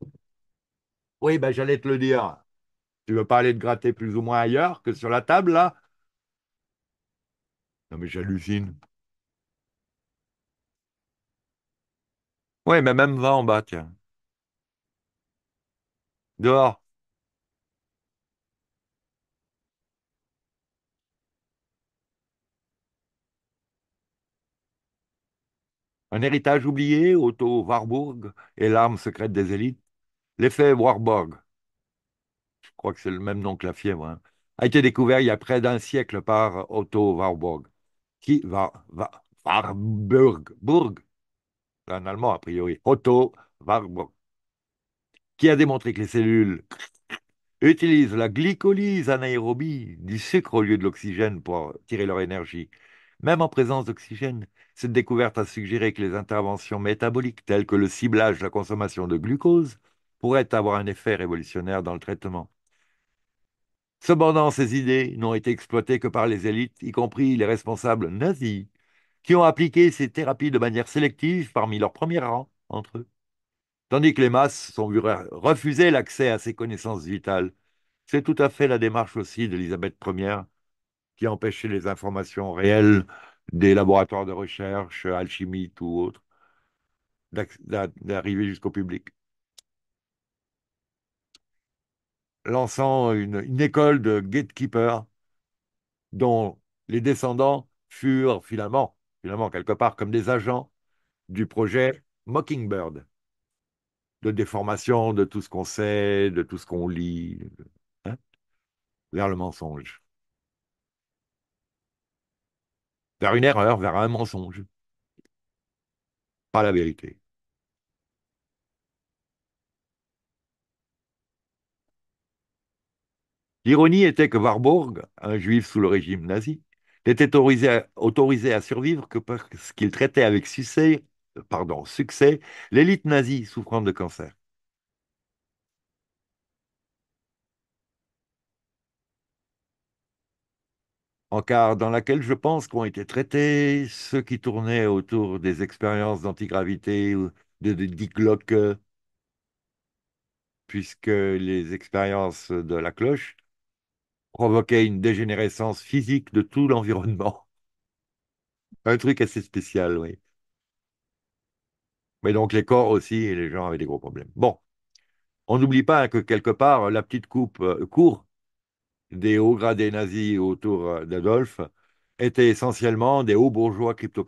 Oui, ben, j'allais te le dire. Tu veux pas aller te gratter plus ou moins ailleurs que sur la table, là Non, mais j'hallucine. Oui, mais même va en bas, tiens. Dehors. Un héritage oublié, Otto Warburg et l'arme secrète des élites. L'effet Warburg crois que c'est le même nom que la fièvre, hein, a été découvert il y a près d'un siècle par Otto Warburg. Qui va, Warburg, un Allemand a priori, Otto Warburg, qui a démontré que les cellules utilisent la glycolyse anaérobie du sucre au lieu de l'oxygène pour tirer leur énergie. Même en présence d'oxygène, cette découverte a suggéré que les interventions métaboliques telles que le ciblage de la consommation de glucose pourraient avoir un effet révolutionnaire dans le traitement. Cependant, ces idées n'ont été exploitées que par les élites, y compris les responsables nazis, qui ont appliqué ces thérapies de manière sélective parmi leurs premiers rangs entre eux. Tandis que les masses sont vues l'accès à ces connaissances vitales. C'est tout à fait la démarche aussi d'Elisabeth Ier, qui empêchait les informations réelles des laboratoires de recherche, alchimistes ou autres, d'arriver jusqu'au public. lançant une, école de gatekeepers dont les descendants furent finalement, finalement quelque part comme des agents du projet Mockingbird, de déformation de tout ce qu'on sait, de tout ce qu'on lit, hein, vers le mensonge, vers une erreur, vers un mensonge, pas la vérité. L'ironie était que Warburg, un juif sous le régime nazi, n'était autorisé à, survivre que parce qu'il traitait avec succès, euh, pardon, succès l'élite nazie souffrant de cancer. en car dans laquelle je pense qu'ont été traités ceux qui tournaient autour des expériences d'antigravité ou de Dick puisque les expériences de la cloche provoquait une dégénérescence physique de tout l'environnement. [laughs] Un truc assez spécial, oui. Mais donc les corps aussi, les gens avaient des gros problèmes. Bon, on n'oublie pas que quelque part, la petite coupe, euh, court des hauts gradés nazis autour euh, d'Adolphe était essentiellement des hauts bourgeois crypto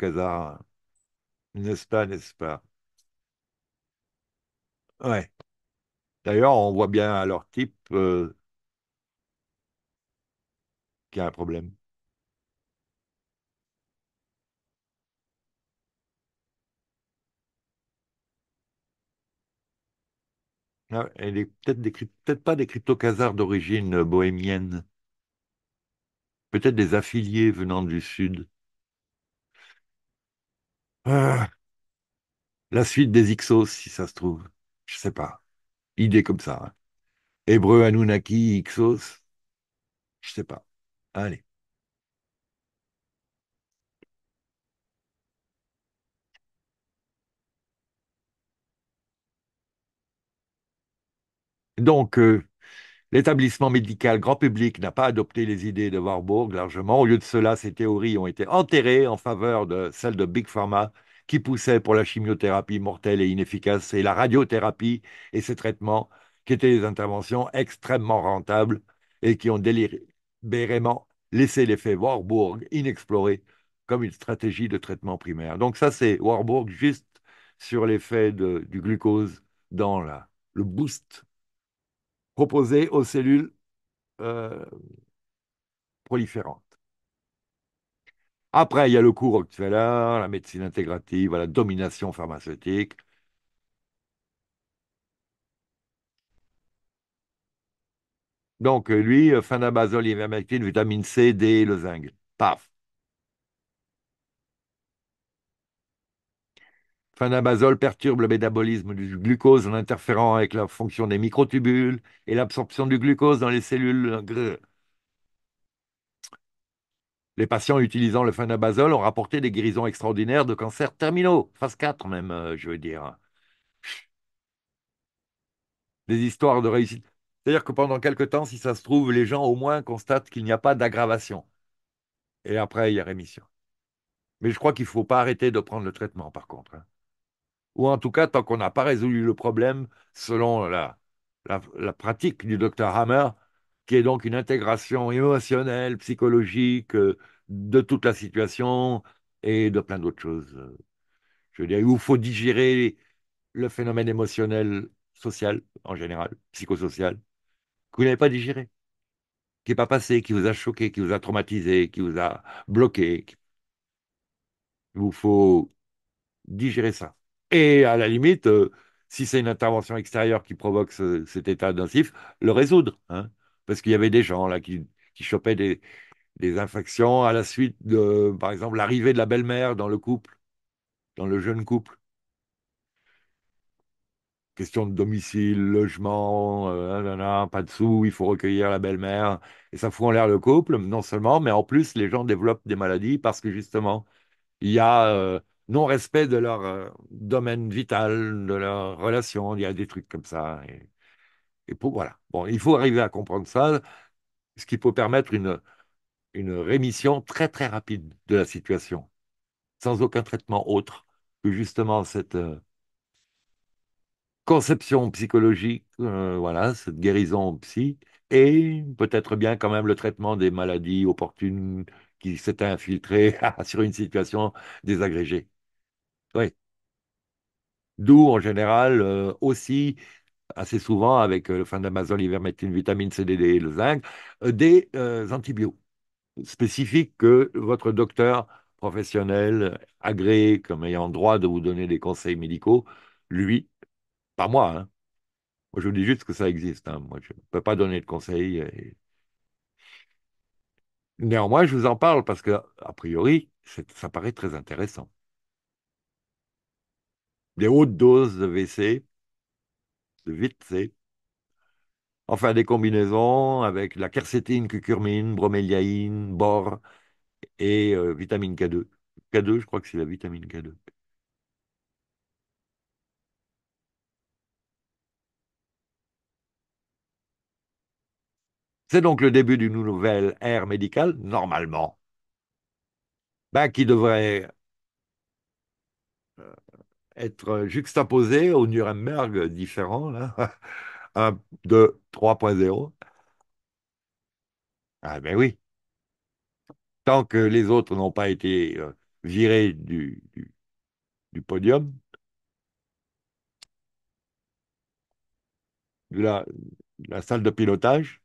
N'est-ce pas, n'est-ce pas Ouais. D'ailleurs, on voit bien leur type euh, qu'il y a un problème. Ah, elle est peut-être pas des crypto d'origine euh, bohémienne, peut-être des affiliés venant du sud. Ah, la suite des Ixos, si ça se trouve. Je ne sais pas. Idée comme ça. Hein. Hébreu, Anunnaki, Ixos, je ne sais pas. Allez. Donc, euh, l'établissement médical grand public n'a pas adopté les idées de Warburg largement. Au lieu de cela, ces théories ont été enterrées en faveur de celles de Big Pharma, qui poussaient pour la chimiothérapie mortelle et inefficace, et la radiothérapie et ses traitements, qui étaient des interventions extrêmement rentables et qui ont déliré, Bérément, laisser l'effet Warburg inexploré comme une stratégie de traitement primaire. Donc ça, c'est Warburg juste sur l'effet du glucose dans le boost proposé aux cellules euh, proliférantes. Après, il y a le cours Rockefeller, la médecine intégrative, la domination pharmaceutique, Donc, euh, lui, euh, finabazole, ivermectine, vitamine C, D, le zinc. Paf. Finabazole perturbe le métabolisme du glucose en interférant avec la fonction des microtubules et l'absorption du glucose dans les cellules. Les patients utilisant le finabazole ont rapporté des guérisons extraordinaires de cancers terminaux, phase 4 même, euh, je veux dire. Des histoires de réussite. C'est-à-dire que pendant quelques temps, si ça se trouve, les gens au moins constatent qu'il n'y a pas d'aggravation. Et après, il y a rémission. Mais je crois qu'il ne faut pas arrêter de prendre le traitement, par contre. Hein. Ou en tout cas, tant qu'on n'a pas résolu le problème, selon la, la, pratique du docteur Hammer, qui est donc une intégration émotionnelle, psychologique, euh, de toute la situation et de plein d'autres choses. Euh. Je veux dire, où il faut digérer le phénomène émotionnel social en général, psychosocial, que vous n'avez pas digéré, qui n'est pas passé, qui vous a choqué, qui vous a traumatisé, qui vous a bloqué. Il vous faut digérer ça. Et à la limite, euh, si c'est une intervention extérieure qui provoque cet état nocif, le résoudre. Hein. Parce qu'il y avait des gens là qui, qui chopaient des, des infections à la suite de, par exemple, l'arrivée de la belle-mère dans le couple, dans le jeune couple question de domicile, logement, euh, pas de sous, il faut recueillir la belle-mère. Et ça fout en l'air le couple, non seulement, mais en plus, les gens développent des maladies parce que justement, il y a euh, non-respect de leur euh, domaine vital, de leur relation, il y a des trucs comme ça. Et, et pour, voilà. Bon, il faut arriver à comprendre ça, ce qui peut permettre une, une rémission très très rapide de la situation, sans aucun traitement autre que justement cette conception psychologique, euh, voilà, cette guérison psy, et peut-être bien quand même le traitement des maladies opportunes qui s'étaient infiltrées [laughs] ah, sur une situation désagrégée. Oui. D'où, en général, euh, aussi, assez souvent, avec euh, le fandamazole, la vitamine CDD et le zinc, des antibiotiques spécifiques que votre docteur professionnel agréé comme ayant droit de vous donner des conseils médicaux, lui, Hein. moi. je vous dis juste que ça existe. Hein. Moi, je ne peux pas donner de conseils. Euh, Néanmoins, je vous en parle parce que, a priori, ça paraît très intéressant. Des hautes doses de VC, de vite C, enfin des combinaisons avec la quercétine, cucurmine, broméliaïne, bore et euh, vitamine K2. K2, je crois que c'est la vitamine K2. C'est donc le début d'une nouvelle ère médicale, normalement, ben, qui devrait euh, être juxtaposée au Nuremberg différent, là, 3.0. [laughs] Ah ben oui. Tant que les autres n'ont pas été euh, virés du, podium, de la salle de pilotage,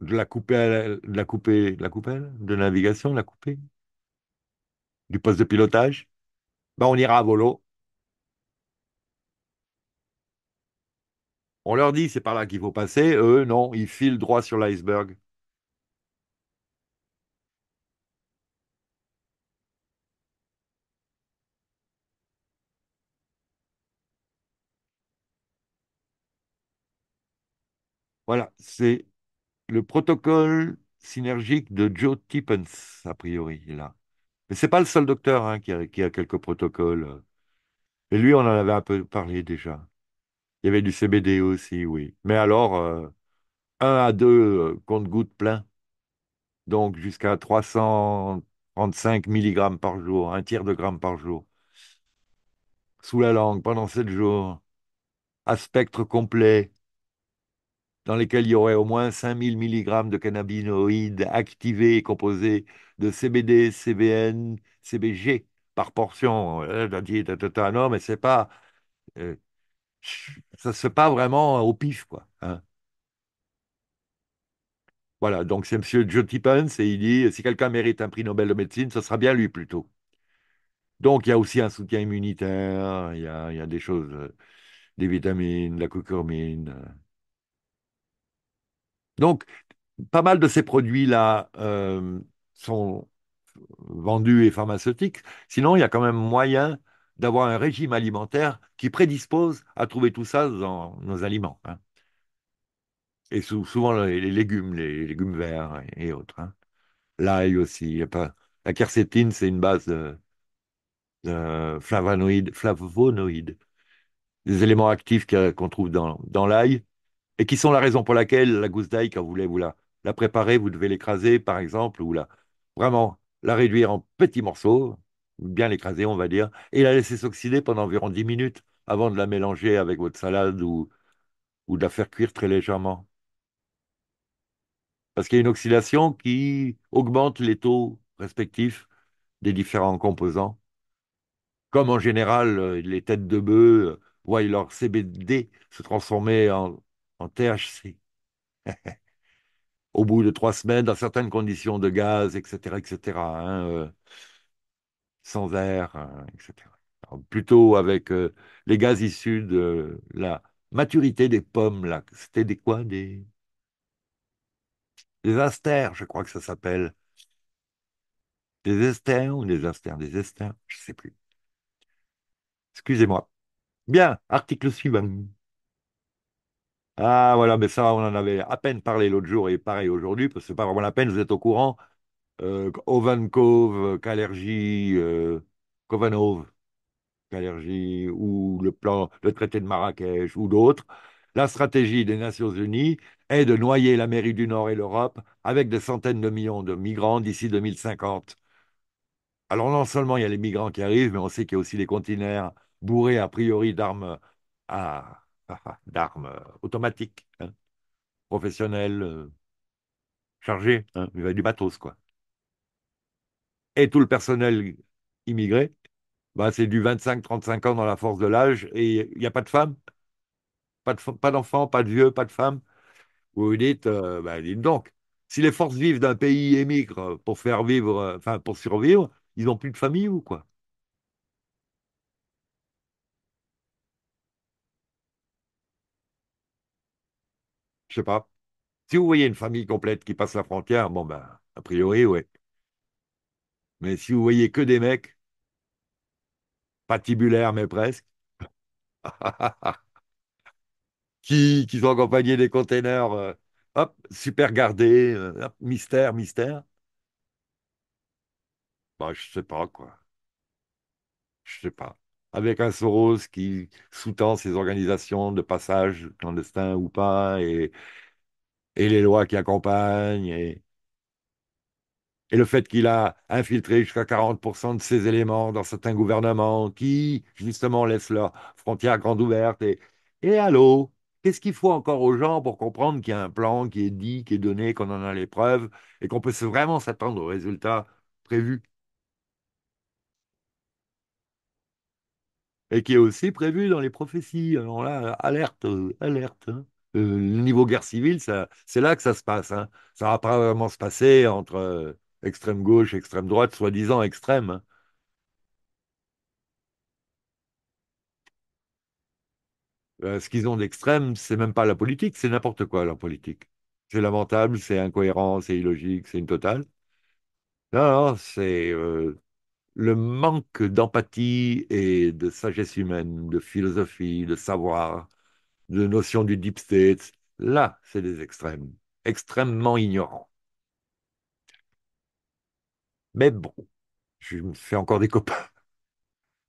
de la couper, de la couper, de la coupelle, de navigation, de la couper, du poste de pilotage. Ben, on ira à volo. On leur dit c'est par là qu'il faut passer. Eux, non, ils filent droit sur l'iceberg. Voilà, c'est le protocole synergique de Joe Tippens, a priori, là. Mais c'est pas le seul docteur hein, qui, a, a, quelques protocoles. Et lui, on en avait un peu parlé déjà. Il y avait du CBD aussi, oui. Mais alors, euh, un à deux euh, compte-gouttes plein. Donc jusqu'à 335 mg par jour, un tiers de gramme par jour. Sous la langue, pendant sept jours. À spectre complet dans lesquels il y aurait au moins 5000 mg de cannabinoïdes activés et composés de CBD, CBN, CBG par portion. Euh, non, mais c'est pas. Euh, ça se pas vraiment au pif, quoi. Hein. Voilà, donc c'est M. Joe Tippens et il dit si quelqu'un mérite un prix Nobel de médecine, ce sera bien lui plutôt. Donc il y a aussi un soutien immunitaire, il y a, des choses, euh, des vitamines, de la cucurmine. Donc, pas mal de ces produits-là euh, sont vendus et pharmaceutiques. Sinon, il y a quand même moyen d'avoir un régime alimentaire qui prédispose à trouver tout ça dans nos aliments. Hein. Et souvent les, légumes, les légumes verts et, autres. Hein. L'ail aussi. La quercétine, c'est une base de, flavonoïdes, des éléments actifs qu'on trouve dans l'ail et qui sont la raison pour laquelle la gousse d'ail, quand vous voulez vous la, préparer, vous devez l'écraser, par exemple, ou la, vraiment la réduire en petits morceaux, bien l'écraser, on va dire, et la laisser s'oxyder pendant environ 10 minutes avant de la mélanger avec votre salade ou, ou de la faire cuire très légèrement. Parce qu'il y a une oxydation qui augmente les taux respectifs des différents composants. Comme en général, euh, les têtes de bœuf voient leur CBD se transformer en en THC. Au bout de trois semaines, dans certaines conditions de gaz, etc., etc., hein, euh, sans air, euh, etc. plutôt avec euh, les gaz issus de la maturité des pommes, là, c'était des quoi Des, des astères, je crois que ça s'appelle. Des esters ou des astères Des esters, je ne sais plus. Excusez-moi. Bien, article suivant. Ah voilà, mais ben ça, on en avait à peine parlé l'autre jour et pareil aujourd'hui, parce que c'est pas vraiment la peine, vous êtes au courant. Euh, Oven Cove, euh, euh, ou le plan, le traité de Marrakech, ou d'autres, la stratégie des Nations Unies est de noyer l'Amérique du Nord et l'Europe avec des centaines de millions de migrants d'ici 2050. Alors non seulement il y a les migrants qui arrivent, mais on sait qu'il y a aussi les continents bourrés a priori d'armes à [laughs] d'armes euh, automatiques, hein. professionnelles, euh, chargées, hein. du matos, quoi. Et tout le personnel immigré, bah, c'est du 25-35 ans dans la force de l'âge, et il n'y a pas de femmes, pas d'enfants, pas, de vieux, pas de femmes. Vous vous dites, euh, bah, dites donc, si les forces vives d'un pays émigrent pour faire vivre, enfin pour survivre, ils n'ont plus de famille ou quoi pas. Si vous voyez une famille complète qui passe la frontière, bon ben, a priori, oui. Mais si vous voyez que des mecs, patibulaires mais presque, [laughs] qui, qui sont accompagnés des containers, euh, hop, super gardés, euh, mystère, mystère. Bah, je sais pas, quoi. Je sais pas avec un Soros qui sous-tend ses organisations de passage clandestin ou pas, et, les lois qui accompagnent, et, le fait qu'il a infiltré jusqu'à 40% de ses éléments dans certains gouvernements qui, justement, laissent leurs frontières grandes ouvertes. Et, et allô, qu'est-ce qu'il faut encore aux gens pour comprendre qu'il y a un plan qui est dit, qui est donné, qu'on en a les preuves, et qu'on peut vraiment s'attendre aux résultats prévus et qui est aussi prévu dans les prophéties. Alors là, alerte, euh, alerte. Hein. Euh, le niveau guerre civile, c'est là que ça se passe. Hein. Ça va pas vraiment se passer entre euh, extrême gauche, extrême droite, soi-disant extrême. Hein. ce qu'ils ont d'extrême, c'est même pas la politique, c'est n'importe quoi leur politique. C'est lamentable, c'est incohérent, c'est illogique, c'est une totale. Non, non, c'est le manque d'empathie et de sagesse humaine, de philosophie, de savoir, de notion du deep state, là, c'est des extrêmes, extrêmement ignorants. Mais bon, je me fais encore des copains.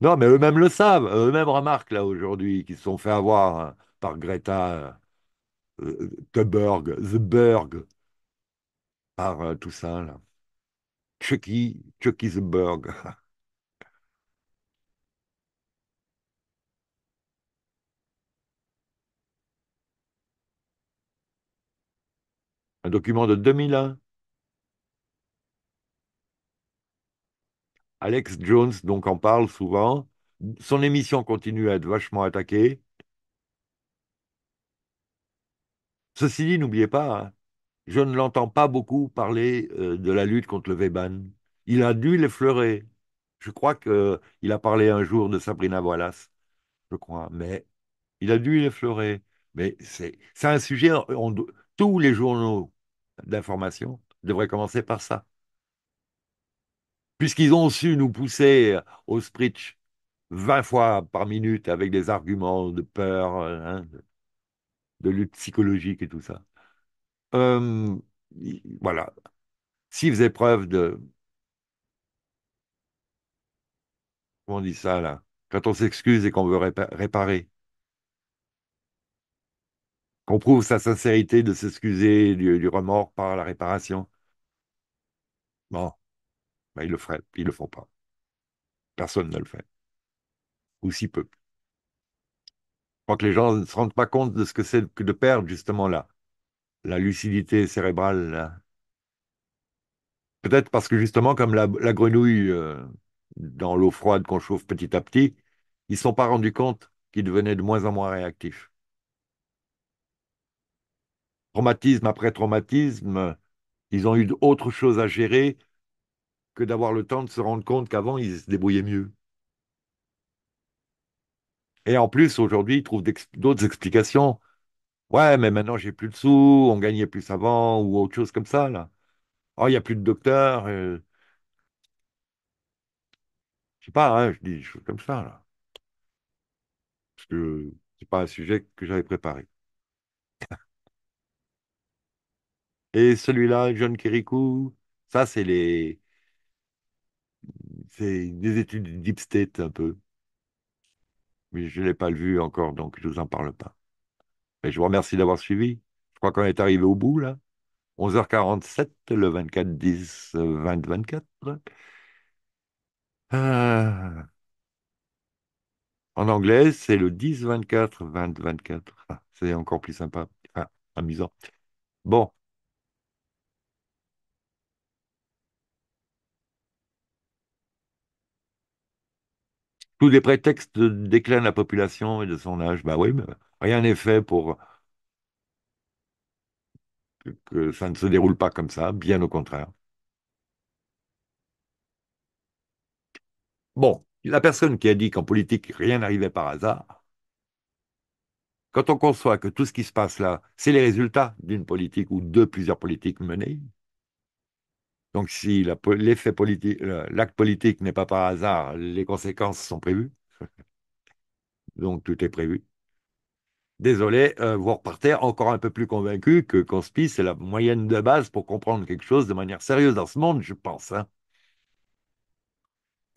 Non, mais eux-mêmes le savent, eux-mêmes remarquent là aujourd'hui qu'ils se sont fait avoir hein, par Greta euh, euh, The Berg, par euh, Toussaint là. Chucky, Chucky's [laughs] Un document de 2001. Alex Jones donc en parle souvent. Son émission continue à être vachement attaquée. Ceci dit, n'oubliez pas, hein, je ne l'entends pas beaucoup parler euh, de la lutte contre le Weban. Il a dû l'effleurer. Je crois qu'il euh, a parlé un jour de Sabrina Wallace, je crois, mais il a dû l'effleurer. Mais c'est un sujet, tous les journaux d'information devraient commencer par ça. Puisqu'ils ont su nous pousser au spritch 20 fois par minute avec des arguments de peur, hein, de lutte psychologique et tout ça voilà. S'ils faisait preuve de... Comment on dit ça, là? Quand on s'excuse et qu'on veut réparer, qu'on prouve sa sincérité de s'excuser du, remords par la réparation. Bon, ben, ils le feraient, ils le font pas. Personne ne le fait, ou si peu. Je crois que les gens ne se rendent pas compte de ce que c'est que de perdre, justement, là la lucidité cérébrale. Peut-être parce que justement, comme la, grenouille euh, dans l'eau froide qu'on chauffe petit à petit, ils ne sont pas rendus compte qu'ils devenaient de moins en moins réactifs. Traumatisme après traumatisme, ils ont eu d'autres choses à gérer que d'avoir le temps de se rendre compte qu'avant, ils se débrouillaient mieux. Et en plus, aujourd'hui, ils trouvent d'autres explications Ouais, mais maintenant j'ai plus de sous, on gagnait plus avant, ou autre chose comme ça, là. Oh, il n'y a plus de docteur, euh, je sais pas, hein, je dis des choses comme ça, là. Parce que c'est pas un sujet que j'avais préparé. Et celui-là, John Kirikou, ça, c'est les, c'est des études deep state un peu. Mais je ne l'ai pas vu encore, donc je ne vous en parle pas je vous remercie d'avoir suivi. Je crois qu'on est arrivé au bout, là. 11h47, le 24 10 20 24. En anglais, c'est le 10 24 20 24. c'est encore plus sympa, ah, amusant. Bon, Tous les prétextes de déclin de la population et de son âge, ben oui, mais rien n'est fait pour que ça ne se déroule pas comme ça, bien au contraire. Bon, la personne qui a dit qu'en politique, rien n'arrivait par hasard, quand on conçoit que tout ce qui se passe là, c'est les résultats d'une politique ou de plusieurs politiques menées, donc si l'effet l'acte politique n'est pas par hasard, les conséquences sont prévues. [laughs] Donc tout est prévu. Désolé, euh, vous repartez encore un peu plus convaincu que Conspi, c'est la moyenne de base pour comprendre quelque chose de manière sérieuse dans ce monde, je pense. Hein.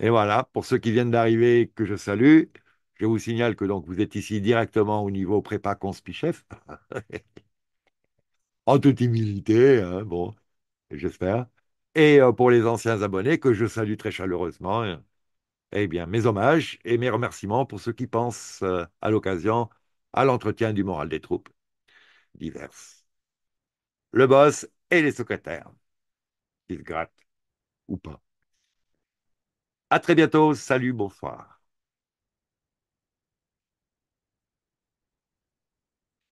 Et voilà, pour ceux qui viennent d'arriver, que je salue, je vous signale que donc vous êtes ici directement au niveau prépa Conspi-chef. [laughs] en toute humilité, hein, bon, j'espère et euh, pour les anciens abonnés que je salue très chaleureusement. Eh, eh bien, mes hommages et mes remerciements pour ceux qui pensent euh, à l'occasion à l'entretien du moral des troupes diverses. Le boss et les secrétaires, ils grattent ou pas. À très bientôt, salut, bonsoir.